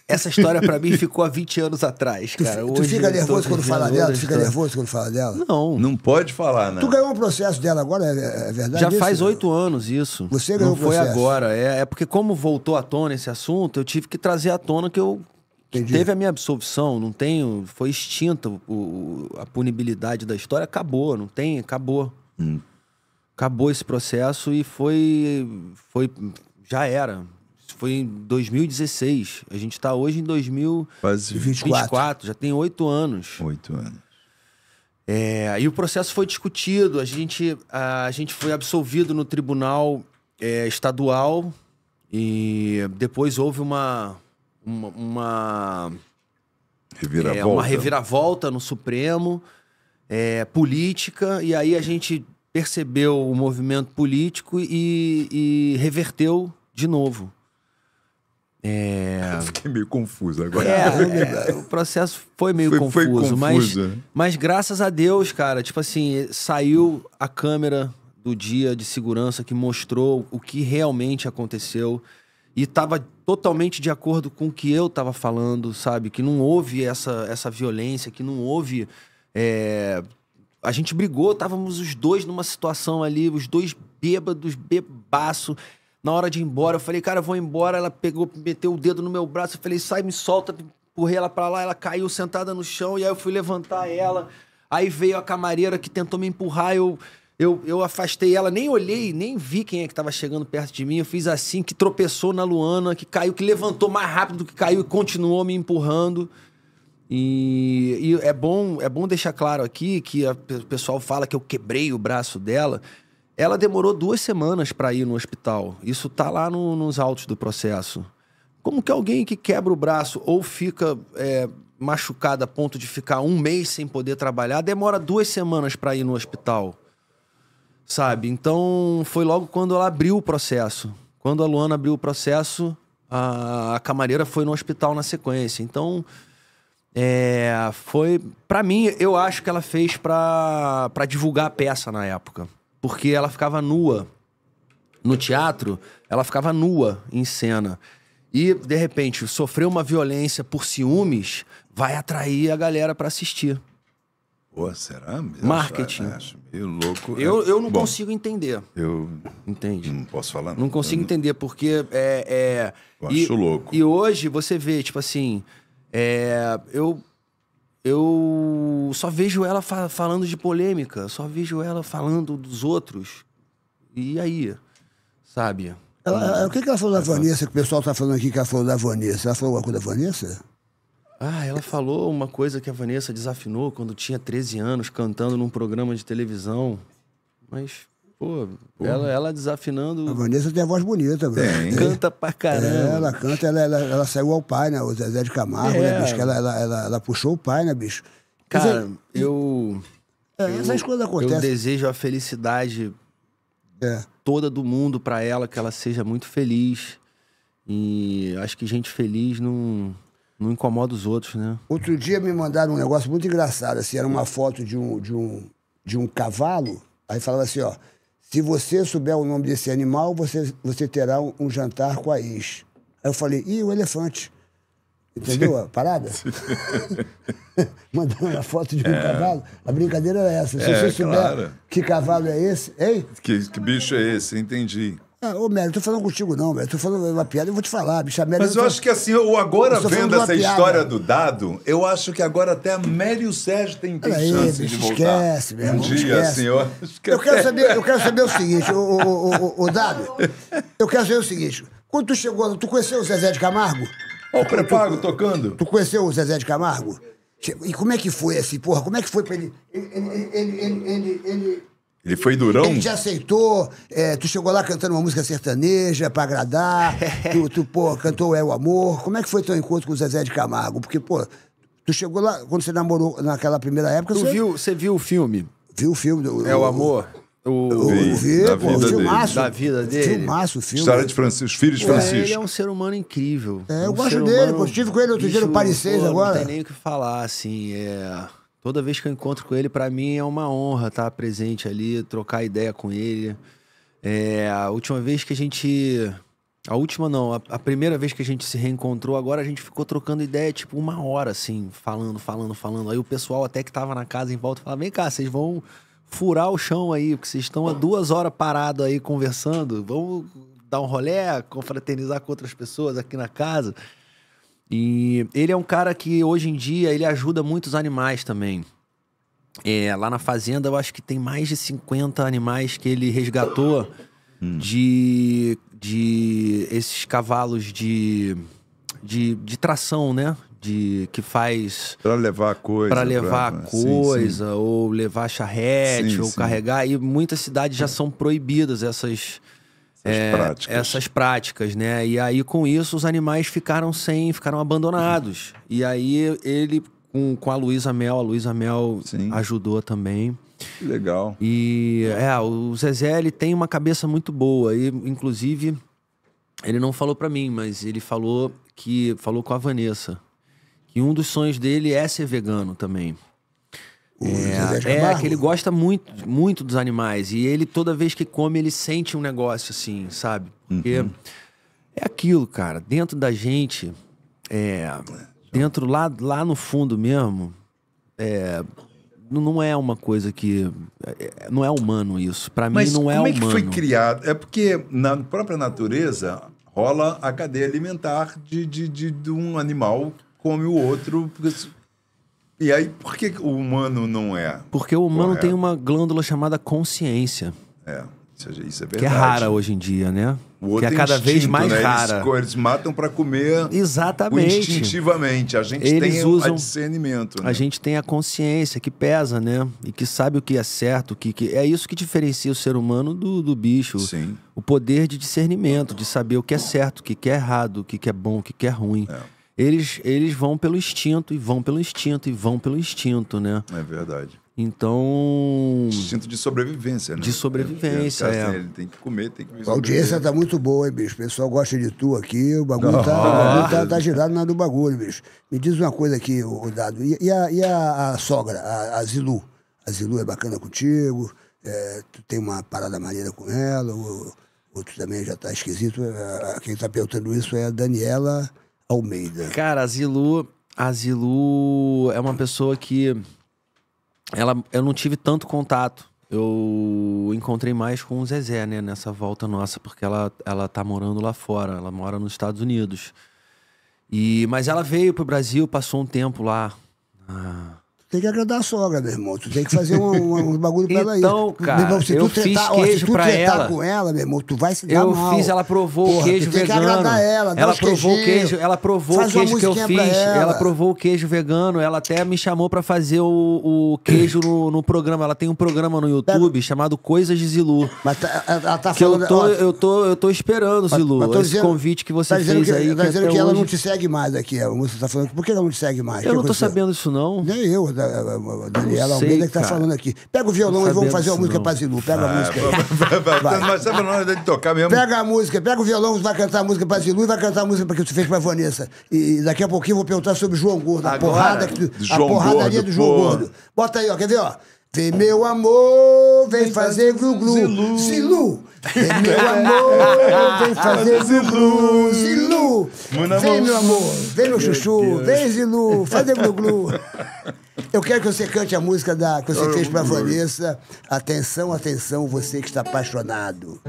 Essa história para mim ficou há 20 anos atrás, cara. Tu, tu fica nervoso quando fala dela? Tu fica nervoso quando fala dela? Não. Não pode falar, né? Tu ganhou um processo dela agora, é, é, é verdade? Já faz oito anos isso. Você ganhou Não um processo? foi agora. É, é porque como voltou à tona esse assunto, eu tive que trazer à tona que eu Entendi. Teve a minha absolvição, não tenho. Foi extinta o, a punibilidade da história, acabou, não tem, acabou. Hum. Acabou esse processo e foi. foi já era foi em 2016. A gente está hoje em 2024. Já tem oito anos. Oito anos. É, e o processo foi discutido. A gente, a, a gente foi absolvido no tribunal é, estadual e depois houve uma uma, uma reviravolta, é, uma reviravolta no Supremo é, política e aí a gente percebeu o movimento político e, e reverteu de novo. É... Fiquei meio confuso agora. É, é, o processo foi meio foi, confuso, foi confuso, Mas, mas graças a Deus, cara, tipo assim, saiu a câmera do dia de segurança que mostrou o que realmente aconteceu e estava totalmente de acordo com o que eu estava falando, sabe? Que não houve essa, essa violência, que não houve. É... A gente brigou, estávamos os dois numa situação ali, os dois bêbados, bebaço. Na hora de ir embora, eu falei, cara, eu vou embora. Ela pegou, meteu o dedo no meu braço. Eu falei, sai, me solta. Empurrei ela pra lá, ela caiu sentada no chão. E aí eu fui levantar ela. Aí veio a camareira que tentou me empurrar. Eu, eu, eu afastei ela, nem olhei, nem vi quem é que tava chegando perto de mim. Eu fiz assim, que tropeçou na Luana, que caiu, que levantou mais rápido do que caiu e continuou me empurrando. E, e, é, bom, é bom deixar claro aqui que a, o pessoal fala que eu quebrei o braço dela. Ela demorou duas semanas para ir no hospital. Isso tá lá no, nos autos do processo. Como que alguém que quebra o braço ou fica é, machucada a ponto de ficar um mês sem poder trabalhar demora duas semanas para ir no hospital? Sabe? Então foi logo quando ela abriu o processo. Quando a Luana abriu o processo, a, a camareira foi no hospital na sequência. Então. É, foi. para mim, eu acho que ela fez para divulgar a peça na época porque ela ficava nua. No teatro, ela ficava nua em cena. E, de repente, sofreu uma violência por ciúmes, vai atrair a galera para assistir. Pô, será? mesmo? Marketing. Acho, meio louco. Eu, é, eu não Bom, consigo entender. Eu. Entende? Não posso falar. Não, não consigo não... entender, porque é. é eu e, acho louco. E hoje você vê, tipo assim. É, eu eu só vejo ela fa falando de polêmica, só vejo ela falando dos outros. E aí, sabe? Ela, ela, então, o que, que ela falou da ela Vanessa, falou... que o pessoal tá falando aqui que ela falou da Vanessa? Ela falou alguma coisa da Vanessa? Ah, ela falou uma coisa que a Vanessa desafinou quando tinha 13 anos, cantando num programa de televisão. Mas Pô, Pô, Ela, ela desafinando. A Vanessa tem a voz bonita, velho. É, canta pra caramba. É, ela canta, ela, ela, ela, saiu ao pai, né? O Zezé de Camargo, né, é. né, bicho? Ela, ela, ela, ela, puxou o pai, né, bicho? Cara, eu, é, eu. essas coisas acontecem. Eu desejo a felicidade é. toda do mundo pra ela, que ela seja muito feliz. E acho que gente feliz não. Não incomoda os outros, né? Outro dia me mandaram um negócio muito engraçado, assim, era uma foto de um, de um, de um cavalo, aí falava assim, ó, se você souber o nome desse animal, você, você terá um, um jantar com a ex. Aí eu falei, e o elefante? Entendeu a parada? Mandando a foto de um é. cavalo. A brincadeira era é essa. Se é, você souber claro. que cavalo é esse, hein? Que, que bicho é esse? Entendi. Ah, ô, Mélio, tô falando contigo não, velho. Tô falando uma piada, eu vou te falar, bicho. Mas eu, tô... Tá acho que assim, o agora vendo essa história do dado, eu acho que agora até e Mélio Sérgio tem, tem aí, chance bicho, de voltar. Esquece, meu irmão, Um dia, esquece. assim, eu acho que eu quero saber Eu quero saber o seguinte, o, o, o, o, dado, eu quero saber o seguinte. Quando tu chegou, tu conheceu o Zezé de Camargo? Ó, o prepago tocando. Tu conheceu o Zezé de Camargo? E como é que foi assim, porra? Como é que foi pra ele, ele, ele, ele ele foi durão? Ele te aceitou, é, tu chegou lá cantando uma música sertaneja pra agradar, tu, tu, pô, cantou É o Amor. Como é que foi teu encontro com o Zezé de Camargo? Porque, pô, tu chegou lá, quando você namorou naquela primeira época... Tu você viu, você viu o filme? Viu o filme? Do, é o, o Amor? O, o, vi, o vi, da pô, vida dele. Filmaço, da vida dele. Filmaço, filme. História de Francisco, os filhos de Francisco. ele é um ser humano incrível. É, é eu um gosto dele, humano, eu estive com ele outro bicho, dia no Paris 6 agora. Não tem nem o que falar, assim, é... Toda vez que eu encontro com ele, para mim é uma honra estar tá presente ali, trocar ideia com ele. É, a última vez que a gente. A última não, a, a, primeira vez que a gente se reencontrou, agora a gente ficou trocando ideia, tipo, uma hora, assim, falando, falando, falando. Aí o pessoal até que tava na casa em volta falava: vem cá, vocês vão furar o chão aí, porque vocês estão há duas horas parado aí conversando, vamos dar um rolé, confraternizar com outras pessoas aqui na casa. E ele é um cara que hoje em dia ele ajuda muitos animais também. É, lá na fazenda eu acho que tem mais de 50 animais que ele resgatou hum. de, de esses cavalos de, de, de tração, né? De, que faz para levar coisa para levar pra... coisa sim, sim. ou levar charrete sim, ou carregar e muitas cidades já é. são proibidas essas é, práticas. essas práticas, né? E aí com isso os animais ficaram sem, ficaram abandonados. Uhum. E aí ele com, com a Luísa Mel, a Luísa Mel Sim. ajudou também. Que legal. E é, o Zezé ele tem uma cabeça muito boa e inclusive ele não falou para mim, mas ele falou que falou com a Vanessa que um dos sonhos dele é ser vegano também. É, é, que ele gosta muito, muito dos animais. E ele, toda vez que come, ele sente um negócio assim, sabe? Porque uhum. é aquilo, cara. Dentro da gente, é, dentro, lá, lá no fundo mesmo, é, não é uma coisa que. É, é, não é humano isso. Para mim, não é humano. Como é que foi criado? É porque na própria natureza rola a cadeia alimentar de, de, de, de um animal come o outro. Porque e aí, por que o humano não é? Porque o humano correto? tem uma glândula chamada consciência. É, isso é verdade. É que é rara hoje em dia, né? O outro que é cada instinto, vez mais né? rara. Eles, eles matam para comer Exatamente. instintivamente. A gente eles tem usam, o discernimento. Né? A gente tem a consciência que pesa, né? E que sabe o que é certo. que, que É isso que diferencia o ser humano do, do bicho. Sim. O poder de discernimento, de saber o que é certo, o que é errado, o que é bom, o que é ruim. É eles, eles vão pelo instinto, e vão pelo instinto, e vão pelo instinto, né? É verdade. Então. Instinto de sobrevivência, né? De sobrevivência. É, assim, é. Ele tem que comer, tem que viver. A audiência tá muito boa, hein, bicho? O pessoal gosta de tu aqui, o bagulho, tá, o bagulho tá, tá, girado na do bagulho, bicho. Me diz uma coisa aqui, o Dado. E, e, a, e a, a, sogra, a, a Zilu? A Zilu é bacana contigo? É, tu tem uma parada maneira com ela? Ou, outro tu também já tá esquisito? É, quem tá perguntando isso é a Daniela. Almeida. Cara, a Zilu, a Zilu é uma pessoa que ela, eu não tive tanto contato. Eu encontrei mais com o Zezé, né, nessa volta nossa, porque ela, ela tá morando lá fora, ela mora nos Estados Unidos. E, mas ela veio pro Brasil, passou um tempo lá. Ah tem que agradar a sogra, meu irmão. Tu tem que fazer um, um, bagulho pra ela aí. Então, cara, irmão, se eu tu tretar, fiz queijo ó, se tu pra ela. com ela, meu irmão, tu vai se dar eu mal. Eu fiz, ela provou Porra, o queijo tem vegano. Tem que agradar ela. Ela provou o queijo, ela provou o queijo que eu fiz. Ela. ela. provou o queijo vegano. Ela até me chamou pra fazer o, o queijo no, no, programa. Ela tem um programa no YouTube chamado Coisas de Zilu. Mas tá, ela tá falando... Eu tô, ó, eu, tô, eu tô esperando, Zilu, mas, mas esse dizendo, convite que você tá fez que, aí. Tá dizendo que ela não te segue mais aqui. Você tá falando, por que ela não te segue mais? Eu não tô sabendo isso, não. Nem eu, Daniela Almeida que está falando aqui. Pega o violão e vamos fazer uma música pra Zilu. Pega ah, a música. Vai, Mas sabe na hora de tocar mesmo? Pega a música, pega o violão, vai cantar a música pra Zilu e vai cantar a música que você fez pra Vanessa. E daqui a pouquinho eu vou perguntar sobre o João Gordo, Agora, a porrada que tu, a porradaria Gordo, do João pô. Gordo. Bota aí, ó, quer ver, ó? Vem meu amor, vem fazer glu-glu, zilu. Vem meu amor, vem fazer glu-glu, zilu. Vem meu amor, vem meu chuchu, vem zilu, fazer glu-glu. Eu quero que você cante a música da, que você ah, fez para Vanessa. Atenção, atenção, você que está apaixonado.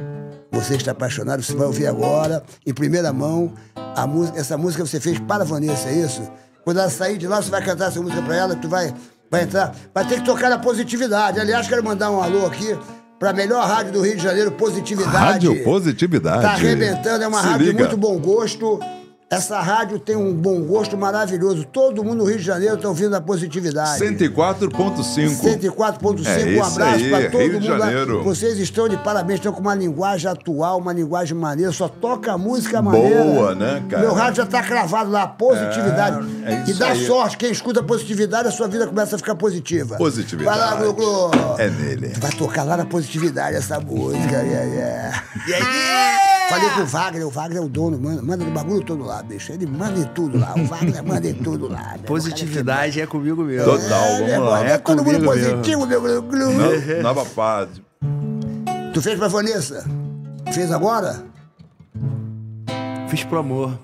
Você que está apaixonado, você vai ouvir agora, em primeira mão, a essa música que você fez para Vanessa, é isso? Quando ela sair de lá, você vai cantar essa música para ela, tu vai, vai entrar. Vai ter que tocar na positividade. Aliás, quero mandar um alô aqui para a melhor rádio do Rio de Janeiro, Positividade. Rádio Positividade. Tá arrebentando, é uma Se rádio liga. de muito bom gosto. Essa rádio tem um bom gosto maravilhoso. Todo mundo no Rio de Janeiro está ouvindo a positividade. 104.5. 104.5. É um abraço para todo Rio mundo. De Janeiro. Vocês estão de parabéns, estão com uma linguagem atual, uma linguagem maneira, só toca música maneira. Boa, né, cara? Meu rádio já está cravado lá, positividade. É, é e dá aí. sorte, quem escuta positividade, a sua vida começa a ficar positiva. Positividade. Vai lá, Guglu. É nele. Vai tocar lá na positividade essa música. Yeah, yeah. Yeah, yeah. Falei com o Wagner, o Wagner é o dono, manda, manda bagulho todo lá lá, bicho. Ele manda em tudo lá. O Wagner manda em tudo lá. Positividade é comigo mesmo. Total, vamos é, lá. É, é todo mundo positivo, mesmo. meu grupo. Nova fase. Tu fez pra Vanessa? Fez agora? Fiz pro amor.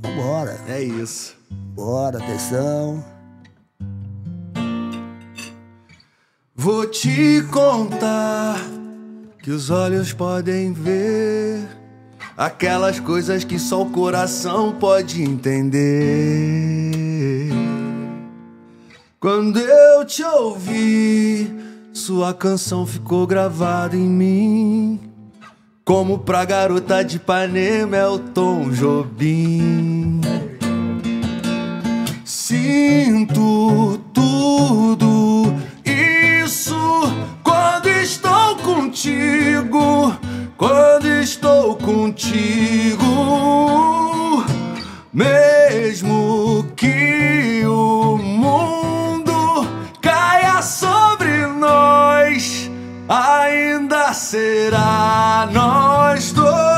Vambora. É isso. Bora, atenção. Vou te contar que os olhos podem ver aquelas coisas que só o coração pode entender. Quando eu te ouvi, sua canção ficou gravada em mim. Como pra garota de Ipanema é o Tom Jobim. Sinto tudo isso quando estou contigo quando estou contigo, mesmo que o mundo caia sobre nós, ainda será nós dois.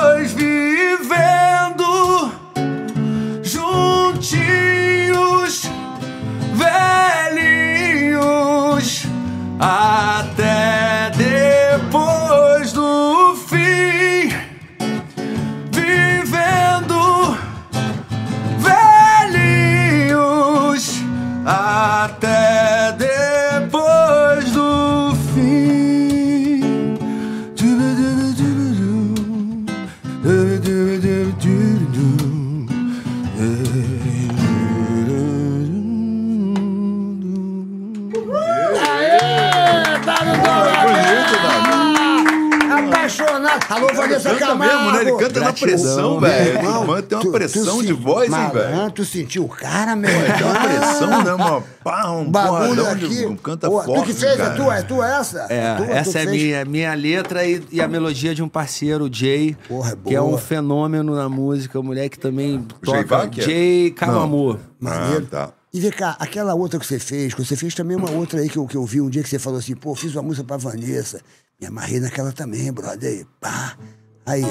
Alô, Vanessa canta Camargo. Mesmo, né? Ele canta Gratidão, na pressão, né? velho. mano irmão, tem uma pressão de voz, hein, velho? Tu sentiu o cara, meu irmão? Tem uma pressão, né, mano? Pá, um bagulho aqui. Um canta Pô, forte, Tu que fez cara. a É tu é essa? É, é essa é minha, minha letra e, e, a melodia de um parceiro, Jay, Porra, é que é um fenômeno na música, mulher que também ah, toca. Jay, Baca? Jay Calamor. Ah, tá. E vê cá, aquela outra que você fez, que você fez também uma outra aí que eu, que eu vi um dia que você falou assim, pô, fiz uma música pra Vanessa. Me amarrei naquela também, brother. Aí, pá. Aí,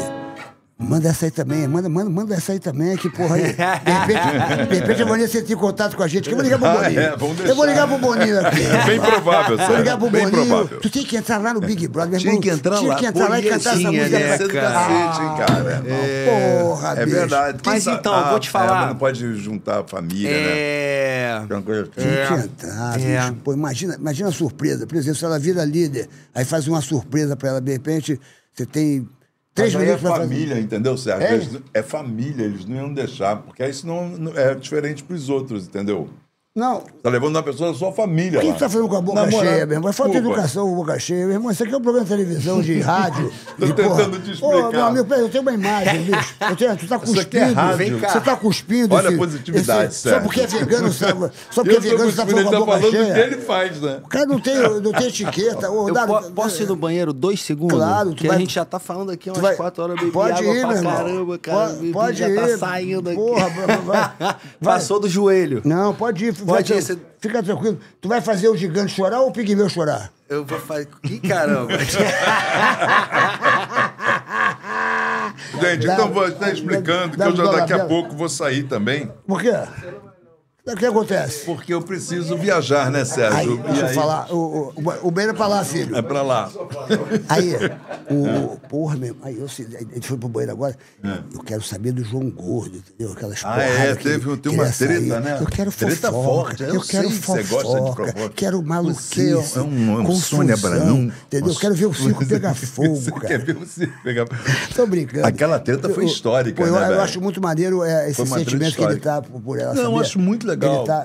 Manda essa aí também, manda, manda, manda essa aí também, que porra aí. De repente, de repente a Boninho você contato com a gente, que eu vou ligar pro Boninho. Ah, é, eu vou ligar pro Boninho aqui. É bem provável, Vou ligar pro Boninho. Provável. Tu tem que entrar lá no Big Brother, Tinha que entrar tinha lá. Tinha que entrar lá e cantar essa música né, pra cacete, cara. Ah, é, porra, É verdade. Quem mas então, ah, vou te falar. É, não pode juntar a família, né? é... né? É. Uma coisa... Tinha que é. entrar, é. Pô, imagina, imagina a surpresa. Por exemplo, se ela vira líder, aí faz uma surpresa pra ela, de repente, você tem Três Mas é família, entendeu, Sérgio? É? é? família, eles não iam deixar, porque aí senão é diferente para os outros, entendeu? Não. Tá levando uma pessoa da sua família. que você tá fazendo com a boca Namorado, cheia, meu irmão? É falta de educação, boca cheia, meu irmão. Isso aqui é um programa de televisão, de rádio. Tô de tentando porra. te explicar. Ô, meu amigo, eu tenho uma imagem, bicho. Eu tenho, tu tá cuspindo. Isso aqui é rádio. Vem cá. Você tá cuspindo. Olha esse, a positividade, esse, Só porque é vegano, sabe? Só porque é vegano, você tá falando com a tá boca tá falando o que ele faz, né? O cara não tem, não tem etiqueta. Ô, eu dá, po posso ir no banheiro dois segundos? Claro. Porque vai... a gente já tá falando aqui umas vai... quatro horas, bebi Pode água ir, pra caramba, cara. Pode ir. Já tá saindo aqui. Porra, Passou do joelho. Não, pode ir Pode ir, Fica tranquilo. Tu vai fazer o gigante chorar ou o pigmeu chorar? Eu vou fazer. Que caramba! Gente, então vou estar explicando dá, que eu já daqui a pouco vou sair também. Por quê? É, o que acontece? Porque eu preciso viajar, né, Sérgio? Aí, deixa aí... eu falar. O, o, o é pra lá, filho. É pra lá. Aí, o, é. porra, meu aí eu, a gente foi pro banheiro agora. É. Eu quero saber do João Gordo, entendeu? Aquelas ah, é, teve, teve uma treta, sair. né? Eu quero treta forte. Eu, eu quero fofoca. Você gosta de provoca. Quero maluquice. Você é um, é um Sônia Abraão. Entendeu? Eu quero ver o circo pegar fogo, você cara. quer ver o circo pegar fogo. Tô brincando. Aquela treta foi histórica, eu, né, Eu acho muito maneiro é, esse sentimento que ele tá por ela, Não, eu acho muito legal legal. Ele tá, ele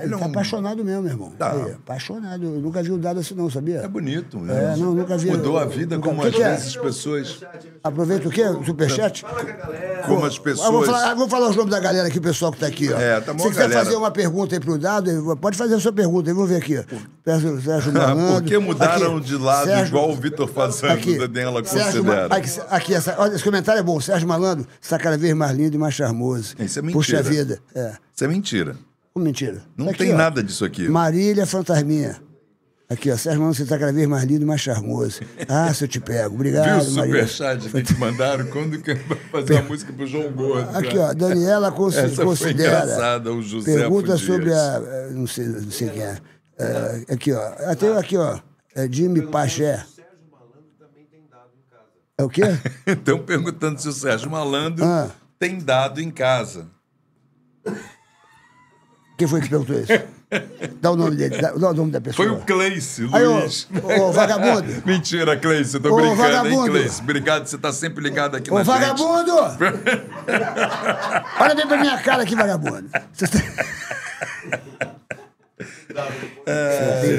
ele é tá é um... apaixonado mesmo, meu irmão. Tá. É apaixonado. Eu nunca vi um dado assim, não, sabia? É bonito, né? É, não, nunca vi. Mudou a vida como às é? vezes as pessoas. Aproveita o quê? O superchat? Fala com a galera. Como as ah, pessoas. Ah, vou, falar, vou falar os nomes da galera aqui, pessoal que está aqui, ó. É, tá bom, Se quiser galera. fazer uma pergunta aí pro dado, pode fazer a sua pergunta, vamos ver aqui. Sérgio, Sérgio ah, Malandro. Por que mudaram aqui. de lado Sérgio... igual o Vitor fazendo aqui Daniela considera? Ma... Aqui, aqui essa... olha, esse comentário é bom. Sérgio Malandro está cada vez mais lindo e mais charmoso. Isso é mentira. Puxa vida. É. Isso é mentira. Ou mentira? Não aqui, tem ó. nada disso aqui. Marília Fantasminha. Aqui, ó, Sérgio Malandro, você está cada vez mais lindo e mais charmoso. Ah, se eu te pego. Obrigado, Viu o superchat que te mandaram? Quando que vai fazer a música pro João Gordo? Aqui, ó, Daniela cons Essa considera. Foi engraçada, o José pergunta sobre a. Eh, não sei, não sei quem é. é aqui, ó. Até ah, aqui, ó. É Jimmy Paché. É o quê? Estão perguntando se o Sérgio Malandro ah. tem dado em casa. Quem foi que perguntou isso? Dá o nome dele, dá, dá o nome da pessoa. Foi o Cleice, Aí, Luiz. Ô, ô, vagabundo. Mentira, Cleice, eu tô ô, brincando, vagabundo. hein, Cleice? Obrigado, você tá sempre ligado aqui ô, na vagabundo! Olha bem pra minha cara aqui, vagabundo. É, meu é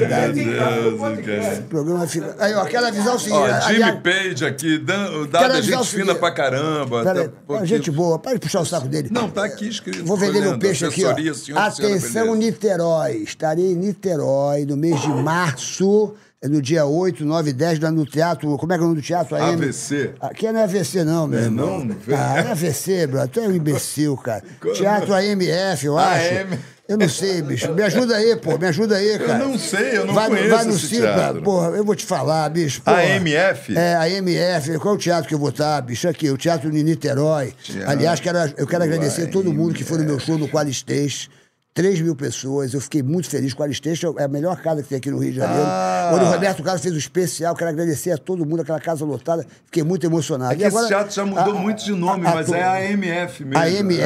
é é cara. Esse programa fica. Aí, ó, quero avisar o seguinte. Ó, Jimmy aliás, Page aqui, Dan, dada gente fina pra caramba. Pera, tá, porque... Gente boa, para de puxar o saco dele. Não, tá aqui escrito. Vou vender meu peixe aqui. Ó. Atenção, Niterói. Estarei em Niterói no mês de março. É no dia 8, 9 10, lá no teatro. Como é que é o nome do teatro? AM? AVC. Aqui não é AVC, não, meu é irmão. Não, não, ah, é AVC, bro. Tu é um imbecil, cara. Como? Teatro AMF, eu acho. AMF. Eu não sei, bicho. Me ajuda aí, pô. Me ajuda aí, cara. Eu não sei, eu não vai, conheço Vai no esse pô. Porra, eu vou te falar, bicho. Porra. A MF? É, a MF. Qual é o teatro que eu vou estar, bicho? Aqui, o Teatro de Niterói. Teatro Aliás, quero, eu quero agradecer a todo mundo que foi no meu show no Qualistês. 3 mil pessoas, eu fiquei muito feliz. com a Esteja é a melhor casa que tem aqui no Rio de Janeiro. Ah. Onde o Roberto Carlos fez o um especial, quero agradecer a todo mundo, aquela casa lotada. Fiquei muito emocionado. É que agora, esse teatro já mudou a, muito de nome, a, a, mas é a AMF mesmo. A AMF, a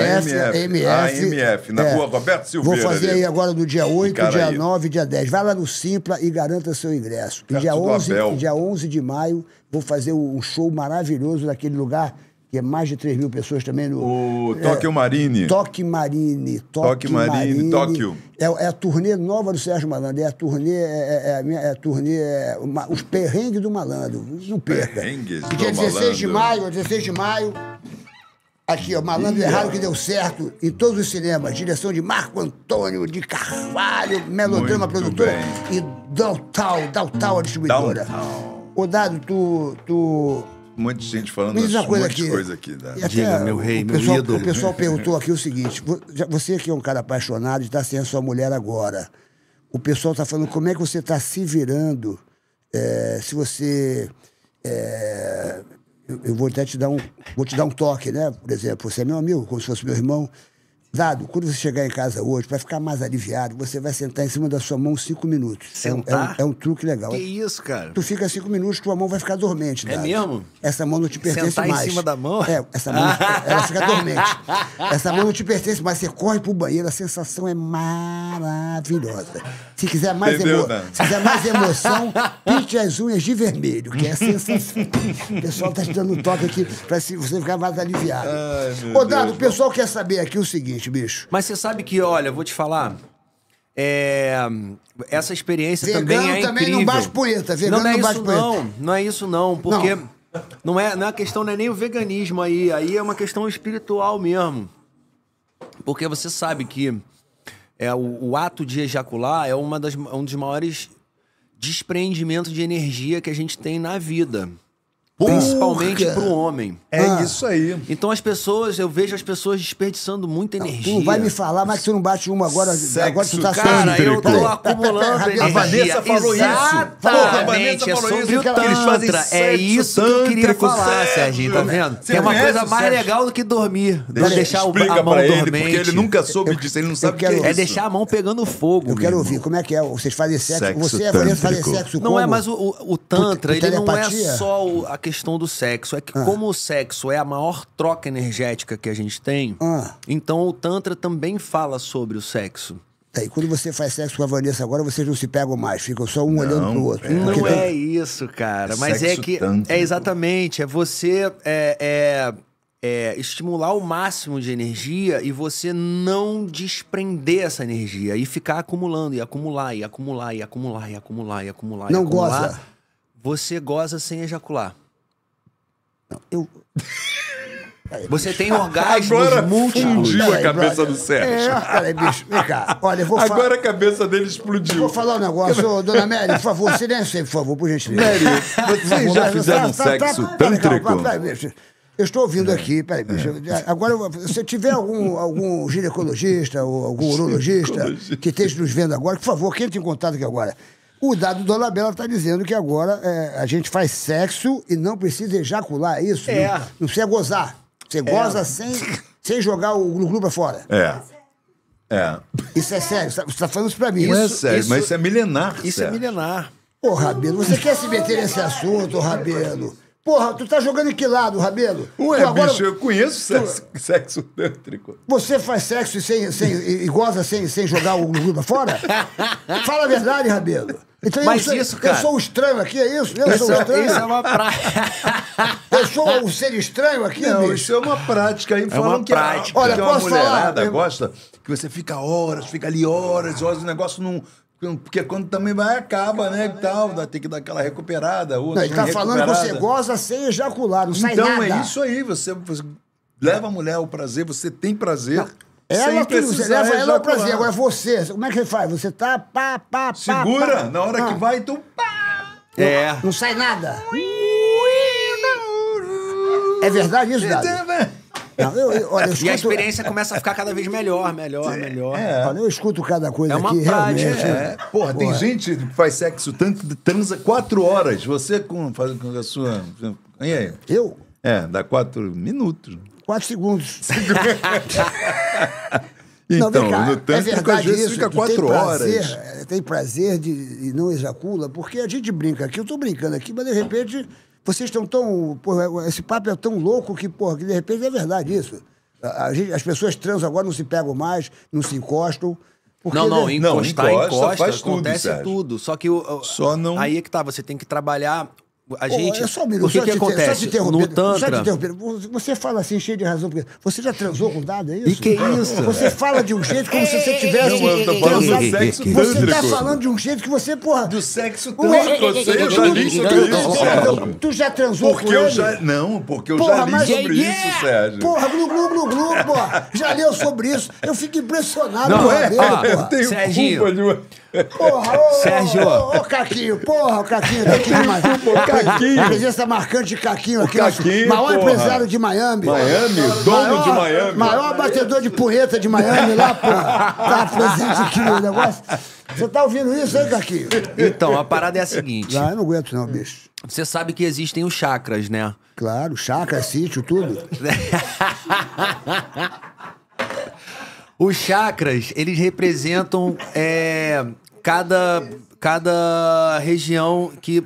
AMF. A AMF, na é. rua Roberto Silveira. Vou fazer ali. aí agora no dia 8, dia aí. 9, dia 10. Vai lá no Simpla e garanta seu ingresso. E dia, 11, dia 11 de maio, vou fazer um show maravilhoso naquele lugar é mais de 3 mil pessoas também no. O Tóquio é, Marine. Toque Marine. Toque, Marine, Tóquio. É, é, a turnê nova do Sérgio Malandro. É a turnê. É, é, é a é turnê. Uma, é os perrengues do malandro. Não perca. Perrengues do Dia 16 malandro. de maio, 16 é de maio. Aqui, ó, Malandro Ia. Errado que deu certo em todos os cinemas. Direção de Marco Antônio de Carvalho, Melodrama Produtora bem. e Daltal, Daltal a distribuidora. Downtown. Ô, Dado, tu, tu um monte de gente falando Mas uma coisa um monte aqui, de coisa aqui. Né? Até, Diga, meu rei, meu pessoal, ídolo. O pessoal perguntou aqui o seguinte: você que é um cara apaixonado e está a sua mulher agora. O pessoal está falando como é que você está se virando é, se você. É, eu, eu, vou até te dar um, vou te dar um toque, né? Por exemplo, você é meu amigo, como se fosse meu irmão. Dado, quando você chegar em casa hoje, para ficar mais aliviado, você vai sentar em cima da sua mão cinco minutos. Sentar? É um, é um, é um truque legal. Que isso, cara? Tu fica cinco minutos, tua mão vai ficar dormente. É Dado. É mesmo? Essa mão não te pertence sentar mais. Sentar em cima da mão? É, essa mão ela fica dormente. Essa mão não te pertence mais. Você corre pro banheiro, a sensação é maravilhosa. Se quiser mais, Entendeu, emo... Se quiser mais emoção, pinte as unhas de vermelho, que é a sensação. o pessoal tá te dando um toque aqui para você ficar mais aliviado. Ai, Ô, Dado, Deus, o pessoal bom. quer saber aqui o seguinte bicho. Mas você sabe que, olha, vou te falar. É, essa experiência vegano também é também incrível. não bate Vegano não, não é não isso poeta. não. Não é isso não, porque não. não, é, não é a questão não é nem o veganismo aí, aí é uma questão espiritual mesmo. Porque você sabe que é, o, o ato de ejacular é uma das, um dos maiores desprendimentos de energia que a gente tem na vida. Principalmente para o homem. É ah. isso aí. Então as pessoas, eu vejo as pessoas desperdiçando muita energia. Tu vai me falar, mas tu não bate uma agora. Sexo. Agora tu tá Cara, eu tô acumulando energia. A Vanessa falou Exatamente. isso. Porra, a Vanessa é falou isso. É o tantra. Eles fazem é isso que eu queria falar, Serginho, tá vendo? Você é uma coisa mais Sérgio? legal do que dormir. Deixa, deixar o. a mão ele, dormente. Porque ele nunca soube eu, disso, ele não sabe o que é, é deixar a mão pegando fogo. Eu mesmo. quero ouvir, como é que é? Vocês fazem sexo? sexo você é e a sexo como? Não é, mas o, o tantra, ele não é só o questão do sexo. É que, ah. como o sexo é a maior troca energética que a gente tem, ah. então o Tantra também fala sobre o sexo. Tá, e quando você faz sexo com a Vanessa agora, vocês não se pegam mais, ficam só um não, olhando pro outro. É. Não é isso, cara. Mas é que. É exatamente. É você. é, é... É, estimular o máximo de energia e você não desprender essa energia e ficar acumulando e acumular e acumular e acumular e acumular e acumular. E não acumular, goza. Você goza sem ejacular. Não, eu. Você tem orgasmos múltiplos. a cabeça do Sérgio. É, peraí, bicho. Vem cá. Olha, Agora a cabeça dele explodiu. vou falar um negócio. dona Mary, por favor, silêncio aí, por favor, por gentileza. Mary, vocês já fizeram sexo tá, tá, tântrico? Peraí, bicho. Eu estou ouvindo é. aqui, peraí, bicho. É. Agora, se tiver algum, algum ginecologista ou algum urologista que esteja nos vendo agora, por favor, quem tem contato aqui agora. O dado Dona Bela está dizendo que agora é, a gente faz sexo e não precisa ejacular, é isso? É. Não, não precisa gozar. Você é. goza sem, sem jogar o glu-glu pra fora. É. É. Isso é sério. Você está tá falando isso pra mim. Isso, não é sério, isso, mas isso é milenar. Isso é milenar. Ô, Rabelo, você quer se meter nesse assunto, ô, Rabelo? Porra, tu tá jogando em que lado, Rabelo? Ué, tu agora... bicho, eu conheço sexo, tu... sexo tântrico. Você faz sexo e, sem, sem, e goza sem, sem jogar o gruda fora? Fala a verdade, Rabelo. Então, Mas eu, isso, cara... Eu sou estranho aqui, é isso? Eu isso, sou é- estranho? Isso é uma prática. eu sou um ser estranho aqui, Não, bicho. isso é uma prática. Hein? é falam uma que prática. A, olha, que uma mulherada falar, gosta que você fica horas, fica ali horas, horas, o negócio não porque quando também vai, acaba, acaba né? E tal, vai, tem que dar aquela recuperada. Outra não, ele tá falando que você goza sem ejacular, não sai então, nada. Então é isso aí, você, você leva a mulher ao prazer, você tem prazer. Ela que você leva ela ao é prazer, agora você, como é que você faz? Você tá pá, pá, pá. Segura, pá, na hora que ah. vai, tu pá. É. Não, não sai nada. Ui, é verdade isso, é, Dado? Não, eu, eu, olha, eu escuto... E a experiência começa a ficar cada vez melhor, melhor, é, melhor. É. Olha, eu escuto cada coisa é uma prática, realmente. Porra, é. Porra, tem gente que faz sexo tanto, transa quatro horas. Você com, faz com a sua... E aí? Eu? É, dá quatro minutos. Quatro segundos. Então, não, no tanque, é verdade às isso, fica quatro tem prazer, horas. É, tem prazer de, e não ejacula, porque a gente brinca aqui, eu estou brincando aqui, mas de repente vocês estão tão. Porra, é, é, esse papo é tão louco que, porra, que de repente é verdade isso. A, gente, as pessoas trans agora não se pegam mais, não se encostam. Porque não, não, é encostar, não, encosta, encosta, faz acontece tudo, tudo. Só que o, Só não... aí é que tá, você tem que trabalhar a gente. Oh, só um minuto, o que, que te, acontece? no Tantra. Você fala assim, cheio de razão. Porque você já transou com nada, é isso? E que é isso? Você fala de um jeito como se você tivesse. Não, eu falando do sexo Você está falando de um jeito que você, porra. Do sexo tântrico. Eu já li sobre isso, Sérgio. Tu já transou porque com eu ele? Já, não, porque eu porra, já li mas, sobre yeah! isso, Sérgio. Porra, glu, glu, glu, glu, porra. Já leu sobre isso. Eu fico impressionado. Não, é, eu tenho Sérgio. culpa de uma. Porra, ô, Sérgio. Ô, ô, Caquinho, porra, o Caquinho tá aqui demais. Caquinho. presença marcante de Caquinho aqui. Caquinho, maior porra. empresário de Miami. Miami? Dono maior, de Miami. Maior batedor de punheta de Miami lá, porra. Tá presente aqui no negócio. Você tá ouvindo isso, hein, Caquinho? Então, a parada é a seguinte. Ah, eu não aguento não, bicho. Você sabe que existem os chakras, né? Claro, chakra, sítio, tudo. Os chakras, eles representam é, cada, cada região que,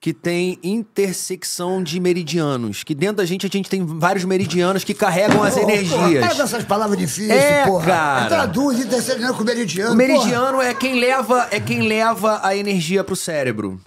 que tem intersecção de meridianos. Que dentro da gente, a gente tem vários meridianos que carregam as energias. Porra, essas palavras difíceis, é, porra. Cara. Traduz intersecção com meridiano. O meridiano porra. é quem leva é quem leva a energia pro cérebro.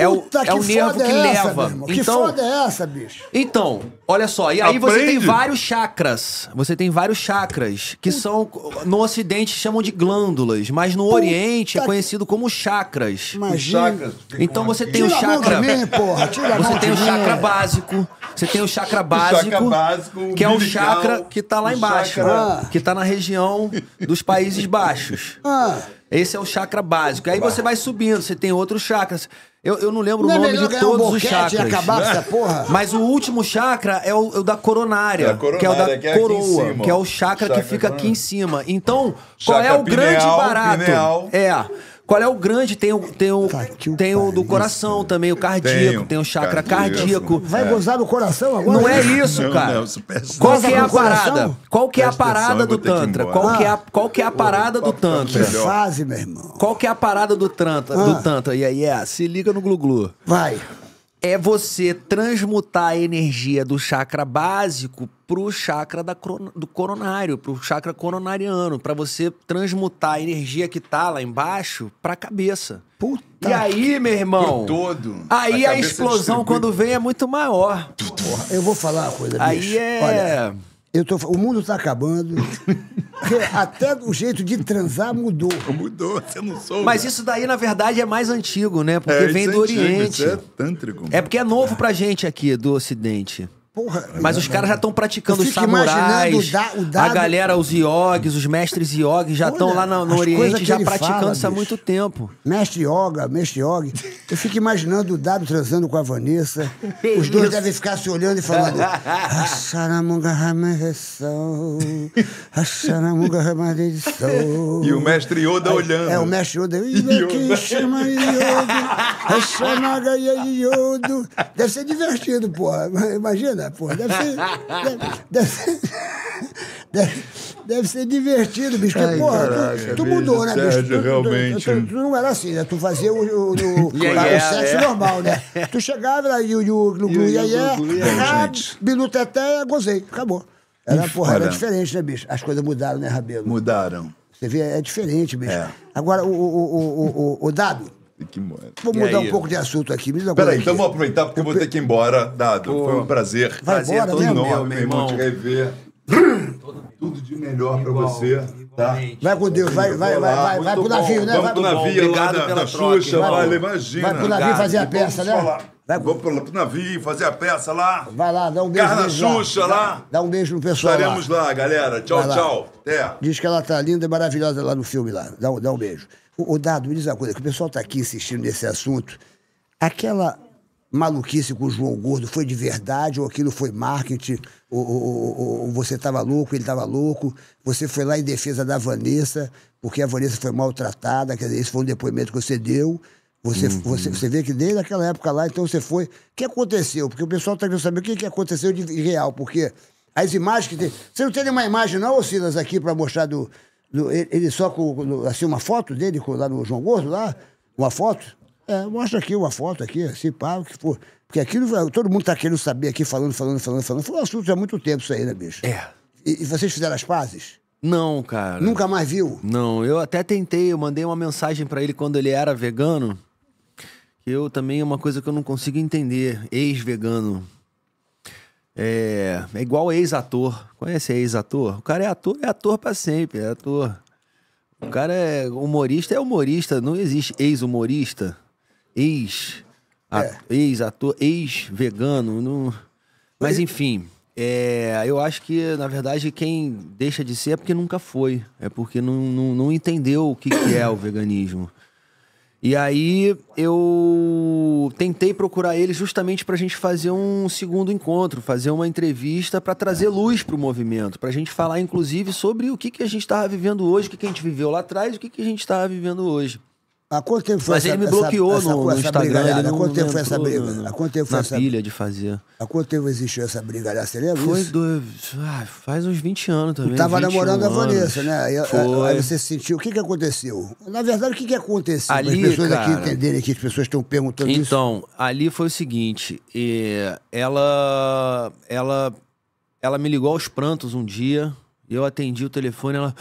É o, Puta, é o nervo que é essa, leva. Então, que foda é essa, bicho? Então, olha só, e aí Aprende. você tem vários chakras. Você tem vários chakras que Puta. são no ocidente chamam de glândulas, mas no Puta. oriente é conhecido como chakras. Imagina. Chakras, então você tem Tira o chakra. Mim, porra. você tem o chakra básico. Você tem o chakra básico, o chakra básico que é o chakra que tá lá embaixo, chakra... Ah. que tá na região dos Países Baixos. Ah. Esse é o chakra básico. Aí você vai subindo, você tem outros chakras. Eu, eu não lembro não o é nome é de todos um os chakras. acabar essa porra? Mas o último chakra é o, é o da coronária, é coronária, que é o da que é coroa, que é o chakra, chakra que fica aqui em cima. Então, qual é o grande barato? Pineal. É. Qual é o grande? Tem o, tem o, tá tem o do coração também, o cardíaco, tem o chakra cardíaco. cardíaco. Vai gozar do coração agora? Não é isso, cara. Não, não, é é qual que é a parada? É ah. Qual que é a parada do Tantra? Qual que é a, qual que é a parada do Tantra? Que fase, meu irmão. Qual que é a parada do Tantra? Do ah. Tantra? E aí, é, se liga no Glu-Glu. Vai é você transmutar a energia do chakra básico pro chakra da, do coronário, pro chakra coronariano, para você transmutar a energia que tá lá embaixo pra cabeça. Puta. E aí, meu irmão? Pro todo. Aí a, a explosão distribui... quando vem é muito maior. eu vou falar uma coisa, bicho. Aí é... Olha, eu tô, o mundo está acabando. Até o jeito de transar mudou. Mudou, você não soube. Mas isso daí, na verdade, é mais antigo, né? Porque é, vem é do antigo, é Oriente. é tântrico. Mano. É porque é novo pra gente aqui, do Ocidente. Porra, Mas os caras já estão praticando os samurais, o dado... a galera, os iogues, os mestres iogues já estão lá no, no Oriente já praticando fala, isso há muito tempo. Mestre yoga, mestre yoga. Eu fico imaginando o Dado transando com a Vanessa. Os dois isso. devem ficar se olhando e falando... e o mestre Yoda olhando. É, o mestre Yoda. Yoda. chama Yoda. Deve ser divertido, porra. Imagina. Deve ser. deve, deve ser deve, deve, ser divertido, bicho. Porque, Ai, porra, caraca, tu, tu mudou, né, bicho? Sérgio, tu, realmente. Tu, tu, tu, não era assim, né? Tu fazia o, o, o, yeah, yeah, sexo yeah. É. normal, né? Tu chegava lá e o iaié, até, gozei. Acabou. Era, porra, era diferente, né, bicho? As coisas mudaram, né, Rabelo? Mudaram. Você vê, é diferente, bicho. É. Agora, o, o, o, o, o, o Dado que Vou mudar um pouco de assunto aqui. Me Peraí, então vou aproveitar porque eu vou ter que ir embora, Dado. Pô, Foi um prazer. Vai prazer embora, é né, todo enorme, meu, meu irmão, te rever. Tudo de melhor para você. Tá? Vai com Deus, vai, vai, vai, vai, vai pro navio, né? Vamos pro navio Obrigado da, da Xuxa, vai, imagina. Vai pro navio fazer a peça, né? Vai com... Vamos pro navio fazer a peça lá. Vai lá, dá um beijo. Carna Xuxa lá. Dá um beijo no pessoal. Estaremos lá, galera. Tchau, tchau. Até. Diz que ela tá linda e maravilhosa lá no filme lá. Dá, dá um beijo. O, o Dado, me diz uma coisa, que o pessoal está aqui insistindo nesse assunto. Aquela maluquice com o João Gordo foi de verdade ou aquilo foi marketing? Ou, ou, ou você estava louco, ele estava louco? Você foi lá em defesa da Vanessa, porque a Vanessa foi maltratada, quer dizer, esse foi um depoimento que você deu. Você, uhum. você, você vê que desde aquela época lá, então você foi. O que aconteceu? Porque o pessoal está querendo saber o que, que aconteceu de real, porque as imagens que tem. Você não tem nenhuma imagem, não, Silas, aqui para mostrar do, ele só com, assim, uma foto dele lá no João Gordo, lá, uma foto. É, mostra aqui uma foto aqui, assim, pá, o que for. Porque aquilo, todo mundo tá querendo saber aqui, falando, falando, falando, falando. Foi um assunto há muito tempo isso aí, né, bicho? É. E, e vocês fizeram as pazes? Não, cara. Nunca mais viu? Não, eu até tentei, eu mandei uma mensagem para ele quando ele era vegano. Que eu também é uma coisa que eu não consigo entender, ex-vegano. É, é igual ex-ator. Conhece ex-ator? O cara é ator, é ator para sempre, é ator. O cara é humorista, é humorista. Não existe ex-humorista, ex, é. ex-ator, é. ex ex-vegano. Não... Mas enfim, é, eu acho que, na verdade, quem deixa de ser é porque nunca foi. É porque não, não, não entendeu o que, que é o veganismo. E aí eu tentei procurar ele justamente para a gente fazer um segundo encontro, fazer uma entrevista para trazer luz para o movimento, para a gente falar inclusive sobre o que, que a gente estava vivendo hoje, o que, que a gente viveu lá atrás, o que, que a gente estava vivendo hoje. Há quanto tempo foi Mas essa, ele me bloqueou essa, no, essa, no Instagram. Brigalhada? Há quanto tempo foi essa briga? Há quanto tempo foi na essa... pilha de fazer. Há quanto tempo existiu essa briga? Você lembra foi isso? Ah, faz uns 20 anos também. Eu tava namorando a Vanessa, né? Aí, foi. aí você sentiu. O que, que aconteceu? Na verdade, o que, que aconteceu? Ali, as pessoas cara... aqui entenderem que as pessoas estão perguntando então, isso. Então, ali foi o seguinte. Ela, ela, ela me ligou aos prantos um dia. Eu atendi o telefone ela...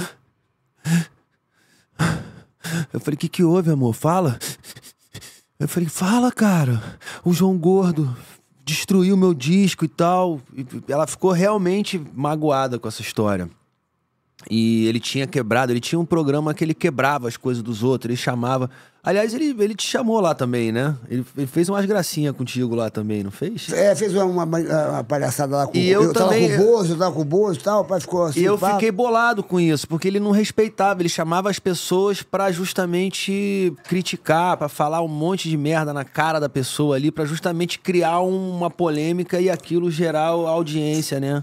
Eu falei, o que, que houve, amor? Fala. Eu falei, fala, cara. O João Gordo destruiu meu disco e tal. E ela ficou realmente magoada com essa história. E ele tinha quebrado, ele tinha um programa que ele quebrava as coisas dos outros, ele chamava Aliás, ele, ele te chamou lá também, né? Ele, ele fez umas gracinhas contigo lá também, não fez? É, fez uma, uma, uma palhaçada lá com e eu, eu também, tava com o Bozo, eu tava com o Bozo e tal, o pai ficou assim. E eu papo. fiquei bolado com isso, porque ele não respeitava, ele chamava as pessoas para justamente criticar, para falar um monte de merda na cara da pessoa ali, para justamente criar uma polêmica e aquilo gerar audiência, né?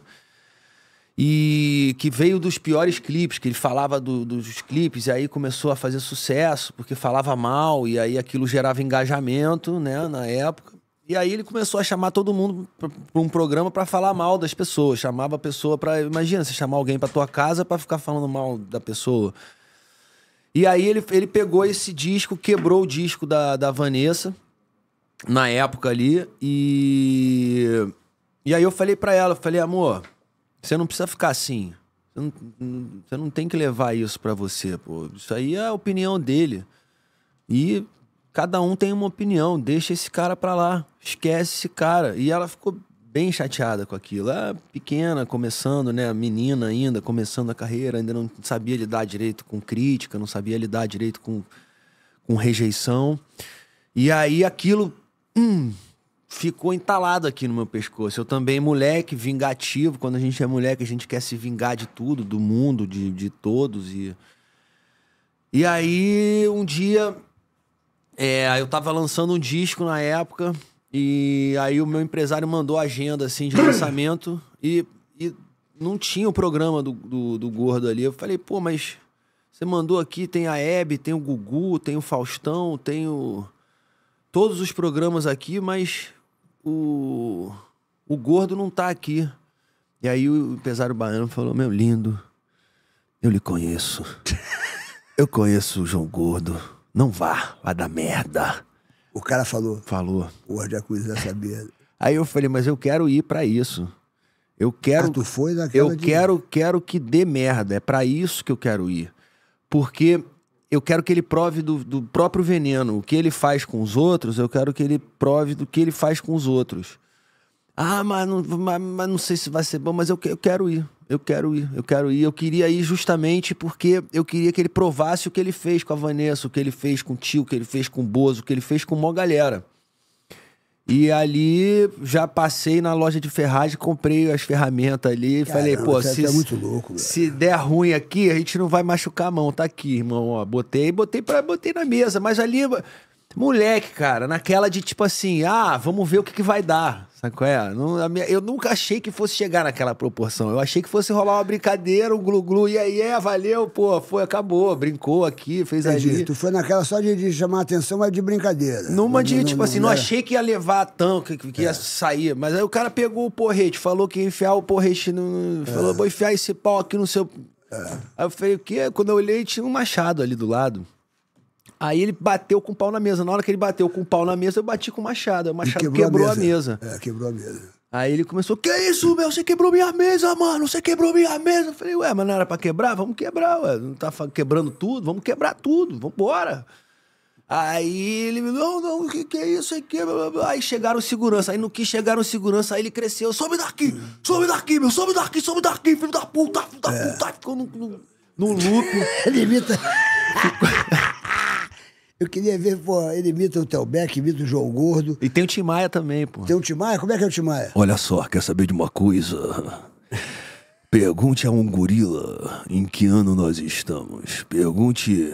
e que veio dos piores clipes, que ele falava do, dos clipes e aí começou a fazer sucesso, porque falava mal, e aí aquilo gerava engajamento, né, na época. E aí ele começou a chamar todo mundo para um programa para falar mal das pessoas, chamava a pessoa para, imagina, você chamar alguém para tua casa para ficar falando mal da pessoa. E aí ele, ele pegou esse disco, quebrou o disco da, da Vanessa na época ali e e aí eu falei para ela, eu falei: "Amor, você não precisa ficar assim. Você não, você não tem que levar isso para você, pô. Isso aí é a opinião dele. E cada um tem uma opinião. Deixa esse cara pra lá. Esquece esse cara. E ela ficou bem chateada com aquilo. Ela é pequena, começando, né? Menina ainda, começando a carreira, ainda não sabia lidar direito com crítica, não sabia lidar direito com, com rejeição. E aí aquilo. Hum, ficou entalado aqui no meu pescoço. Eu também, moleque, vingativo. Quando a gente é moleque, a gente quer se vingar de tudo, do mundo, de, de todos. E, e aí, um dia, é, eu tava lançando um disco na época. E aí, o meu empresário mandou a agenda assim, de lançamento. E, e não tinha o programa do, do, do gordo ali. Eu falei, pô, mas. Você mandou aqui, tem a Hebe, tem o Gugu, tem o Faustão, tem o todos os programas aqui, mas o, o gordo não tá aqui. E aí o empresário baiano falou: Meu lindo, eu lhe conheço. Eu conheço o João Gordo. Não vá, vá dar merda. O cara falou. Falou. Porra de coisa essa Aí eu falei, mas eu quero ir para isso. Eu quero. Ah, tu foi naquela Eu de... quero, quero que dê merda. É para isso que eu quero ir. Porque eu quero que ele prove do, do próprio veneno. O que ele faz com os outros, eu quero que ele prove do que ele faz com os outros. Ah, mas não, mas, mas não sei se vai ser bom, mas eu, eu quero ir. Eu quero ir, eu quero ir. Eu queria ir justamente porque eu queria que ele provasse o que ele fez com a Vanessa, o que ele fez com o tio, o que ele fez com o Bozo, o que ele fez com uma galera. E ali já passei na loja de ferragem, comprei as ferramentas ali falei, pô, é se, muito louco, se der ruim aqui, a gente não vai machucar a mão, tá aqui, irmão, ó, botei, botei para botei na mesa, mas ali moleque, cara, naquela de tipo assim, ah, vamos ver o que, que vai dar. Sabe qual é? Não, minha, eu nunca achei que fosse chegar naquela proporção. Eu achei que fosse rolar uma brincadeira, um glu-glu, e aí é, valeu, pô, foi, acabou, brincou aqui, fez Entendi. ali. Tu foi naquela só de, de, chamar a atenção, mas de brincadeira. Numa de, não, tipo não, assim, não, achei que ia levar tão, que, que é. ia sair. Mas aí o cara pegou o porrete, falou que ia enfiar o porrete no. É. Falou, vou enfiar esse pau aqui no seu. É. Aí eu falei, o quê? Quando eu olhei, tinha um machado ali do lado. Aí ele bateu com o pau na mesa. Na hora que ele bateu com o pau na mesa, eu bati com o machado. O machado quebrou, quebrou a, mesa. a, mesa. É, quebrou a mesa. Aí ele começou, que isso, meu? Você quebrou minha mesa, mano! Você quebrou minha mesa! Eu falei, ué, mas não era pra quebrar? Vamos quebrar, ué. Não tá quebrando tudo? Vamos quebrar tudo, vambora. Aí ele me não, não, o que, que é isso aqui? Aí chegaram segurança, aí no que chegaram segurança, aí ele cresceu, sobe daqui, sobe daqui, meu, sobe daqui, sobe daqui, filho da puta, filho da é. puta, ficou no, no, no loop. Ele imita. Eu queria ver, pô, ele imita o Telbeck, imita o João Gordo. E tem o Tim Maia também, pô. Tem o Tim Maia? Como é que é o Tim Maia? Olha só, quer saber de uma coisa? Pergunte a um gorila em que ano nós estamos. Pergunte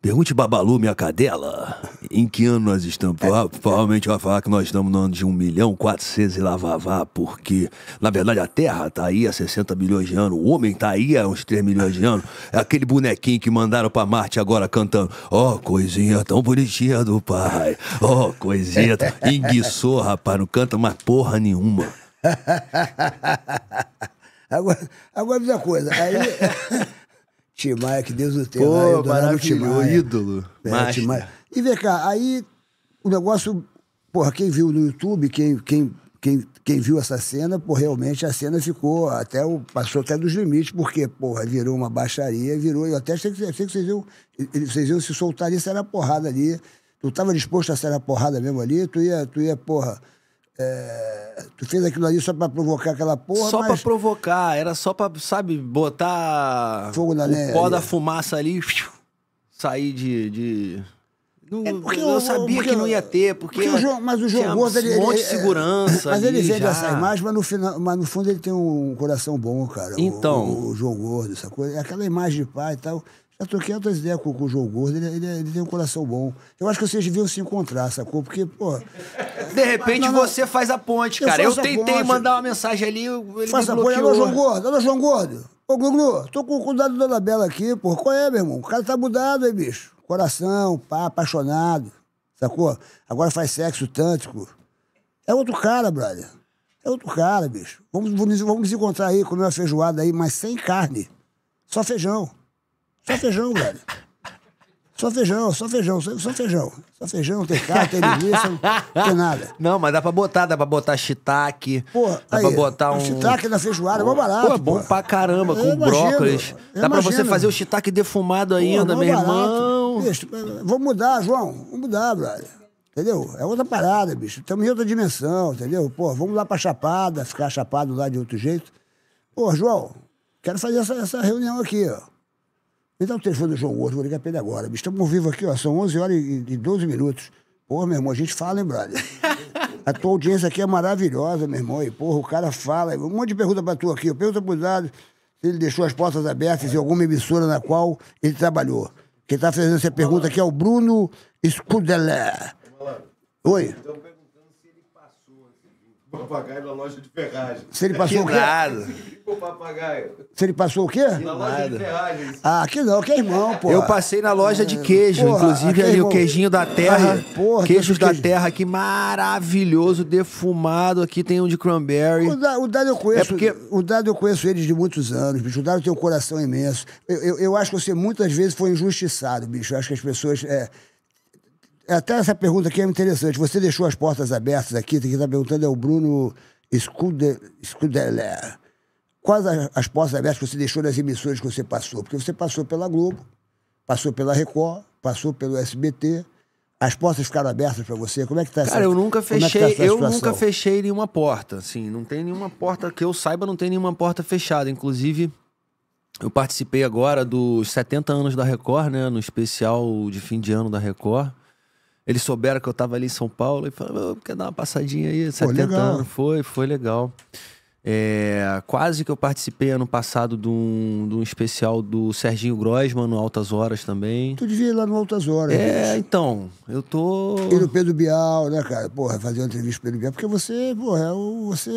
Pergunte Babalu, minha cadela, em que ano nós estamos? É. Provavelmente vai falar que nós estamos no ano de 1 milhão, 400 e lavavá, porque, na verdade, a Terra está aí há 60 milhões de anos, o homem está aí há uns 3 milhões de anos. É aquele bonequinho que mandaram para Marte agora cantando, ó, oh, coisinha tão bonitinha do pai, ó, oh, coisinha, tão... enguiçou, rapaz, não canta mais porra nenhuma. Agora, agora diz uma coisa, aí, Tim Maia, que Deus o tenha. Pô, maravilhoso, ídolo. É, Tim Maia. E vem cá, aí o negócio... Porra, quem viu no YouTube, quem, quem, quem, quem viu essa cena, pô, realmente a cena ficou até... O, passou até dos limites, porque, porra, virou uma baixaria, virou... Eu até achei que, achei que vocês, iam, vocês iam se soltar ali, sair a porrada ali. Tu estava disposto a sair a porrada mesmo ali? Tu ia, tu ia porra... É, tu fez aquilo ali só pra provocar aquela porra. Só mas... pra provocar, era só pra, sabe, botar Fogo na neve lenha, pó da é. fumaça ali, sair de. de... Não, é porque eu, sabia que não ia ter, porque. porque o João, mas o João Gordo, ele. Um monte de é, segurança. Mas ele vende já. essa imagem, mas no, final, mas no fundo ele tem um coração bom, cara. Então. O, o, o João Gordo, essa coisa. É aquela imagem de pai e tal. Já troquei outras ideias com, com o João Gordo, ele, ele, ele, tem um coração bom. Eu acho que vocês deviam se encontrar, sacou? Porque, pô. De repente não, não, você faz a ponte, cara. Eu, eu tentei ponte. mandar uma mensagem ali, ele a me olha o João Gordo, O João Gordo. Ô, Guglu, tô com o cuidado da Dona Bela aqui, pô. Qual é, meu irmão? O cara tá mudado, hein, bicho? Coração, pá, apaixonado, sacou? Agora faz sexo tântico. É outro cara, brother. É outro cara, bicho. Vamos, vamos, vamos nos encontrar aí, comer uma feijoada aí, mas sem carne. Só feijão. Só feijão, velho Só feijão, só feijão, só, feijão. Só feijão, tem carne, tem linguiça, não tem nada. Não, mas dá pra botar, dá pra botar shiitake. Pô, dá aí, pra botar um... Shiitake na feijoada, é pô, é barato. Pô, é bom porra. pra caramba, com imagino, brócolis. Dá imagino. pra você fazer o shiitake defumado ainda, meu irmão. Bicho, mudar, João. vamos mudar, brother. Entendeu? É outra parada, bicho. Estamos em outra dimensão, entendeu? Pô, vamos lá pra Chapada, ficar chapado lá de outro jeito. Pô, João, quero fazer essa, essa reunião aqui, ó. Me dá o telefone do João Gordo, vou ligar pra ele agora. Estamos ao vivo aqui, ó, são 11 horas e, e 12 minutos. porra meu irmão, a gente fala, hein, brother? A tua audiência aqui é maravilhosa, meu irmão. E, porra, o cara fala. Um monte de pergunta pra tu aqui. Pergunta pro Dado se ele deixou as portas abertas em alguma emissora na qual ele trabalhou. Quem tá fazendo essa pergunta aqui é o Bruno Scudeler. Oi. papagaio na loja de ferragem. Se ele passou que o quê? Nada. O papagaio. Se ele passou o quê? Que na loja nada. de ferragem. Ah, que não, que é irmão, pô. Eu passei na loja de queijo, porra, é inclusive ali o queijinho da terra. Porra, queijos da queijo. terra aqui, maravilhoso, defumado. Aqui tem um de cranberry. O, da, o Dado eu é conheço. É porque... O Dado eu conheço eles de muitos anos, bicho. O Dado tem um coração imenso. Eu, eu, eu acho que você muitas vezes foi injustiçado, bicho. Eu acho que as pessoas. É, é até essa pergunta aqui é interessante. Você deixou as portas abertas aqui, quem está perguntando é o Bruno Scudeler. Quais as, as portas abertas que você deixou nas emissões que você passou? Porque você passou pela Globo, passou pela Record, passou pelo SBT. As portas ficaram abertas para você? Como é que tá Cara, essa, eu nunca é tá fechei, é tá eu nunca fechei nenhuma porta, assim, não tem nenhuma porta que eu saiba, não tem nenhuma porta fechada, inclusive eu participei agora dos 70 anos da Record, né, no especial de fim de ano da Record. Eles souberam que eu tava ali em São Paulo e falaram, quer dar uma passadinha aí, 70 anos. Né? Foi, foi legal. É, quase que eu participei ano passado de um, de um especial do Serginho Grosman no Altas Horas também. Tu devia ir lá no Altas Horas. É, então, eu tô. E no Pedro Bial, né, cara? Porra, fazer uma entrevista com Pedro Bial, porque você, porra, é você.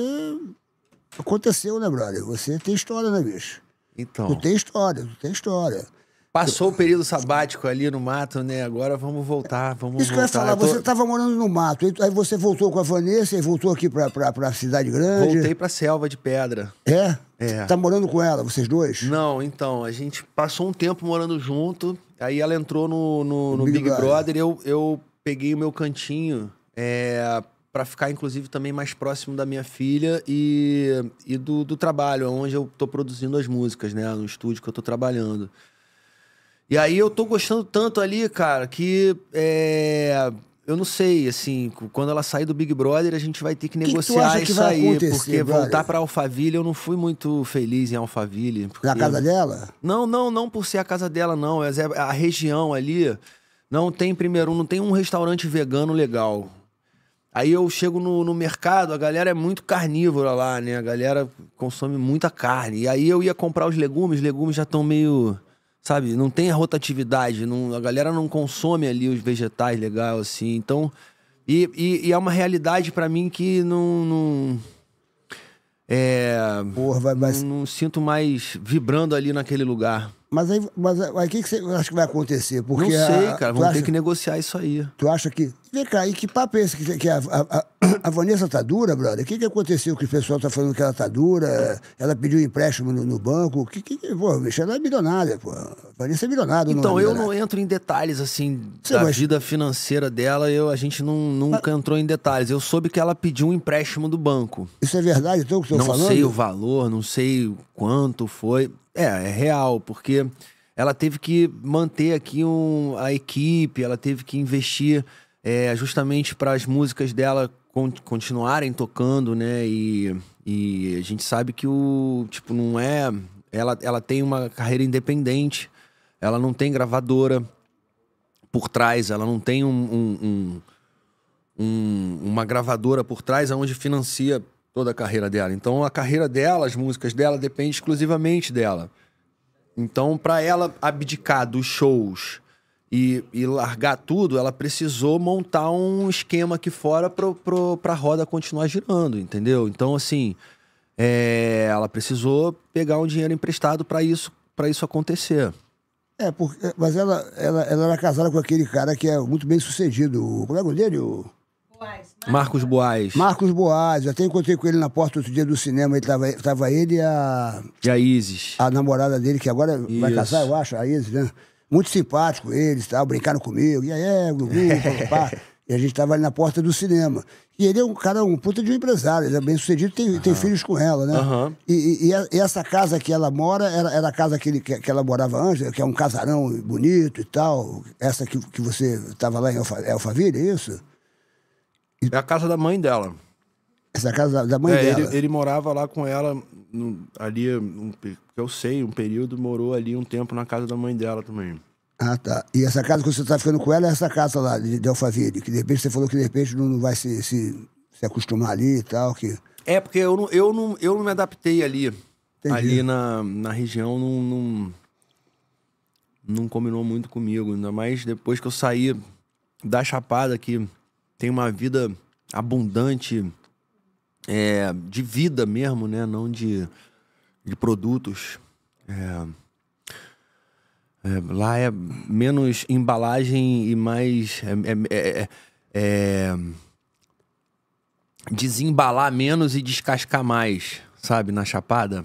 Aconteceu, né, brother? Você tem história, né, bicho? Então. Tu tem história, tu tem história. Passou o período sabático ali no mato, né? Agora vamos voltar, vamos Isso voltar. Isso que eu ia falar, eu tô... você estava morando no mato, aí você voltou com a Vanessa e voltou aqui para pra, pra cidade grande. Voltei pra Selva de Pedra. É? É. Tá morando com ela, vocês dois? Não, então, a gente passou um tempo morando junto, aí ela entrou no, no, no Big, Big, Brother, eu, eu peguei o meu cantinho é, para ficar, inclusive, também mais próximo da minha filha e, e do, do trabalho, onde eu tô produzindo as músicas, né? No estúdio que eu tô trabalhando. E aí eu tô gostando tanto ali, cara, que é, eu não sei, assim, quando ela sair do Big Brother, a gente vai ter que, que negociar que isso aí. Porque brother? voltar pra Alphaville, eu não fui muito feliz em Alphaville. Porque... Na casa dela? Não, não, não por ser a casa dela, não. é a região ali não tem, primeiro, não tem um restaurante vegano legal. Aí eu chego no, no, mercado, a galera é muito carnívora lá, né? A galera consome muita carne. E aí eu ia comprar os legumes, legumes já estão meio sabe? Não tem a rotatividade, não, a galera não consome ali os vegetais legal, assim. Então, e, e, e é uma realidade para mim que não. não é, Porra, vai, vai... Não, não sinto mais vibrando ali naquele lugar. Mas aí, mas aí o que, que você acha que vai acontecer? Porque não sei, a, cara. Vamos acha, ter que negociar isso aí. Tu acha que. Vem cá, e que papo é esse? Que, que a, a, a, Vanessa tá dura, brother? O que, que aconteceu que o pessoal tá falando que ela tá dura? Ela pediu empréstimo no, no banco? Que, que, pô, bicho, ela é milionária, pô. A Vanessa é milionária. Então, não é eu não entro em detalhes, assim, Sim, da mas... vida financeira dela. Eu, a gente não, nunca mas... entrou em detalhes. Eu soube que ela pediu um empréstimo do banco. Isso é verdade, então, que eu tô não falando? Não sei o valor, não sei quanto foi. É, é real, porque ela teve que manter aqui um, a equipe, ela teve que investir é, justamente para as músicas dela con continuarem tocando, né? E, e a gente sabe que o tipo não é, ela, ela tem uma carreira independente, ela não tem gravadora por trás, ela não tem um, um, um, uma gravadora por trás aonde financia toda a carreira dela. Então a carreira dela, as músicas dela depende exclusivamente dela. Então para ela abdicar dos shows e, e, largar tudo, ela precisou montar um esquema aqui fora para a roda continuar girando, entendeu? Então assim, é, ela precisou pegar um dinheiro emprestado para isso para isso acontecer. É, porque, mas ela, ela, ela era casada com aquele cara que é muito bem sucedido. É o nome dele? O... Boaz. Marcos Boaz. Marcos Boaz. Até encontrei com ele na porta outro dia do cinema. Ele tava, tava ele e a. E a Isis. A namorada dele, que agora Isso. vai casar, eu acho, a Isis, né? Muito simpático eles, tal, brincaram comigo. E aí, é, Gugu, pá, E a gente tava ali na porta do cinema. E ele é um cara, um puta de um empresário, ele é bem sucedido, tem, uhum. tem filhos com ela, né? Uhum. E, e, e, essa casa que ela mora era, era a casa que, ele, que, que, ela morava antes, que é um casarão bonito e tal. Essa que, que você estava lá em Alfa, Alphaville, é isso? É a casa da mãe dela. Essa é casa da mãe é, dela? Ele, ele, morava lá com ela, no, ali, um, eu sei, um período, morou ali um tempo na casa da mãe dela também. Ah, tá. E essa casa que você está ficando com ela é essa casa lá de, de Alphaville, que de repente você falou que de repente não, não vai se, se, se, acostumar ali e tal. Que... É, porque eu não, eu não, eu não me adaptei ali. Entendi. Ali na, na região não, não, não combinou muito comigo, ainda mais depois que eu saí da Chapada, que tem uma vida abundante é, de vida mesmo, né? Não de, de produtos. É, é, lá é menos embalagem e mais. É, é, é, é desembalar menos e descascar mais, sabe? Na Chapada.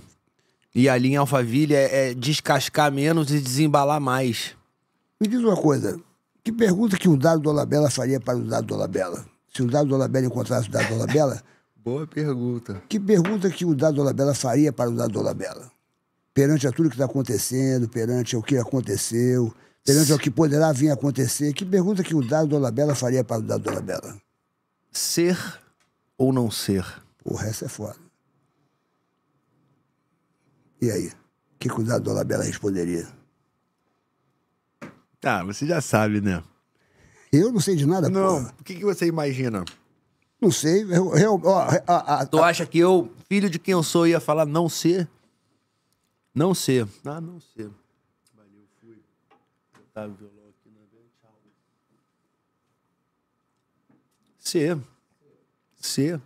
E ali em Alphaville é, descascar menos e desembalar mais. Me diz uma coisa. Que pergunta que o Dado Dolabella faria para o Dado Dolabella? Se o Dado Dolabella encontrasse o Dado Dolabella? Boa pergunta. Que pergunta que o Dado Dolabella faria para o Dado Dolabella? Perante a tudo que está acontecendo, perante o que aconteceu, perante o que poderá vir a acontecer, que pergunta que o Dado Dolabella faria para o Dado Dolabella? Ser ou não ser? O resto é foda. E aí? O que, que o Dado Dolabella responderia? Tá, você já sabe, né? Eu não sei de nada, Não, porra. o que, que você imagina? Não sei. Eu, eu, ó, a- a- Tu acha que eu, filho de quem eu sou, ia falar não ser? Não ser. Ah, não ser. Valeu, fui. Botar o aqui na né? vez, tchau. Ser. Ser.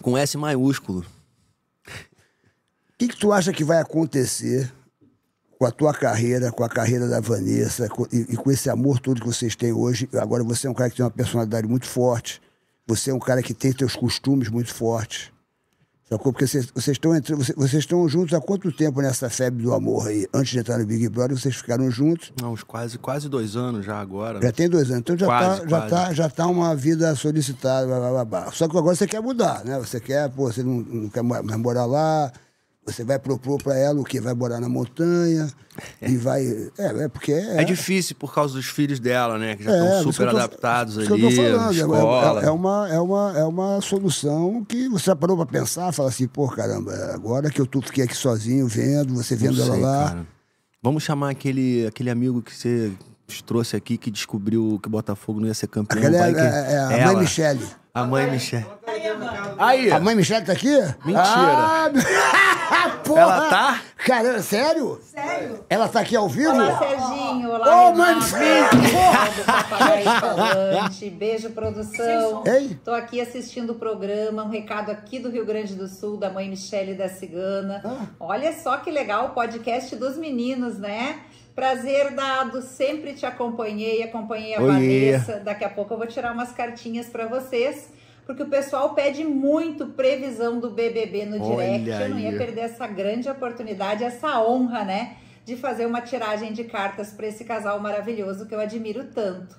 Com S maiúsculo. O que, que tu acha que vai acontecer com a tua carreira, com a carreira da Vanessa com, e, e, com esse amor todo que vocês têm hoje. Agora você é um cara que tem uma personalidade muito forte, você é um cara que tem teus costumes muito fortes. Sacou? Porque vocês, vocês estão entre, vocês, vocês estão juntos há quanto tempo nessa febre do amor aí? Antes de entrar no Big Brother, vocês ficaram juntos? Não, uns quase, quase dois anos já agora. Já tem dois anos. Então já, está Já, tá, já tá uma vida solicitada, blá, blá, blá, blá. Só que agora você quer mudar, né? Você quer, pô, você não, não quer mais morar lá, você vai propor para ela o quê? Vai morar na montanha é. e vai. É, é porque. É, é difícil por causa dos filhos dela, né? Que já é, estão super tô, adaptados ali. Que eu tô falando. É, é, é, uma, é, uma, é uma solução que você parou para pensar, fala assim, pô, caramba, agora que eu tô, fiquei aqui sozinho vendo, você vendo ela lá. Cara. Vamos chamar aquele, aquele amigo que você trouxe aqui que descobriu que Botafogo não ia ser campeão. vai, é, que... é, é, a ela. mãe Michele. A mãe Michelle. Aí. A mãe Michelle tá aqui? Mentira. Ah, porra. Ela tá? Cara, sério? Sério. Ela tá aqui ao vivo? Olá, Serginho. Olá, Ô, mãe Michelle. Restaurante. Beijo, produção. Ei. Tô aqui assistindo o programa. Um recado aqui do Rio Grande do Sul, da mãe Michelle da Cigana. Ah. Olha só que legal o podcast dos meninos, né? Prazer dado, sempre te acompanhei, acompanhei a Oiê. Vanessa. Daqui a pouco eu vou tirar umas cartinhas para vocês, porque o pessoal pede muito previsão do BBB no Olha direct. Aí. Eu não ia perder essa grande oportunidade, essa honra, né, de fazer uma tiragem de cartas para esse casal maravilhoso que eu admiro tanto.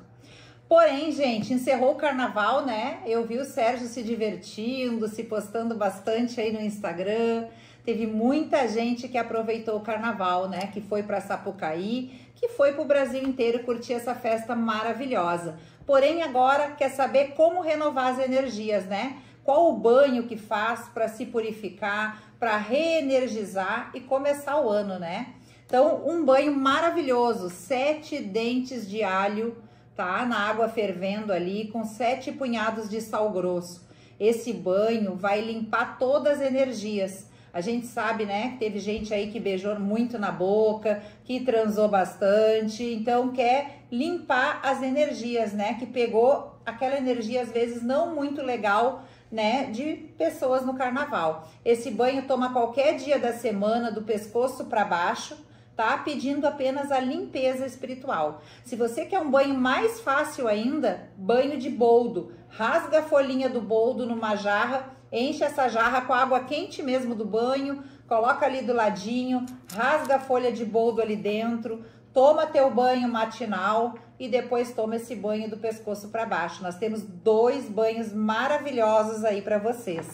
Porém, gente, encerrou o carnaval, né? Eu vi o Sérgio se divertindo, se postando bastante aí no Instagram. Teve muita gente que aproveitou o carnaval, né? Que foi para Sapucaí, que foi para o Brasil inteiro curtir essa festa maravilhosa. Porém, agora quer saber como renovar as energias, né? Qual o banho que faz para se purificar, para reenergizar e começar o ano, né? Então, um banho maravilhoso, sete dentes de alho, tá? Na água fervendo ali, com sete punhados de sal grosso. Esse banho vai limpar todas as energias a gente sabe, né, que teve gente aí que beijou muito na boca, que transou bastante, então quer limpar as energias, né, que pegou aquela energia às vezes não muito legal né, de pessoas no carnaval. Esse banho toma qualquer dia da semana, do pescoço para baixo, tá? Pedindo apenas a limpeza espiritual. Se você quer um banho mais fácil ainda, banho de boldo. Rasga a folhinha do boldo numa jarra enche essa jarra com água quente mesmo do banho, coloca ali do ladinho, rasga a folha de boldo ali dentro, toma teu banho matinal e depois toma esse banho do pescoço para baixo. Nós temos dois banhos maravilhosos aí para vocês.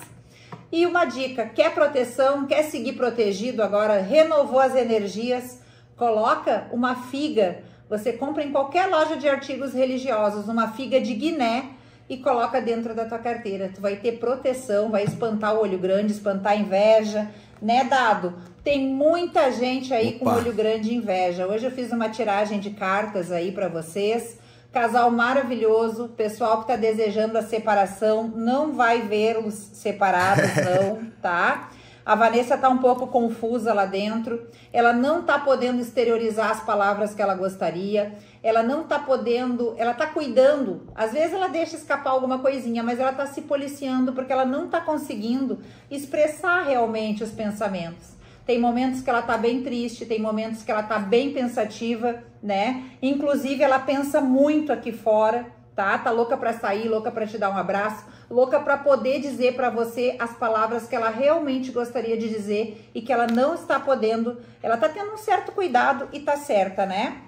E uma dica, quer proteção, quer seguir protegido agora, renovou as energias, coloca uma figa, você compra em qualquer loja de artigos religiosos, uma figa de guiné, e coloca dentro da tua carteira. Tu vai ter proteção, vai espantar o olho grande, espantar a inveja, né, Dado? Tem muita gente aí Opa. com olho grande e inveja. Hoje eu fiz uma tiragem de cartas aí para vocês. Casal maravilhoso, pessoal que tá desejando a separação, não vai vê-los separados não, tá? A Vanessa tá um pouco confusa lá dentro. Ela não tá podendo exteriorizar as palavras que ela gostaria ela não tá podendo, ela tá cuidando. Às vezes ela deixa escapar alguma coisinha, mas ela tá se policiando porque ela não tá conseguindo expressar realmente os pensamentos. Tem momentos que ela tá bem triste, tem momentos que ela tá bem pensativa, né? Inclusive ela pensa muito aqui fora, tá? Tá louca para sair, louca para te dar um abraço, louca para poder dizer para você as palavras que ela realmente gostaria de dizer e que ela não está podendo. Ela tá tendo um certo cuidado e tá certa, né?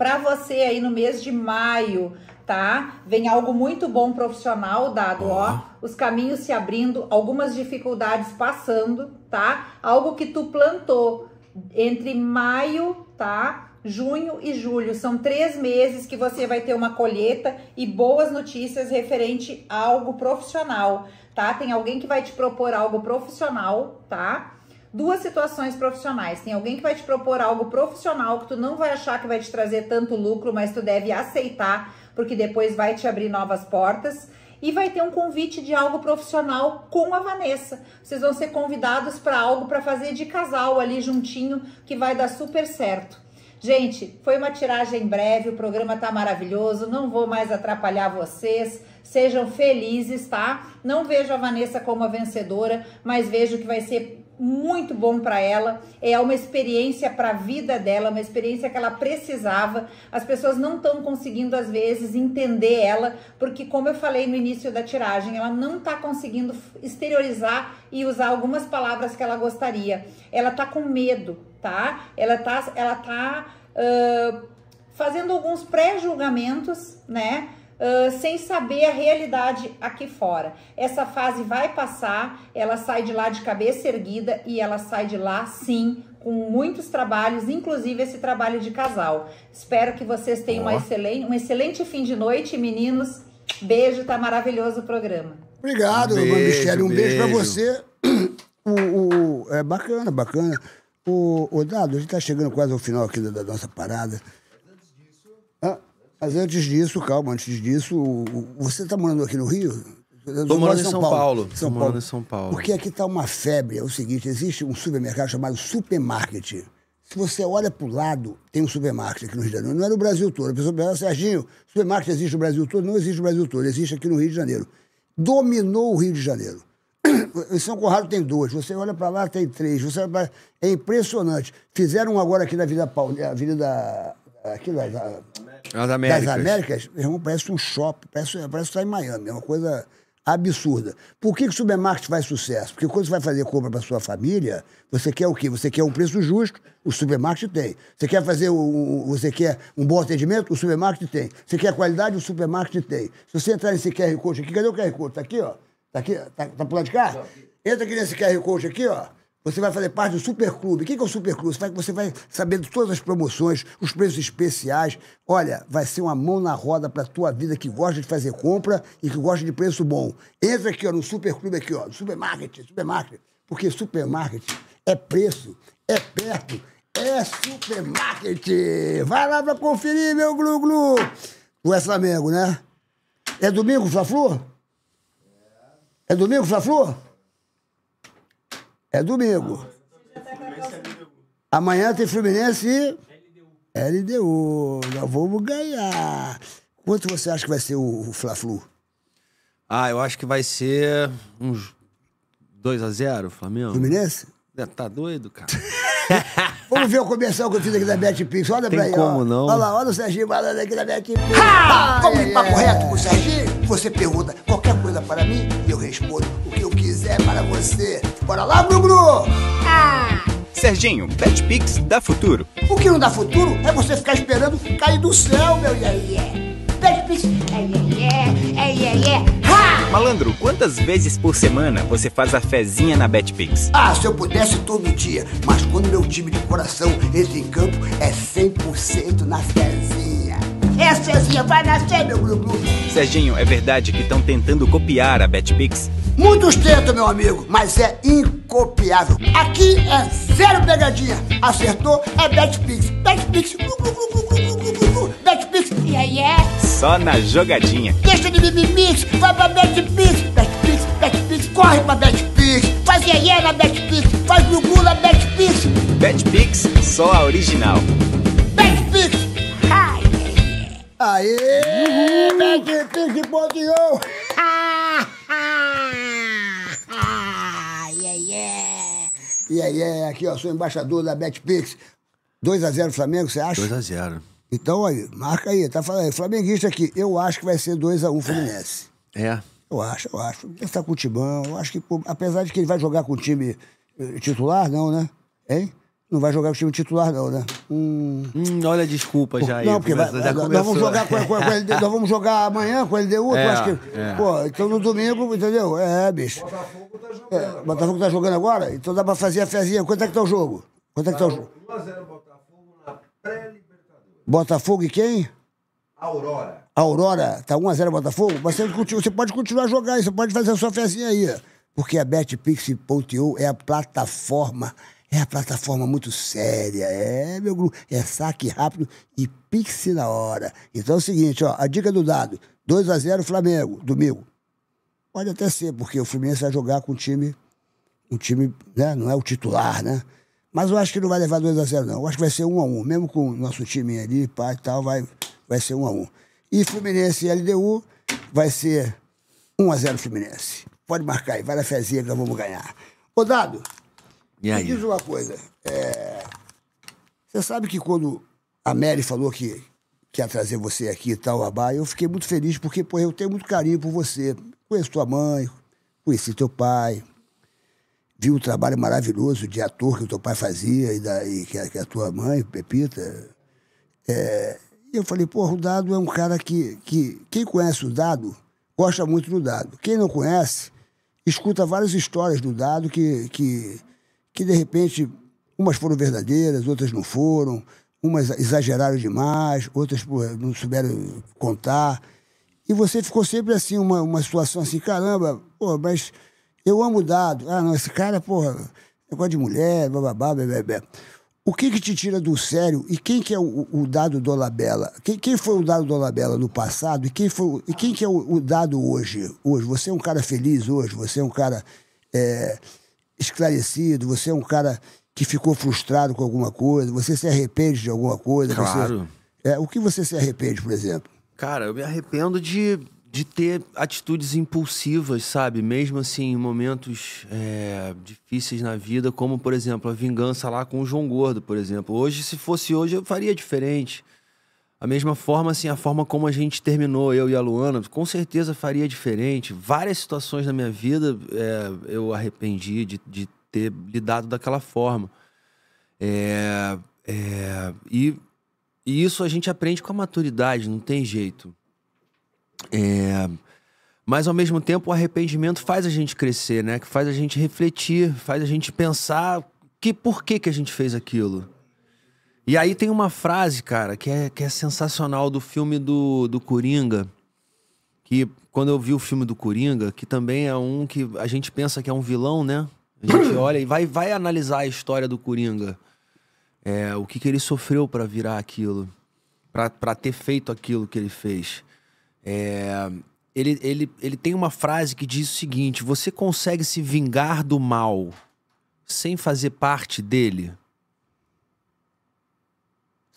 para você aí no mês de maio, tá? Vem algo muito bom profissional dado, ó, os caminhos se abrindo, algumas dificuldades passando, tá? Algo que tu plantou entre maio, tá? junho e julho. São três meses que você vai ter uma colheita e boas notícias referente a algo profissional, tá? Tem alguém que vai te propor algo profissional, tá? duas situações profissionais. Tem alguém que vai te propor algo profissional que tu não vai achar que vai te trazer tanto lucro, mas tu deve aceitar, porque depois vai te abrir novas portas. E vai ter um convite de algo profissional com a Vanessa. Vocês vão ser convidados para algo para fazer de casal ali juntinho, que vai dar super certo. Gente, foi uma tiragem breve, o programa tá maravilhoso, não vou mais atrapalhar vocês. Sejam felizes, tá? Não vejo a Vanessa como a vencedora, mas vejo que vai ser muito bom para ela, é uma experiência para a vida dela, uma experiência que ela precisava. As pessoas não estão conseguindo às vezes entender ela, porque como eu falei no início da tiragem, ela não está conseguindo exteriorizar e usar algumas palavras que ela gostaria. Ela está com medo, tá? Ela está ela tá uh, fazendo alguns pré-julgamentos, né? uh, sem saber a realidade aqui fora. Essa fase vai passar, ela sai de lá de cabeça erguida e ela sai de lá sim com muitos trabalhos, inclusive esse trabalho de casal. Espero que vocês tenham excelente, um excelente fim de noite, meninos. Beijo, tá maravilhoso o programa. Obrigado, beijo, Michele. Um beijo, beijo para você. O, o, é bacana, bacana. O, o Dado, a gente tá chegando quase ao final aqui da, da nossa parada. Mas antes disso, calma, antes disso, você está morando aqui no Rio? Estou morando em São, Paulo. Paulo. São Paulo. em São Paulo. Porque aqui está uma febre. É o seguinte, existe um supermercado chamado Supermarket. Se você olha para o lado, tem um supermarket aqui no Rio de Janeiro. Não é no Brasil todo. A pessoa pergunta, Serginho, supermarket existe no Brasil todo? Não existe no Brasil todo, existe aqui no Rio de Janeiro. Dominou o Rio de Janeiro. Em São Conrado tem dois, você olha para lá tem três. Você pra... É impressionante. Fizeram um agora aqui na Avenida, Paul... Avenida aqui das, das Américas. das Américas, meu irmão, parece um shopping, parece, parece estar em Miami, é uma coisa absurda. Por que, que o supermarket faz sucesso? Porque quando você vai fazer compra para sua família, você quer o quê? Você quer um preço justo, o supermarket tem. Você quer fazer um, você quer um bom atendimento, o supermarket tem. Você quer qualidade, o supermarket tem. Se você entrar nesse QR Code aqui, cadê o QR Code? Tá aqui, ó. Tá aqui, tá, tá pro lado de cá? Tá Entra aqui nesse QR Code aqui, ó. Você vai fazer parte do Superclube. O que é o Superclube? Você vai, você vai saber de todas as promoções, os preços especiais. Olha, vai ser uma mão na roda para tua vida que gosta de fazer compra e que gosta de preço bom. Entra aqui ó, no Superclube aqui, ó, no supermarket, supermarket. Porque supermarket é preço, é perto, é supermarket. Vai lá para conferir, meu glu-glu. O Flamengo, né? É domingo, fla flor é. é domingo, fla flor é domingo. Amanhã tem Fluminense e. LDU. Nós vamos ganhar. Quanto você acha que vai ser o, Fla-Flu? Ah, eu acho que vai ser uns 2x0, Flamengo. Fluminense? É, tá doido, cara. Vamos ver o comercial que eu fiz aqui da BetPix. Olha Tem pra aí. Como ó. não? Olha lá, olha o Serginho falando aqui da BetPix. Pix. vamos é, ir pra correto com o Serginho? Você pergunta qualquer coisa para mim e eu respondo o que eu quiser para você. Bora lá, Bruno! Ah. Serginho, BetPix dá futuro. O que não dá futuro é você ficar esperando cair do céu, meu iê iê. BetPix, é iê iê, ha! Malandro, quantas vezes por semana você faz a fezinha na BetPix? Ah, se eu pudesse todo dia, mas quando meu time de coração entra em campo é 100% na fezinha. Essa Cezinha, vai nascer, meu glu Serginho, é verdade que estão tentando copiar a Betpix? Muitos tentam, meu amigo, mas é incopiável. Aqui é zero pegadinha. Acertou, é Betpix. Betpix, glu-glu-glu-glu-glu-glu-glu. É? Só na jogadinha. Deixa de mimimix, vai pra Betpix. Betpix, Betpix, corre pra Betpix. Faz yeah, yeah na Betpix, faz glu-glu na Betpix. Betpix, só a original. Aê! Uhum. Pique, pique, yeah, yeah. Yeah, yeah. Aqui, ó, sou embaixador da BetPix. 2x0 Flamengo, você acha? 2x0. Então, aí, marca aí. Tá falando aí. É flamenguista aqui, eu acho que vai ser 2x1 Fluminense. É. é. Eu acho, eu acho. Ele tá com o Timão. Eu acho que, pô, apesar de que ele vai jogar com o time eh, titular, não, né? Hein? Não vai jogar com o time titular, não, né? Hum. Hum, olha a desculpa já aí. Não, porque vai, já nós, começou. vamos jogar com, com, com a nós vamos jogar amanhã com a LDU, é, acho que. É. Pô, então no domingo, entendeu? É, bicho. Botafogo tá jogando. É, agora. Botafogo tá jogando agora? Então dá pra fazer a fezinha. Quanto é que tá o jogo? Quanto é que tá o tá jogo? 1x0 Botafogo na pré-libertadores. Botafogo e quem? Aurora. Aurora, tá 1x0 Botafogo? Mas você, você pode continuar a jogar, você pode fazer a sua fezinha aí. Porque a BetPix.io é a plataforma é a plataforma muito séria, é, meu grupo. É saque rápido e pix na hora. Então é o seguinte, ó, a dica do dado: 2 a 0 Flamengo, domingo. Pode até ser, porque o Fluminense vai jogar com um time. Um time, né? Não é o titular, né? Mas eu acho que não vai levar 2 a 0 não. Eu acho que vai ser 1 um a 1 Mesmo com o nosso time ali, pai e tal, vai, vai ser 1 um a 1 E Fluminense e LDU vai ser 1 a 0 Fluminense. Pode marcar aí, vai na fezinha que nós vamos ganhar. Ô, Dado, e aí? Me diz uma coisa. É... Você sabe que quando a Mary falou que quer trazer você aqui e tal, abai eu fiquei muito feliz porque, pô, eu tenho muito carinho por você. Conheço tua mãe, conheci teu pai, vi o um trabalho maravilhoso de ator que o teu pai fazia e, da, e que, a, que, a, tua mãe, Pepita. É... e eu falei, pô, o Dado é um cara que, que. Quem conhece o Dado gosta muito do Dado. Quem não conhece, escuta várias histórias do Dado que, que que de repente umas foram verdadeiras, outras não foram, umas exageraram demais, outras não souberam contar. E você ficou sempre assim, uma, uma situação assim, caramba, pô, mas eu amo dado. Ah, não, esse cara, porra, negócio de mulher, bababá, bebê. O que que te tira do sério e quem que é o, o dado Dolabella? Quem, quem foi o dado Dolabella no passado e quem, foi, e quem que é o, o, dado hoje? Hoje, você é um cara feliz hoje, você é um cara... É, esclarecido, você é um cara que ficou frustrado com alguma coisa, você se arrepende de alguma coisa. Claro. Você, é, o que você se arrepende, por exemplo? Cara, eu me arrependo de, de ter atitudes impulsivas, sabe? Mesmo assim, em momentos é, difíceis na vida, como, por exemplo, a vingança lá com o João Gordo, por exemplo. Hoje, se fosse hoje, eu faria diferente. A mesma forma, assim, a forma como a gente terminou, eu e a Luana, com certeza faria diferente. Várias situações na minha vida é, eu arrependi de, de ter lidado daquela forma. É, é, e, e, isso a gente aprende com a maturidade, não tem jeito. É, mas ao mesmo tempo o arrependimento faz a gente crescer, né? Que faz a gente refletir, faz a gente pensar que por que, que a gente fez aquilo. E aí tem uma frase, cara, que é, que é sensacional do filme do, do Coringa. Que quando eu vi o filme do Coringa, que também é um que a gente pensa que é um vilão, né? A gente olha e vai, vai analisar a história do Coringa. É, o que, que ele sofreu para virar aquilo. para ter feito aquilo que ele fez. É, ele, ele, ele tem uma frase que diz o seguinte: Você consegue se vingar do mal sem fazer parte dele?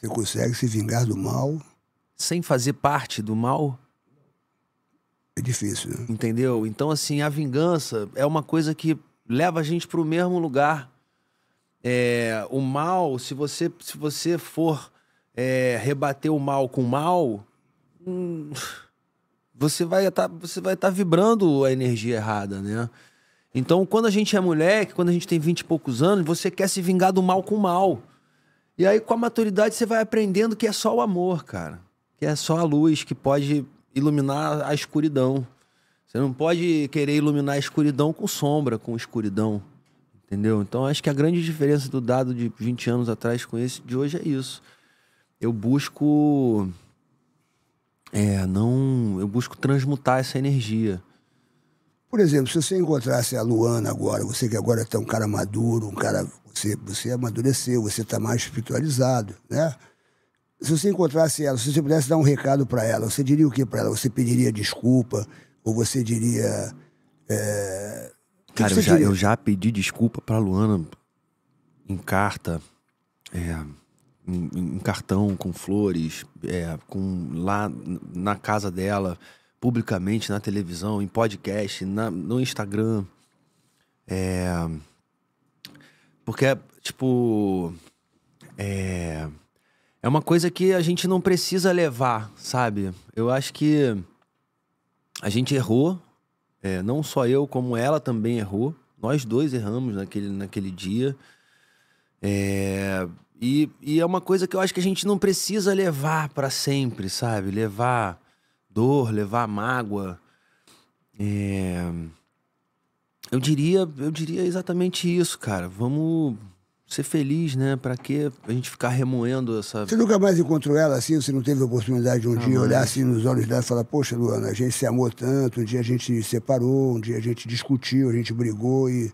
Você consegue se vingar do mal. Sem fazer parte do mal? É difícil, né? Entendeu? Então, assim, a vingança é uma coisa que leva a gente pro mesmo lugar. É, o mal, se você, se você for é, rebater o mal com o mal, hum, você vai estar tá, você vai tá vibrando a energia errada, né? Então, quando a gente é moleque, quando a gente tem vinte e poucos anos, você quer se vingar do mal com o mal. E aí, com a maturidade, você vai aprendendo que é só o amor, cara. Que é só a luz que pode iluminar a escuridão. Você não pode querer iluminar a escuridão com sombra, com escuridão. Entendeu? Então, acho que a grande diferença do dado de 20 anos atrás com esse de hoje é isso. Eu busco. É, não. Eu busco transmutar essa energia. Por exemplo, se você encontrasse a Luana agora, você que agora é tá um cara maduro, um cara você, você amadureceu, você está mais espiritualizado, né? Se você encontrasse ela, se você pudesse dar um recado para ela, você diria o que para ela? Você pediria desculpa? Ou você diria. É... Cara, eu já, eu já, pedi desculpa para Luana em carta, é, em, em, cartão, com flores, é, com lá na casa dela, publicamente na televisão, em podcast, na, no Instagram. É, porque, tipo. É. É uma coisa que a gente não precisa levar, sabe? Eu acho que a gente errou, é, não só eu, como ela também errou. Nós dois erramos naquele, naquele dia. É, e, e é uma coisa que eu acho que a gente não precisa levar para sempre, sabe? Levar dor, levar mágoa. É eu diria, eu diria exatamente isso, cara. Vamos ser feliz, né? Pra que a gente ficar remoendo essa. Você nunca mais encontrou ela assim? Você não teve a oportunidade de um ah, dia olhar assim nos olhos dela e falar: Poxa, Luana, a gente se amou tanto, um dia a gente se separou, um dia a gente discutiu, a gente brigou e.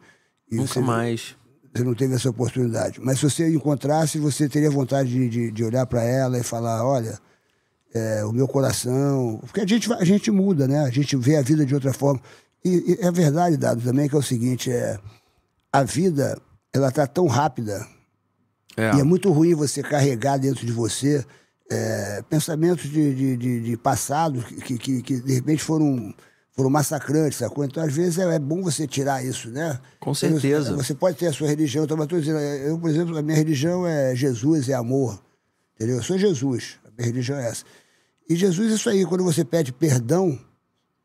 e nunca você mais. você não teve essa oportunidade. Mas se você encontrasse, você teria vontade de, de, de olhar para ela e falar: Olha. É, o meu coração, porque a gente, a gente muda, né? A gente vê a vida de outra forma. E, e é verdade, Dado, também, que é o seguinte, é, a vida, ela tá tão rápida, é. e é muito ruim você carregar dentro de você é, pensamentos de, de, de, de passado que, que, que, de repente foram foram massacrantes, sacou? Então, às vezes, é, é bom você tirar isso, né? Com certeza. Você, pode ter a sua religião, então, eu estou dizendo, é, eu, por exemplo, a minha religião é Jesus, é amor, entendeu? Eu sou Jesus, a minha religião é essa. E Jesus, é isso aí, quando você pede perdão,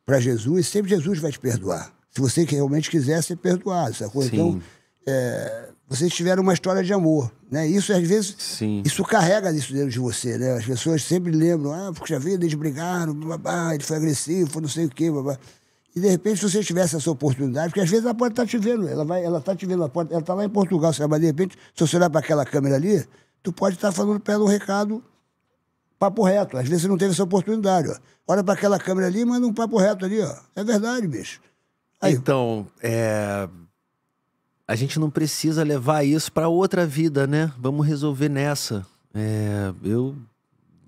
para Jesus, sempre Jesus vai te perdoar. Se você realmente quiser ser perdoado, sacou? Sim. Então, é, vocês tiveram uma história de amor, né? Isso, às vezes, Sim. isso carrega isso dentro de você, né? As pessoas sempre lembram, ah, puxa vida, eles brigaram, blá, blá, ele foi agressivo, foi não sei o quê, blá, blá. E, de repente, se você tivesse essa oportunidade, porque às vezes ela pode estar tá te vendo, ela vai, ela está te vendo, ela ela está lá em Portugal, sabe? Mas, de repente, se você olhar para aquela câmera ali, tu pode estar tá falando para ela um recado papo reto. Às vezes você não teve essa oportunidade. Ó. Olha para aquela câmera ali e manda um papo reto ali. Ó. É verdade, bicho. Aí. Então, é... a gente não precisa levar isso para outra vida, né? Vamos resolver nessa. É... Eu,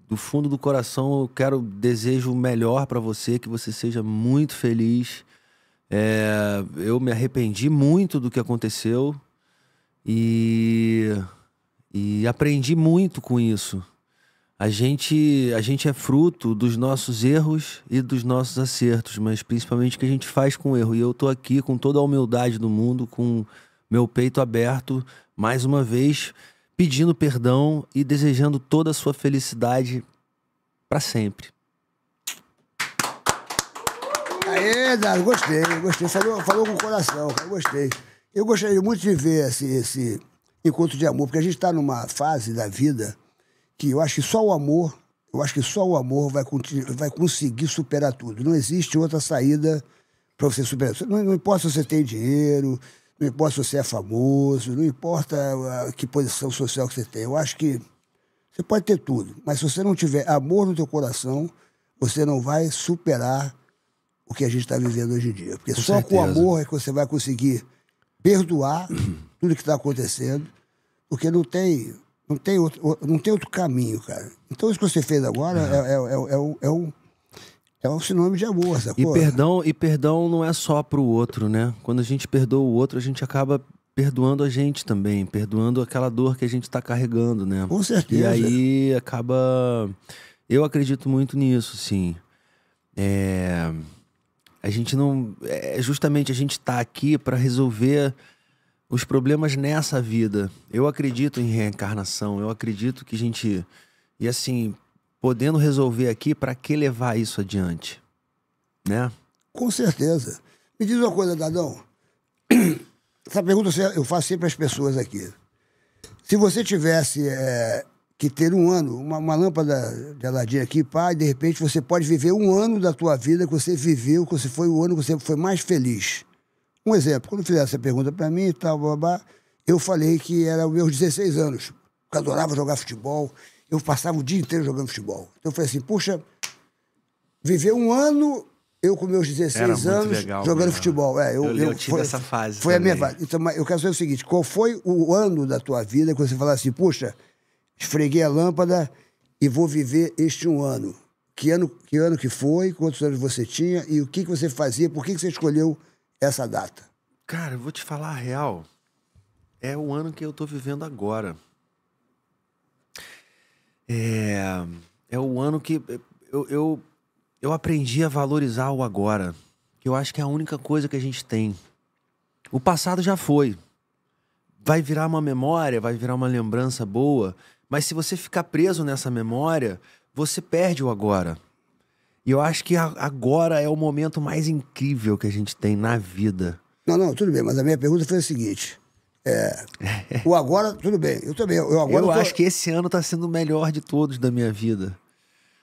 do fundo do coração, eu quero, desejo o melhor para você, que você seja muito feliz. É... Eu me arrependi muito do que aconteceu e... e aprendi muito com isso. A gente, a gente é fruto dos nossos erros e dos nossos acertos, mas principalmente o que a gente faz com o erro. E eu estou aqui com toda a humildade do mundo, com meu peito aberto, mais uma vez, pedindo perdão e desejando toda a sua felicidade para sempre. Aê, Dado, gostei, gostei. Falou, falou com o coração, cara, gostei. Eu gostaria muito de ver esse esse encontro de amor, porque a gente está numa fase da vida que eu acho que só o amor, eu acho que só o amor vai, vai conseguir superar tudo. Não existe outra saída para você superar. Não, não importa se você tem dinheiro, não importa se você é famoso, não importa a, ah, que posição social que você tem. Eu acho que você pode ter tudo, mas se você não tiver amor no teu coração, você não vai superar o que a gente está vivendo hoje em dia. Porque com só certeza. com amor é que você vai conseguir perdoar tudo que está acontecendo, porque não tem não tem outro, não tem outro caminho, cara. Então isso que você fez agora é, é, é, é, é o, é o é um sinônimo de amor, essa E coisa. perdão, e perdão não é só para o outro, né? Quando a gente perdoa o outro, a gente acaba perdoando a gente também, perdoando aquela dor que a gente está carregando, né? Com certeza. E aí acaba, eu acredito muito nisso, sim. É... A gente não, é justamente a gente está aqui para resolver os problemas nessa vida. Eu acredito em reencarnação, eu acredito que a gente. E assim, podendo resolver aqui, para que levar isso adiante? Né? Com certeza. Me diz uma coisa, Dadão. Essa pergunta eu faço sempre às pessoas aqui. Se você tivesse é, que ter um ano, uma, uma lâmpada de Aladim aqui, pá, e de repente você pode viver um ano da tua vida que você viveu, que você foi o ano que você foi mais feliz. Um exemplo, quando fizeram essa pergunta para mim e tal, babá, eu falei que era os meus 16 anos. Eu adorava jogar futebol, eu passava o dia inteiro jogando futebol. Então eu falei assim, puxa, viver um ano eu com meus 16 anos legal, jogando futebol. É, eu, eu, eu tive foi, essa fase. Foi também. a minha fase. Então, eu quero saber o seguinte: qual foi o ano da tua vida que você falasse, assim, puxa, esfreguei a lâmpada e vou viver este um ano? Que ano que, ano que foi? Quantos anos você tinha? E o que, que você fazia? Por que, que você escolheu essa data? Cara, eu vou te falar a real. É o ano que eu tô vivendo agora. É, é o ano que eu, eu, eu aprendi a valorizar o agora. Que eu acho que é a única coisa que a gente tem. O passado já foi. Vai virar uma memória, vai virar uma lembrança boa. Mas se você ficar preso nessa memória, você perde o agora. E eu acho que agora é o momento mais incrível que a gente tem na vida. Não, não, tudo bem, mas a minha pergunta foi a seguinte. É, o agora, tudo bem, eu também. Eu, agora eu tô... acho que esse ano está sendo o melhor de todos da minha vida.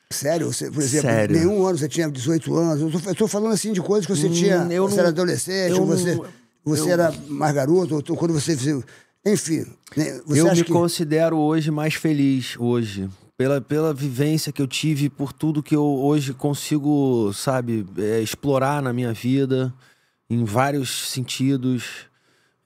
Sério? Você, por exemplo, Sério? nenhum ano você tinha 18 anos. Eu tô falando assim de coisas que você hum, tinha. Eu você não, era adolescente, você, não, você eu... era mais garoto, ou, quando você. Enfim. Né, você eu me que... considero hoje mais feliz, hoje pela, pela vivência que eu tive, por tudo que eu hoje consigo, sabe, é, explorar na minha vida, em vários sentidos.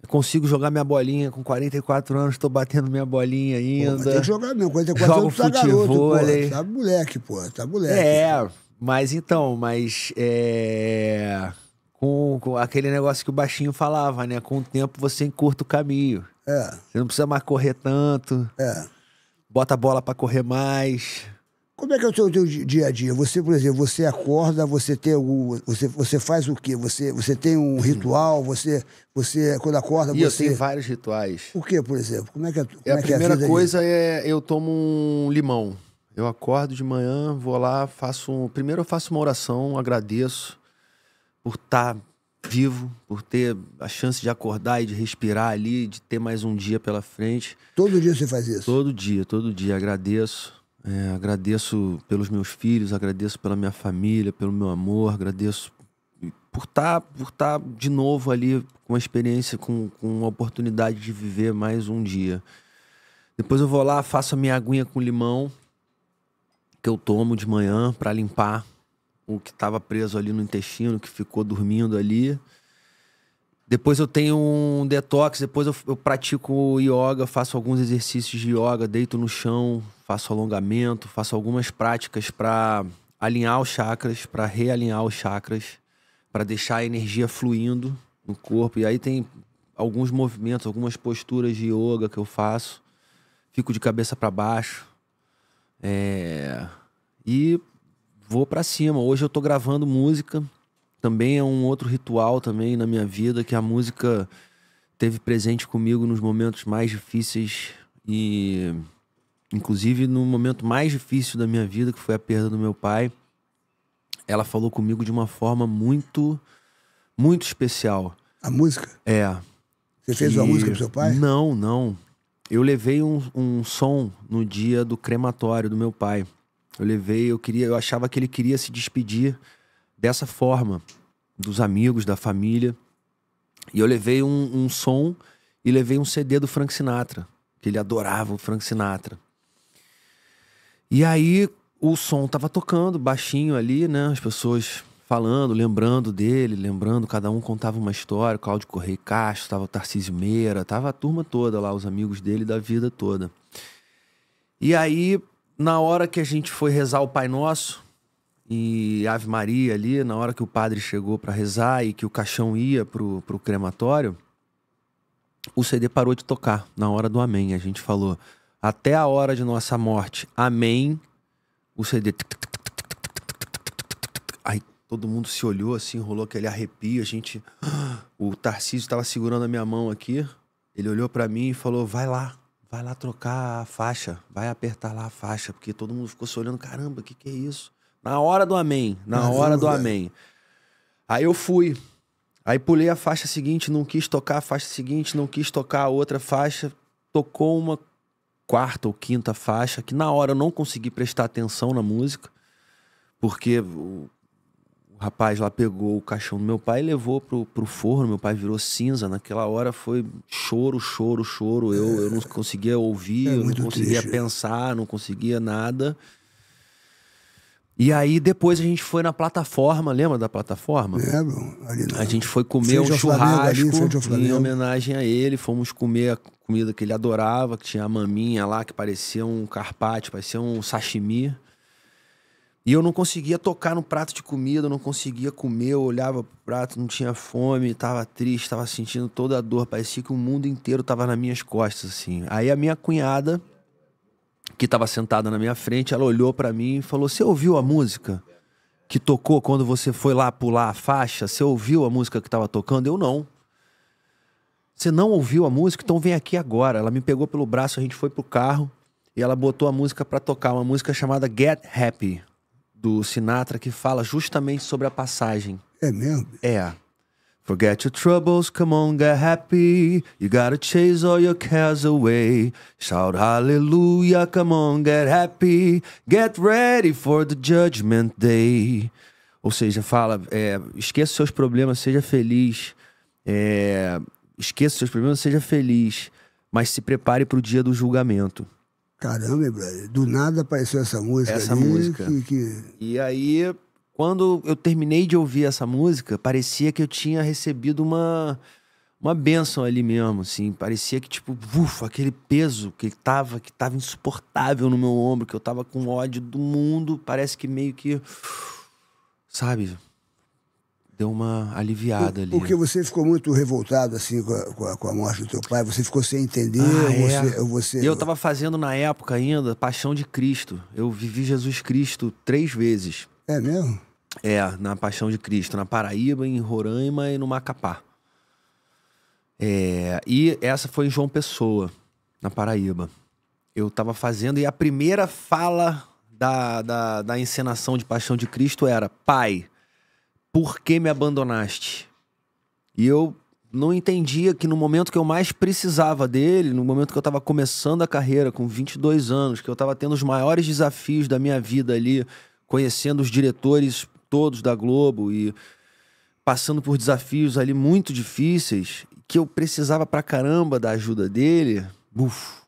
consigo jogar minha bolinha com 44 anos, tô batendo minha bolinha ainda. Pô, tem que jogar não, 44 Jogo anos tá garoto, pô. Tá moleque, pô, tá moleque. É, mas então, mas é... Com, com, aquele negócio que o baixinho falava, né? Com o tempo você encurta o caminho. É. Você não precisa mais correr tanto. É bota a bola para correr mais. Como é que é o seu, dia a dia? Você, por exemplo, você acorda, você tem algum, você, você faz o quê? Você, você tem um uhum. ritual? Você, você quando acorda, e você... Eu tenho vários rituais. O quê, por exemplo? Como é que é, como é, a é, é primeira coisa aí? é eu tomo um limão. Eu acordo de manhã, vou lá, faço um, primeiro eu faço uma oração, agradeço por estar tá vivo, por ter a chance de acordar e de respirar ali, de ter mais um dia pela frente. Todo dia você faz isso? Todo dia, todo dia. Agradeço. É, agradeço pelos meus filhos, agradeço pela minha família, pelo meu amor, agradeço por estar tá, por tá de novo ali com uma experiência, com, com a oportunidade de viver mais um dia. Depois eu vou lá, faço a minha aguinha com limão, que eu tomo de manhã para limpar o que estava preso ali no intestino, que ficou dormindo ali. Depois eu tenho um detox, depois eu, eu pratico yoga, faço alguns exercícios de yoga, deito no chão, faço alongamento, faço algumas práticas para alinhar os chakras, para realinhar os chakras, para deixar a energia fluindo no corpo. E aí tem alguns movimentos, algumas posturas de yoga que eu faço. Fico de cabeça para baixo. É... E vou para cima. Hoje eu tô gravando música. Também é um outro ritual também na minha vida que a música teve presente comigo nos momentos mais difíceis e inclusive no momento mais difícil da minha vida, que foi a perda do meu pai, ela falou comigo de uma forma muito muito especial. A música? É. Você fez uma música pro seu pai? Não, não. Eu levei um, um som no dia do crematório do meu pai. Eu levei, eu queria, eu achava que ele queria se despedir dessa forma, dos amigos, da família. E eu levei um, um som e levei um CD do Frank Sinatra, que ele adorava o Frank Sinatra. E aí o som tava tocando baixinho ali, né? As pessoas falando, lembrando dele, lembrando, cada um contava uma história. Cláudio Correia Castro, tava Tarcísio Meira, tava a turma toda lá, os amigos dele da vida toda. E aí na hora que a gente foi rezar o Pai Nosso e Ave Maria ali, na hora que o padre chegou para rezar e que o caixão ia pro, pro crematório, o CD parou de tocar na hora do Amém. A gente falou até a hora de nossa morte, Amém. O CD aí todo mundo se olhou assim, rolou aquele arrepio. A gente, o Tarcísio estava segurando a minha mão aqui. Ele olhou para mim e falou: "Vai lá, vai lá trocar a faixa, vai apertar lá a faixa, porque todo mundo ficou se olhando, caramba, o que, que é isso? Na hora do amém, na caramba, hora do é. amém. Aí eu fui. Aí pulei a faixa seguinte, não quis tocar a faixa seguinte, não quis tocar a outra faixa. Tocou uma quarta ou quinta faixa, que na hora eu não consegui prestar atenção na música, porque o rapaz lá pegou o caixão do meu pai e levou pro, pro forno. Meu pai virou cinza. Naquela hora foi choro, choro, choro. Eu, é, eu não conseguia ouvir, é eu não conseguia triste. pensar, não conseguia nada. E aí depois a gente foi na plataforma, lembra da plataforma? Lembro. a gente foi comer um churrasco ali, em homenagem a ele. Fomos comer a comida que ele adorava, que tinha a maminha lá, que parecia um carpaccio, parecia um sashimi. E eu não conseguia tocar no prato de comida, eu não conseguia comer, eu olhava pro prato, não tinha fome, tava triste, tava sentindo toda a dor, parecia que o mundo inteiro tava nas minhas costas, assim. Aí a minha cunhada, que tava sentada na minha frente, ela olhou para mim e falou: Você ouviu a música que tocou quando você foi lá pular a faixa? Você ouviu a música que tava tocando? Eu não. Você não ouviu a música? Então vem aqui agora. Ela me pegou pelo braço, a gente foi pro carro e ela botou a música para tocar, uma música chamada Get Happy do Sinatra que fala justamente sobre a passagem. É mesmo? É. Forget your troubles, come on, get happy. You gotta chase all your cares away. Shout hallelujah, come on, get happy. Get ready for the judgment day. Ou seja, fala, é, esqueça seus problemas, seja feliz. É, esqueça seus problemas, seja feliz. Mas se prepare para o dia do julgamento. Caramba, brother, do nada apareceu essa música. Essa ali, música. Que, que... E aí, quando eu terminei de ouvir essa música, parecia que eu tinha recebido uma uma benção ali mesmo, assim. Parecia que, tipo, ufa, aquele peso que tava, que tava insuportável no meu ombro, que eu tava com ódio do mundo, parece que meio que. Sabe? deu uma aliviada ali. ali. Porque você ficou muito revoltado assim com a, com a, morte do teu pai, você ficou sem entender, ah, você, é. você... Eu estava fazendo na época ainda Paixão de Cristo. Eu vivi Jesus Cristo três vezes. É mesmo? É, na Paixão de Cristo, na Paraíba, em Roraima e no Macapá. É, e essa foi em João Pessoa, na Paraíba. Eu estava fazendo e a primeira fala da, da, da encenação de Paixão de Cristo era: Pai, por que me abandonaste? E eu não entendia que no momento que eu mais precisava dele, no momento que eu estava começando a carreira com 22 anos, que eu estava tendo os maiores desafios da minha vida ali, conhecendo os diretores todos da Globo e passando por desafios ali muito difíceis, que eu precisava pra caramba da ajuda dele, buf,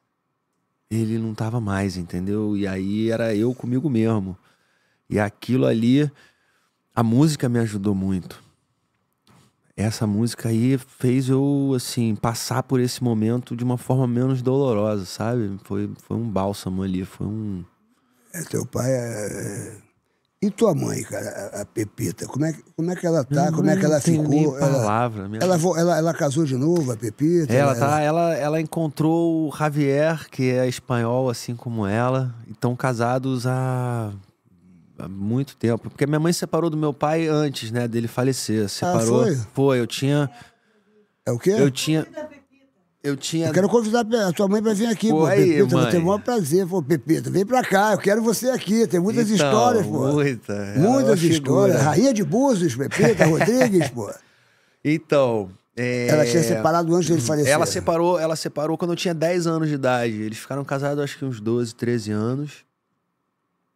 ele não tava mais, entendeu? E aí era eu comigo mesmo. E aquilo ali a música me ajudou muito. Essa música aí fez eu, assim, passar por esse momento de uma forma menos dolorosa, sabe? Foi, foi um bálsamo ali, foi um. É, teu pai é... é- e tua mãe, cara, a Pepita, como é, como é que ela tá? como é que ela ficou? palavra, ela, ela, ela, ela, casou de novo, a Pepita? Ela, ela, tá, ela... Ela, encontrou o Javier, que é espanhol, assim como ela, e estão casados há há muito tempo. Porque minha mãe separou do meu pai antes, né, dele falecer. Separou. Ah, foi? foi, eu tinha. É o quê? Eu tinha. Eu tinha. Eu quero convidar a tua mãe para vir aqui, pô. Aí, Pepita, vou Tem o maior prazer, pô, Pepita, vem para cá, eu quero você aqui. Tem muitas então, histórias, pô. Muita, é muitas histórias. Figura. Rainha de Búzios, Pepita Rodrigues, pô. Então. É... Ela tinha separado antes dele falecer. Ela separou, ela separou quando eu tinha 10 anos de idade. Eles ficaram casados acho que uns 12, 13 anos.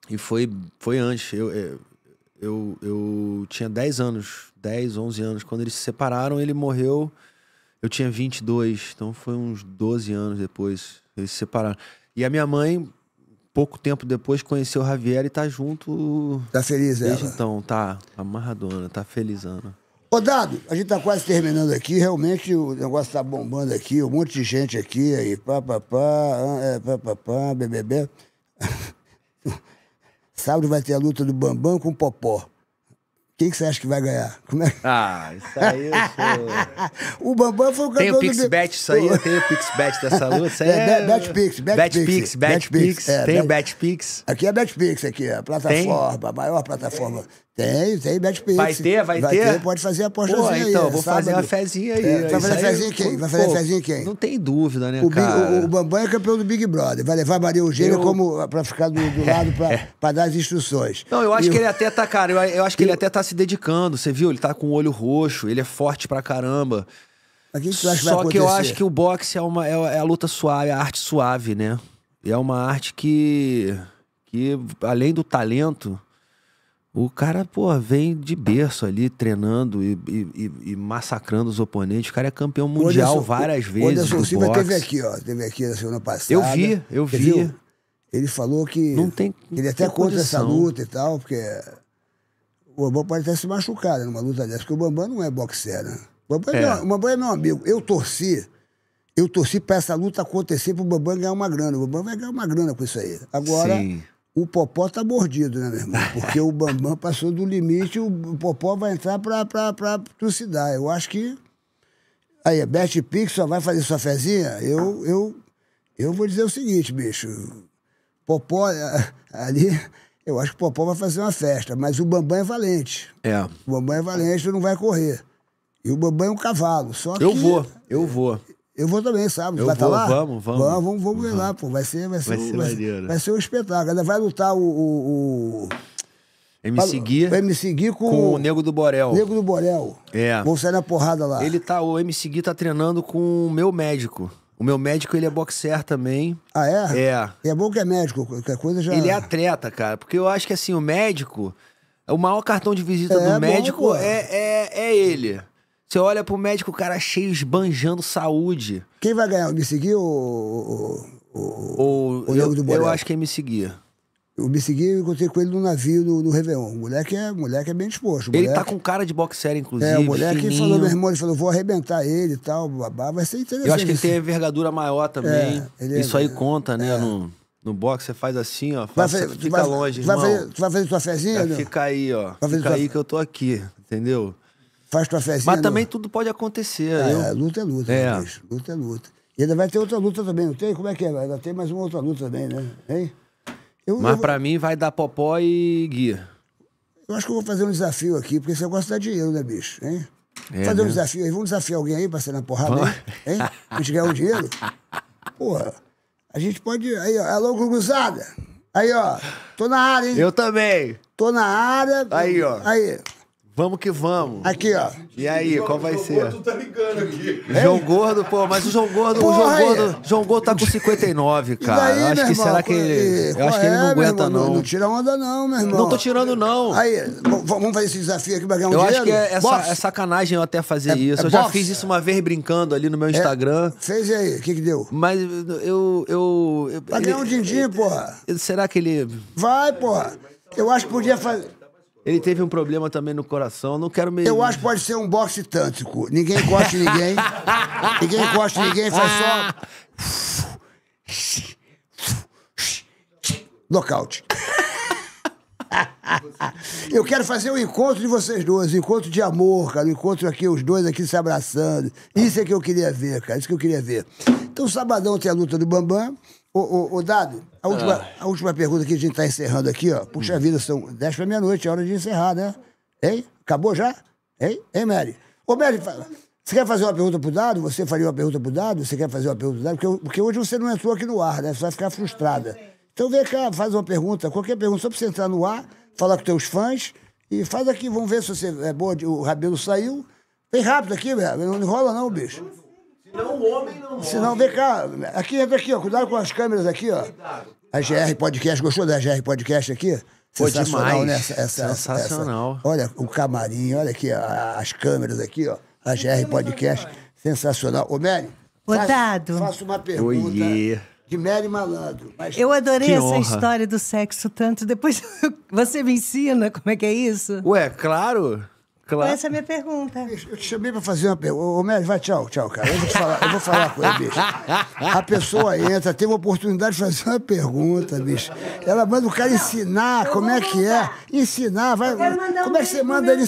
E foi, foi antes. Eu, é, eu, eu, tinha 10 anos, 10, 11 anos. Quando eles se separaram, ele morreu. Eu tinha 22, então foi uns 12 anos depois. Eles se separaram. E a minha mãe, pouco tempo depois, conheceu o Javier e tá junto. Tá feliz, né Desde então, tá amarradona, tá felizana. Ô, Dado, a gente tá quase terminando aqui. Realmente o negócio tá bombando aqui. Um monte de gente aqui, aí, pá, pá, pá, é, pá, pá, pá, bebê, bebê. Sábado vai ter a luta do Bambam com o Popó. Quem que você acha que vai ganhar? Como é? Ah, isso aí eu sou... o Bambam foi o campeão Tem o PixBet, do... isso aí? tem o PixBet dessa luta? Isso aí é... é... Pix, BetPix. Pix, é, tem o Pix. Aqui é Pix aqui é a plataforma, tem? a maior plataforma tem, tem betpix. Vai ter, vai, vai ter? ter? Pode fazer a apostazinha aí. então, é, vou sábado. fazer uma fezinha aí. É, vai fazer fezinha aí, quem? Vai fazer pô, fezinha quem? Não tem dúvida, né, o cara? Big, o, o Bambam é campeão do Big Brother. Vai levar Maria Eugênia eu... como pra ficar do, do lado pra, é. pra dar as instruções. Não, eu acho e... que ele até tá, cara, eu, eu acho que ele até tá se dedicando, você viu? Ele tá com o olho roxo, ele é forte pra caramba. Que que Só que eu acho que o boxe é, uma, é, é a luta suave, é a arte suave, né? E é uma arte que, que além do talento o cara, pô, vem de berço ali, treinando e, e, e massacrando os oponentes. O cara é campeão mundial Anderson, várias vezes. O Anderson Silva boxe. teve aqui, ó. Teve aqui na semana passada. Eu vi, eu vi. Viu? Ele falou que. Não tem. ele é até conta contra essa luta e tal, porque. O Bambam pode até se machucar né, numa luta dessa, porque o Bambam não é boxer, né? O Bambam é. É, o Bambam é meu amigo. Eu torci. Eu torci pra essa luta acontecer pro Bambam ganhar uma grana. O Bambam vai ganhar uma grana com isso aí. Agora. Sim o Popó tá mordido, né, meu irmão? Porque o Bambam passou do limite, o Popó vai entrar pra, pra, pra trucidar. Eu acho que. Aí, a Beth Pix só vai fazer sua fezinha? Eu, eu, eu vou dizer o seguinte, bicho. Popó, eh, ali, eu acho que o Popó vai fazer uma festa, mas o Bambam é valente. É. O Bambam é valente, não vai correr. E o Bambam é um cavalo, só eu que... Eu vou, eu vou. Eu vou também, sabe? Eu vai estar tá lá? Vamos, vamos. Vamos, vamos, vamos uhum. lá, pô. Vai ser, vai ser, vai, um, ser, vai, ser, vai ser um espetáculo. Ainda vai lutar o. o, o... MC Gui. Vai me seguir com, com o Nego do Borel. Nego do Borel. É. Vou sair na porrada lá. Ele tá, o MC Gui tá treinando com o meu médico. O meu médico, ele é boxer também. Ah, é? É. E é bom que é médico, qualquer coisa já... Ele é atleta, cara. Porque eu acho que, assim, o médico... O maior cartão de visita é, do médico bom, é, é, é ele. Você olha pro médico, o cara cheio, esbanjando saúde. Quem vai ganhar? Me Seguir ou o, o do Eu acho que é Me Seguir. Eu Me Seguir, e encontrei com ele no navio do, do Réveillon. O moleque é, moleque é bem disposto. Ele tá com cara de boxer, inclusive. É, o moleque fininho. falou, meu irmão, ele falou, vou arrebentar ele e tal, babá, vai ser interessante. Eu acho que ele tem envergadura maior também. É, é Isso aí conta, né? É. No, no boxe, você faz assim, ó. Faz, fazer, fica vai, longe, vai irmão. Fazer, tu vai fazer tua fezinha? Vai ficar aí, ó. Vai fica aí que eu tô aqui, entendeu? faz tua fezinha. Mas também não. tudo pode acontecer. É, eu... luta é luta. É. Bicho. Luta é luta. E ainda vai ter outra luta também, não tem? Como é que é? Ainda tem mais uma outra luta também, né? Hein? Eu, Mas eu... pra mim vai dar popó e guia. Eu acho que eu vou fazer um desafio aqui, porque você gosta de dinheiro, né, bicho? Hein? É, fazer né? um desafio aí. Vamos desafiar alguém aí pra ser na porrada aí? Hein? Pra gente ganhar um dinheiro? Porra, a gente pode. Aí, ó, alô, cruzada! Aí, ó, tô na área, hein? Eu também! Tô na área. Aí, ó. Aí. Vamos que vamos. Aqui, ó. E aí, qual vai João ser? João Gordo tá ligando aqui. João Gordo, pô, mas o João Gordo, o João Gordo, João Gordo tá com 59, cara. Daí, eu acho que irmão, será que ele, eu acho que ele é, não aguenta irmão, não. não. tira onda não, meu irmão. Não tô tirando não. Aí, vamos fazer esse desafio aqui pra ganhar um eu dinheiro? Eu acho que é, essa, é, sacanagem eu até fazer é, é, isso. eu já boxe? fiz isso uma vez brincando ali no meu é. Instagram. fez aí, o que que deu? Mas eu eu, eu pra ganhar um din-din, porra. Será que ele Vai, porra. Eu acho que podia fazer ele teve um problema também no coração, não quero mesmo. Eu acho que pode ser um boxe tântrico. Ninguém de ninguém. ninguém de ninguém, faz só. Nocaute. Eu quero fazer um encontro de vocês dois, um encontro de amor, cara. Um encontro aqui, os dois aqui se abraçando. Isso é que eu queria ver, cara. Isso que eu queria ver. Então, sabadão tem a luta do Bambam. Ô, ô, ô, Dado, a última, ah. a última pergunta que a gente está encerrando aqui, ó. Puxa vida, são 10 para meia-noite, é hora de encerrar, né? Hein? Acabou já? Hein? Hein, Mary? Ô, Mary, você quer fazer uma pergunta pro Dado? Você faria uma pergunta pro Dado? Você quer fazer uma pergunta pro Dado? Porque, porque hoje você não entrou aqui no ar, né? Você vai ficar frustrada. Então vem cá, faz uma pergunta, qualquer pergunta, só pra você entrar no ar, falar com teus fãs e faz aqui, vamos ver se você é boa. O Rabelo saiu. Vem rápido aqui, velho. Não enrola não, bicho. Senão o homem não morre. Senão, vem cá. Aqui, entra aqui, ó. Cuidado com as câmeras aqui, ó. A GR Podcast, gostou da GR Podcast aqui? Foi Sensacional, demais. né? Essa, essa, Sensacional. Essa. Olha o camarim, olha aqui as câmeras aqui, ó. A GR Podcast. Sensacional. Ô, Mary. Otado. Faço uma pergunta. Oiê. De Mary Malandro. Mas... Eu adorei que essa honra. história do sexo tanto. Depois você me ensina como é que é isso? Ué, claro. Claro. Essa é a minha pergunta. Eu te chamei para fazer uma pergunta. Ô, Mery vai, tchau, tchau, cara. Eu vou, falar, eu vou falar com ele, bicho. A pessoa entra, teve a oportunidade de fazer uma pergunta, bicho. Ela manda o cara não, ensinar como é que é. Ensinar, vai. Como é um é que você manda ele.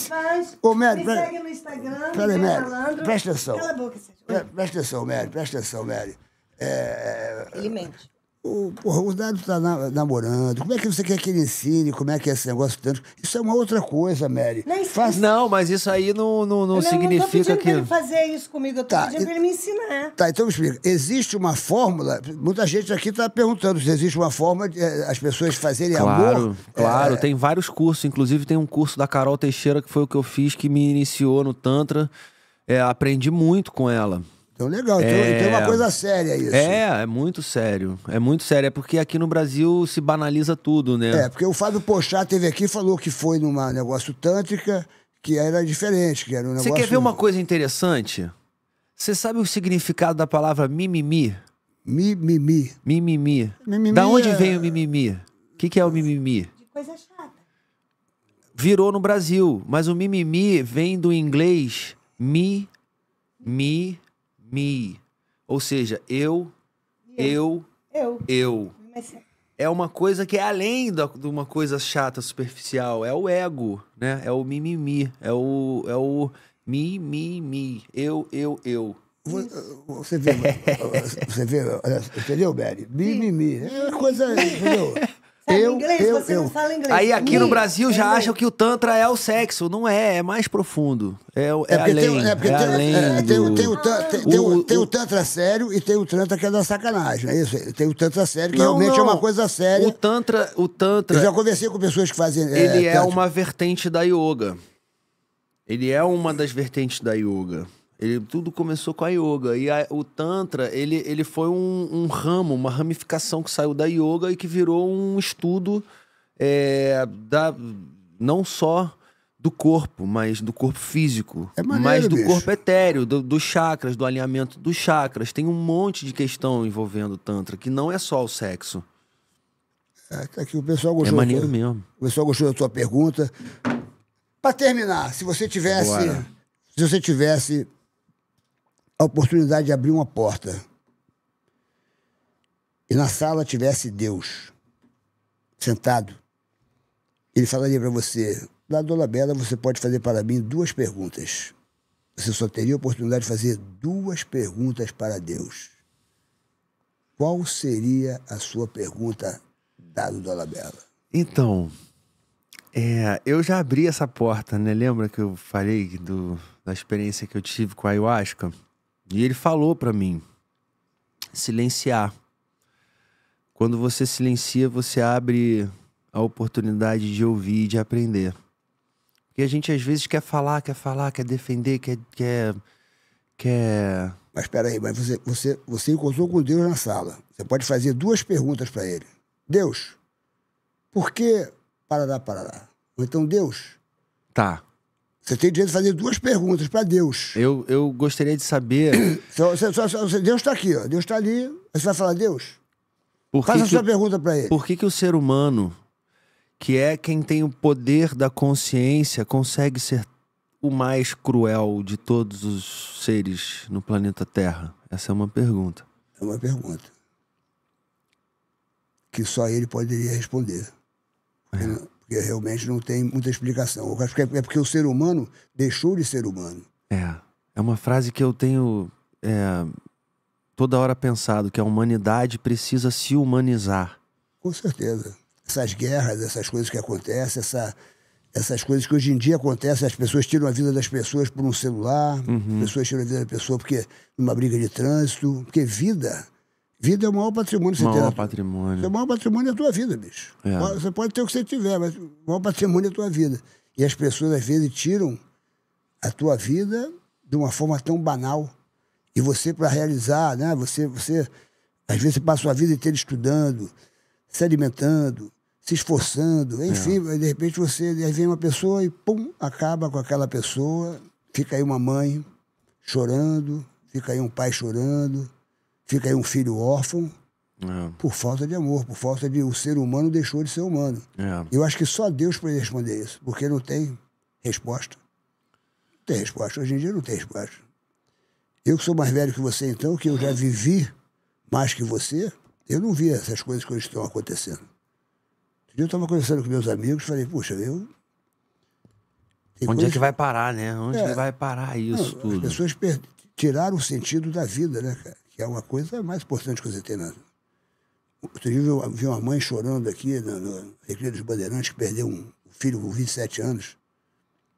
Ô, Mery me segue no Instagram. Peraí, Mélio, presta atenção. Cala a boca, Sérgio. Presta atenção, Mery presta atenção, Mery É... Ele é, é, mente. O, porra, o dado está na, namorando. Como é que você quer que ele ensine? Como é que é esse negócio tanto? Isso é uma outra coisa, Mary. Não, Faz... não mas isso aí não, não, não, não significa não que. Eu não fazer isso comigo, eu tô tá, pedindo e... para ele me ensinar. Tá, então me explica. Existe uma fórmula. Muita gente aqui está perguntando se existe uma forma de eh, as pessoas fazerem claro, amor. Claro, é, é... tem vários cursos. Inclusive, tem um curso da Carol Teixeira, que foi o que eu fiz, que me iniciou no Tantra. É, aprendi muito com ela. Então, legal. Então, é... então é uma coisa séria isso. É, é muito sério. É muito sério. É porque aqui no Brasil se banaliza tudo, né? É, porque o Fábio Pochá teve aqui e falou que foi num negócio tântrica que era diferente, que era um negócio... Você quer ver uma coisa interessante? Você sabe o significado da palavra mimimi? Mimimi. Mimimi. mimimi da onde é... vem o mimimi? O que, que é o mimimi? De coisa chata. Virou no Brasil, mas o mimimi vem do inglês mi, mi, me. Ou seja, eu, eu, eu, eu. É. é uma coisa que é além de uma coisa chata, superficial. É o ego, né? É o mimimi. É o. É o mimimi mi, mi. Eu, eu, eu. Você vê, você vê, entendeu, Beri? Mimimi. É coisa, entendeu? Sabe eu, inglês? Eu, você eu. não fala inglês. Aí aqui Me, no Brasil já acham que o Tantra é o sexo. Não é, é mais profundo. É, é, é além. Tem, é porque é além é, é, do... tem, tem, o, o, tem o Tantra sério e tem o Tantra que é da sacanagem. É isso? Tem o Tantra sério, que não, realmente não. é uma coisa séria. O Tantra. O tantra eu já conversei com pessoas que fazem. É, Ele é, é uma vertente da yoga. Ele é uma das vertentes da yoga. Ele tudo começou com a yoga e a, o tantra ele, ele foi um, um, ramo, uma ramificação que saiu da yoga e que virou um estudo é, da não só do corpo, mas do corpo físico, é maneiro, mas do bicho. corpo etéreo, dos do chakras, do alinhamento dos chakras. Tem um monte de questão envolvendo o tantra que não é só o sexo. É, é que o pessoal gostou. É maneiro tua, mesmo. O pessoal gostou da tua pergunta. Para terminar, se você tivesse, Bora. se você tivesse a oportunidade de abrir uma porta e na sala tivesse Deus sentado, ele falaria para você: da Dona Bela, você pode fazer para mim duas perguntas. Você só teria a oportunidade de fazer duas perguntas para Deus. Qual seria a sua pergunta, dado Dona Bela? Então, é, eu já abri essa porta, né? Lembra que eu falei do, da experiência que eu tive com a ayahuasca? E ele falou para mim: silenciar. Quando você silencia, você abre a oportunidade de ouvir e de aprender. Porque a gente às vezes quer falar, quer falar, quer defender, quer. quer, quer... Mas peraí, mas você, você, você encontrou com Deus na sala. Você pode fazer duas perguntas para ele: Deus, por que parará, parará? Ou então, Deus. Tá. Você tem direito de fazer duas perguntas para Deus. Eu, eu gostaria de saber. Deus está aqui, ó. Deus está ali. você vai falar, Deus. Que Faça que, a sua pergunta para ele. Por que, que o ser humano, que é quem tem o poder da consciência, consegue ser o mais cruel de todos os seres no planeta Terra? Essa é uma pergunta. É uma pergunta. Que só ele poderia responder. É. Porque realmente não tem muita explicação. Eu acho que é, é porque o ser humano deixou de ser humano. É. É uma frase que eu tenho é, toda hora pensado, que a humanidade precisa se humanizar. Com certeza. Essas guerras, essas coisas que acontecem, essa, essas coisas que hoje em dia acontecem, as pessoas tiram a vida das pessoas por um celular, uhum. as pessoas tiram a vida da pessoa porque numa briga de trânsito, porque vida Vida é o maior patrimônio que você tem. O maior patrimônio. O maior patrimônio é a tua vida, bicho. É. Você pode ter o que você tiver, mas o maior patrimônio é a tua vida. E as pessoas, às vezes, tiram a tua vida de uma forma tão banal. E você, para realizar, né? Você, você, às vezes, passa a vida inteira estudando, se alimentando, se esforçando. É. Enfim, é. de repente, você... Aí vem uma pessoa e, pum, acaba com aquela pessoa. Fica aí uma mãe chorando, fica aí um pai chorando Fica aí um filho órfão é. por falta de amor, por falta de o ser humano deixou de ser humano. É. Eu acho que só Deus pode responder isso, porque não tem resposta. Não tem resposta. Hoje em dia não tem resposta. Eu que sou mais velho que você, então, que eu já vivi mais que você, eu não vi essas coisas que hoje estão acontecendo. eu estava conversando com meus amigos, falei, puxa, eu tem Onde coisa... é que vai parar, né? Onde é, vai parar isso não, tudo? As pessoas per... tiraram o sentido da vida, né, cara? que é uma coisa mais importante que você tem na. Né? Outro dia eu vi uma mãe chorando aqui no, no Recreio dos Bandeirantes, que perdeu um filho com 27 anos,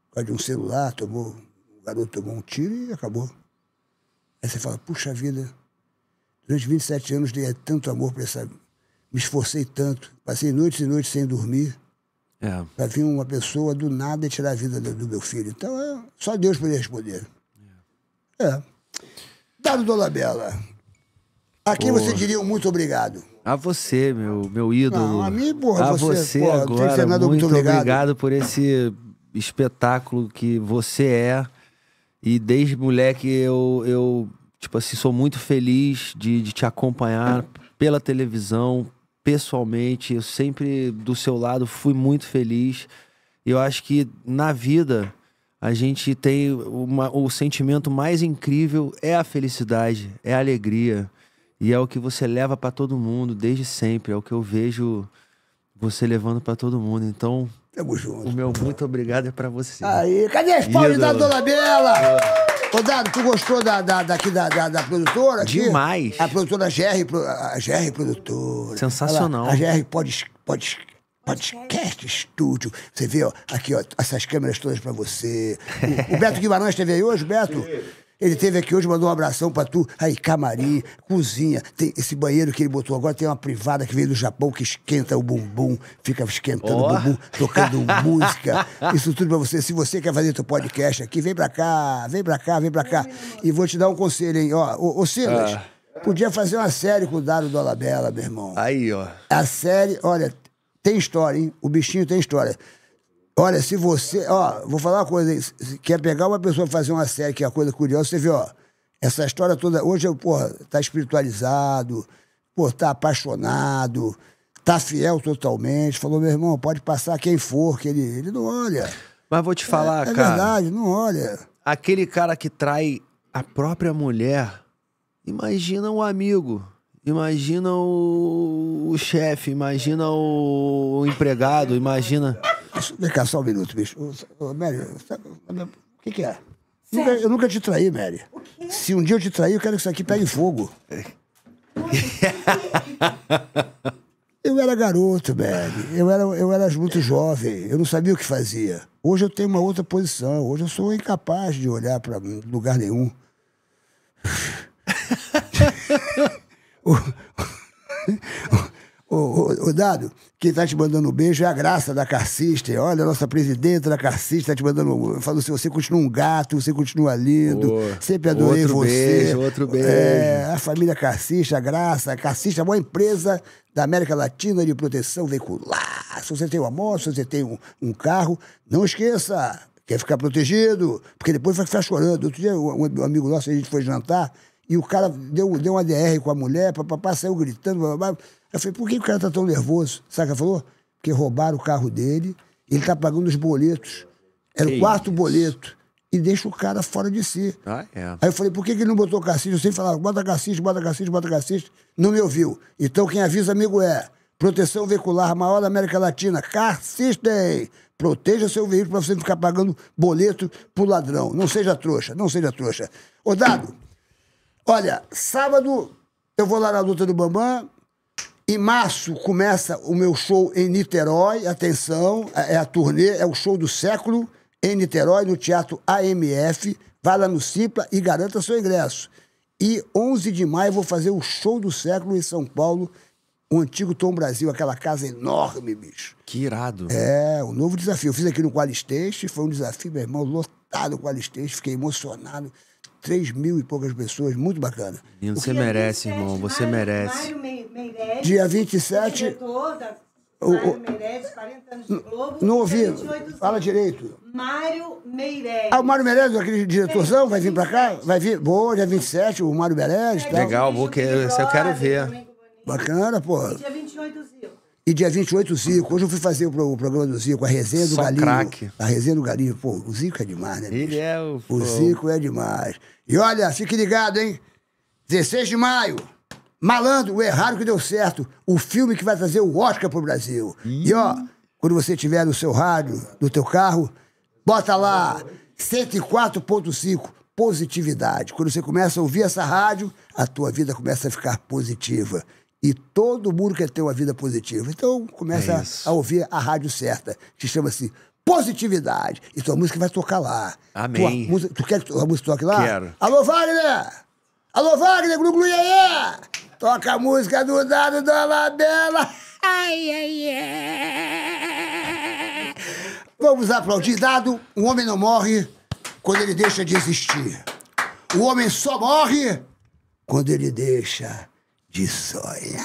por causa de um celular, tomou, o garoto tomou um tiro e acabou. Aí você fala, puxa vida, durante 27 anos dei tanto amor para essa. Me esforcei tanto, passei noites e noites sem dormir. É. Para vir uma pessoa do nada e tirar a vida do, do meu filho. Então, é, só Deus poderia responder. É. é. Deputado Dolabella, a quem você diria um muito obrigado? A você, meu, meu ídolo. Não, a mim, porra, a você, você porra, agora. Muito, muito obrigado. obrigado por esse espetáculo que você é. E desde moleque eu, eu tipo assim, sou muito feliz de, de te acompanhar pela televisão, pessoalmente. Eu sempre do seu lado fui muito feliz. Eu acho que na vida a gente tem uma, o sentimento mais incrível é a felicidade, é a alegria. E é o que você leva para todo mundo desde sempre. É o que eu vejo você levando para todo mundo. Então, Tamo junto. o meu muito obrigado é para você. Aí, cadê as palmas da Dona Bela? Ô, Dado, tu gostou da, da, daqui da, da, da produtora? Aqui? Demais. A produtora GR, a GR Produtora. Sensacional. Ela, a GR pode, pode Podcast Estúdio. Você vê, ó, aqui, ó, essas câmeras todas para você. O, o, Beto Guimarães esteve aí hoje, Beto? Ele teve aqui hoje, mandou um abração pra tu. Aí, camarim, cozinha. Tem esse banheiro que ele botou agora tem uma privada que veio do Japão que esquenta o bumbum, fica esquentando oh. o bumbum, tocando música. Isso tudo pra você. Se você quer fazer teu podcast aqui, vem pra cá, vem pra cá, vem pra cá. E vou te dar um conselho, hein? Ó, ô, ô Silas, ah. podia fazer uma série com o Dário Dolabella, meu irmão. Aí, ó. A série, olha, tem história, hein? O bichinho tem história. Olha, se você. Ó, vou falar uma coisa, hein? Se quer pegar uma pessoa fazer uma série que é uma coisa curiosa, você vê, ó. Essa história toda. Hoje, porra, tá espiritualizado, pô, tá apaixonado, tá fiel totalmente. Falou, meu irmão, pode passar quem for, que ele, ele não olha. Mas vou te é, falar, é, é cara. É verdade, não olha. Aquele cara que trai a própria mulher, imagina um amigo. Imagina o, o chefe, imagina o, o empregado, imagina. Vem cá, só um minuto, bicho. Mary, o que, que é? Nunca, eu nunca te traí, Mary. Se um dia eu te trair, eu quero que isso aqui pegue fogo. eu era garoto, Mary. Eu era, eu era muito jovem. Eu não sabia o que fazia. Hoje eu tenho uma outra posição. Hoje eu sou incapaz de olhar para lugar nenhum. O, o, o, o Dado, quem está te mandando um beijo é a graça da Carcista. Olha, a nossa presidenta da Carcista está te mandando. Falou assim: você continua um gato, você continua lindo. Oh, sempre adorei outro você. Beijo, outro é, beijo. É, a família Carcista, a graça. A Carcista é uma empresa da América Latina de proteção veicular. Se você tem uma moto, se você tem um, um carro, não esqueça. Quer ficar protegido, porque depois vai ficar chorando. Outro dia, um amigo nosso, a gente foi jantar. E o cara deu, deu uma DR com a mulher, papapá, saiu gritando. Papapá. Eu falei, por que o cara tá tão nervoso? Saca, falou? Porque roubaram o carro dele, ele tá pagando os boletos. Era o quarto isso? boleto. E deixa o cara fora de si. Ah, é. Aí eu falei, por que, que ele não botou Cassiste? Eu sempre falava, bota Cassiste, bota Cassiste, bota Cassiste. Não me ouviu. Então quem avisa, amigo, é. Proteção veicular maior da América Latina. Car Proteja seu veículo para você não ficar pagando boleto pro ladrão. Não seja trouxa, não seja trouxa. Ô, Dado, Olha, sábado eu vou lá na luta do Bambam. Em março começa o meu show em Niterói. Atenção, é a turnê, é o show do século em Niterói, no Teatro AMF. Vá lá no Simpla e garanta seu ingresso. E 11 de maio vou fazer o show do século em São Paulo, o antigo Tom Brasil, aquela casa enorme, bicho. Que irado. É, um novo desafio. Eu fiz aqui no Qualisteste, foi um desafio, meu irmão, lotado no Qualisteste, fiquei emocionado. 3 mil e poucas pessoas, muito bacana. E você é merece, 27, irmão, você Mário, merece. Mário Meirelles, Dia 27. Diretor da Mário Meirelles, 40 anos de Globo. Não ouvi, fala direito. Mário Meirelles. Ah, o Mário Meirelles, aquele diretorzão, vai vir pra cá? Vai vir? Boa, dia 27, o Mário Meirelles. tal. Legal, vou que, eu quero ver. Bacana, pô. Dia 28 e dia 28, o Zico. Hoje eu fui fazer o, o programa do Zico, a resenha do Só Galinho. Craque. A resenha do Galinho. Pô, o Zico é demais, né? Bicho? Ele é o. O Zico é demais. E olha, fique ligado, hein? 16 de maio. Malandro, o errado que deu certo. O filme que vai trazer o Oscar pro Brasil. E ó, quando você tiver no seu rádio, no teu carro, bota lá 104.5 positividade. Quando você começa a ouvir essa rádio, a tua vida começa a ficar positiva. E todo mundo quer ter uma vida positiva. Então começa é a ouvir a rádio certa, que chama-se Positividade. E tua música vai tocar lá. Amém. Tua, música, tu quer que a música toque lá? Quero. Alô, Wagner! Alô, Wagner, Glu Glu ia. Toca a música do Dado da Labela. Ai, ai, ai. Vamos aplaudir. Dado, um homem não morre quando ele deixa de existir. O homem só morre quando ele deixa de sonhar.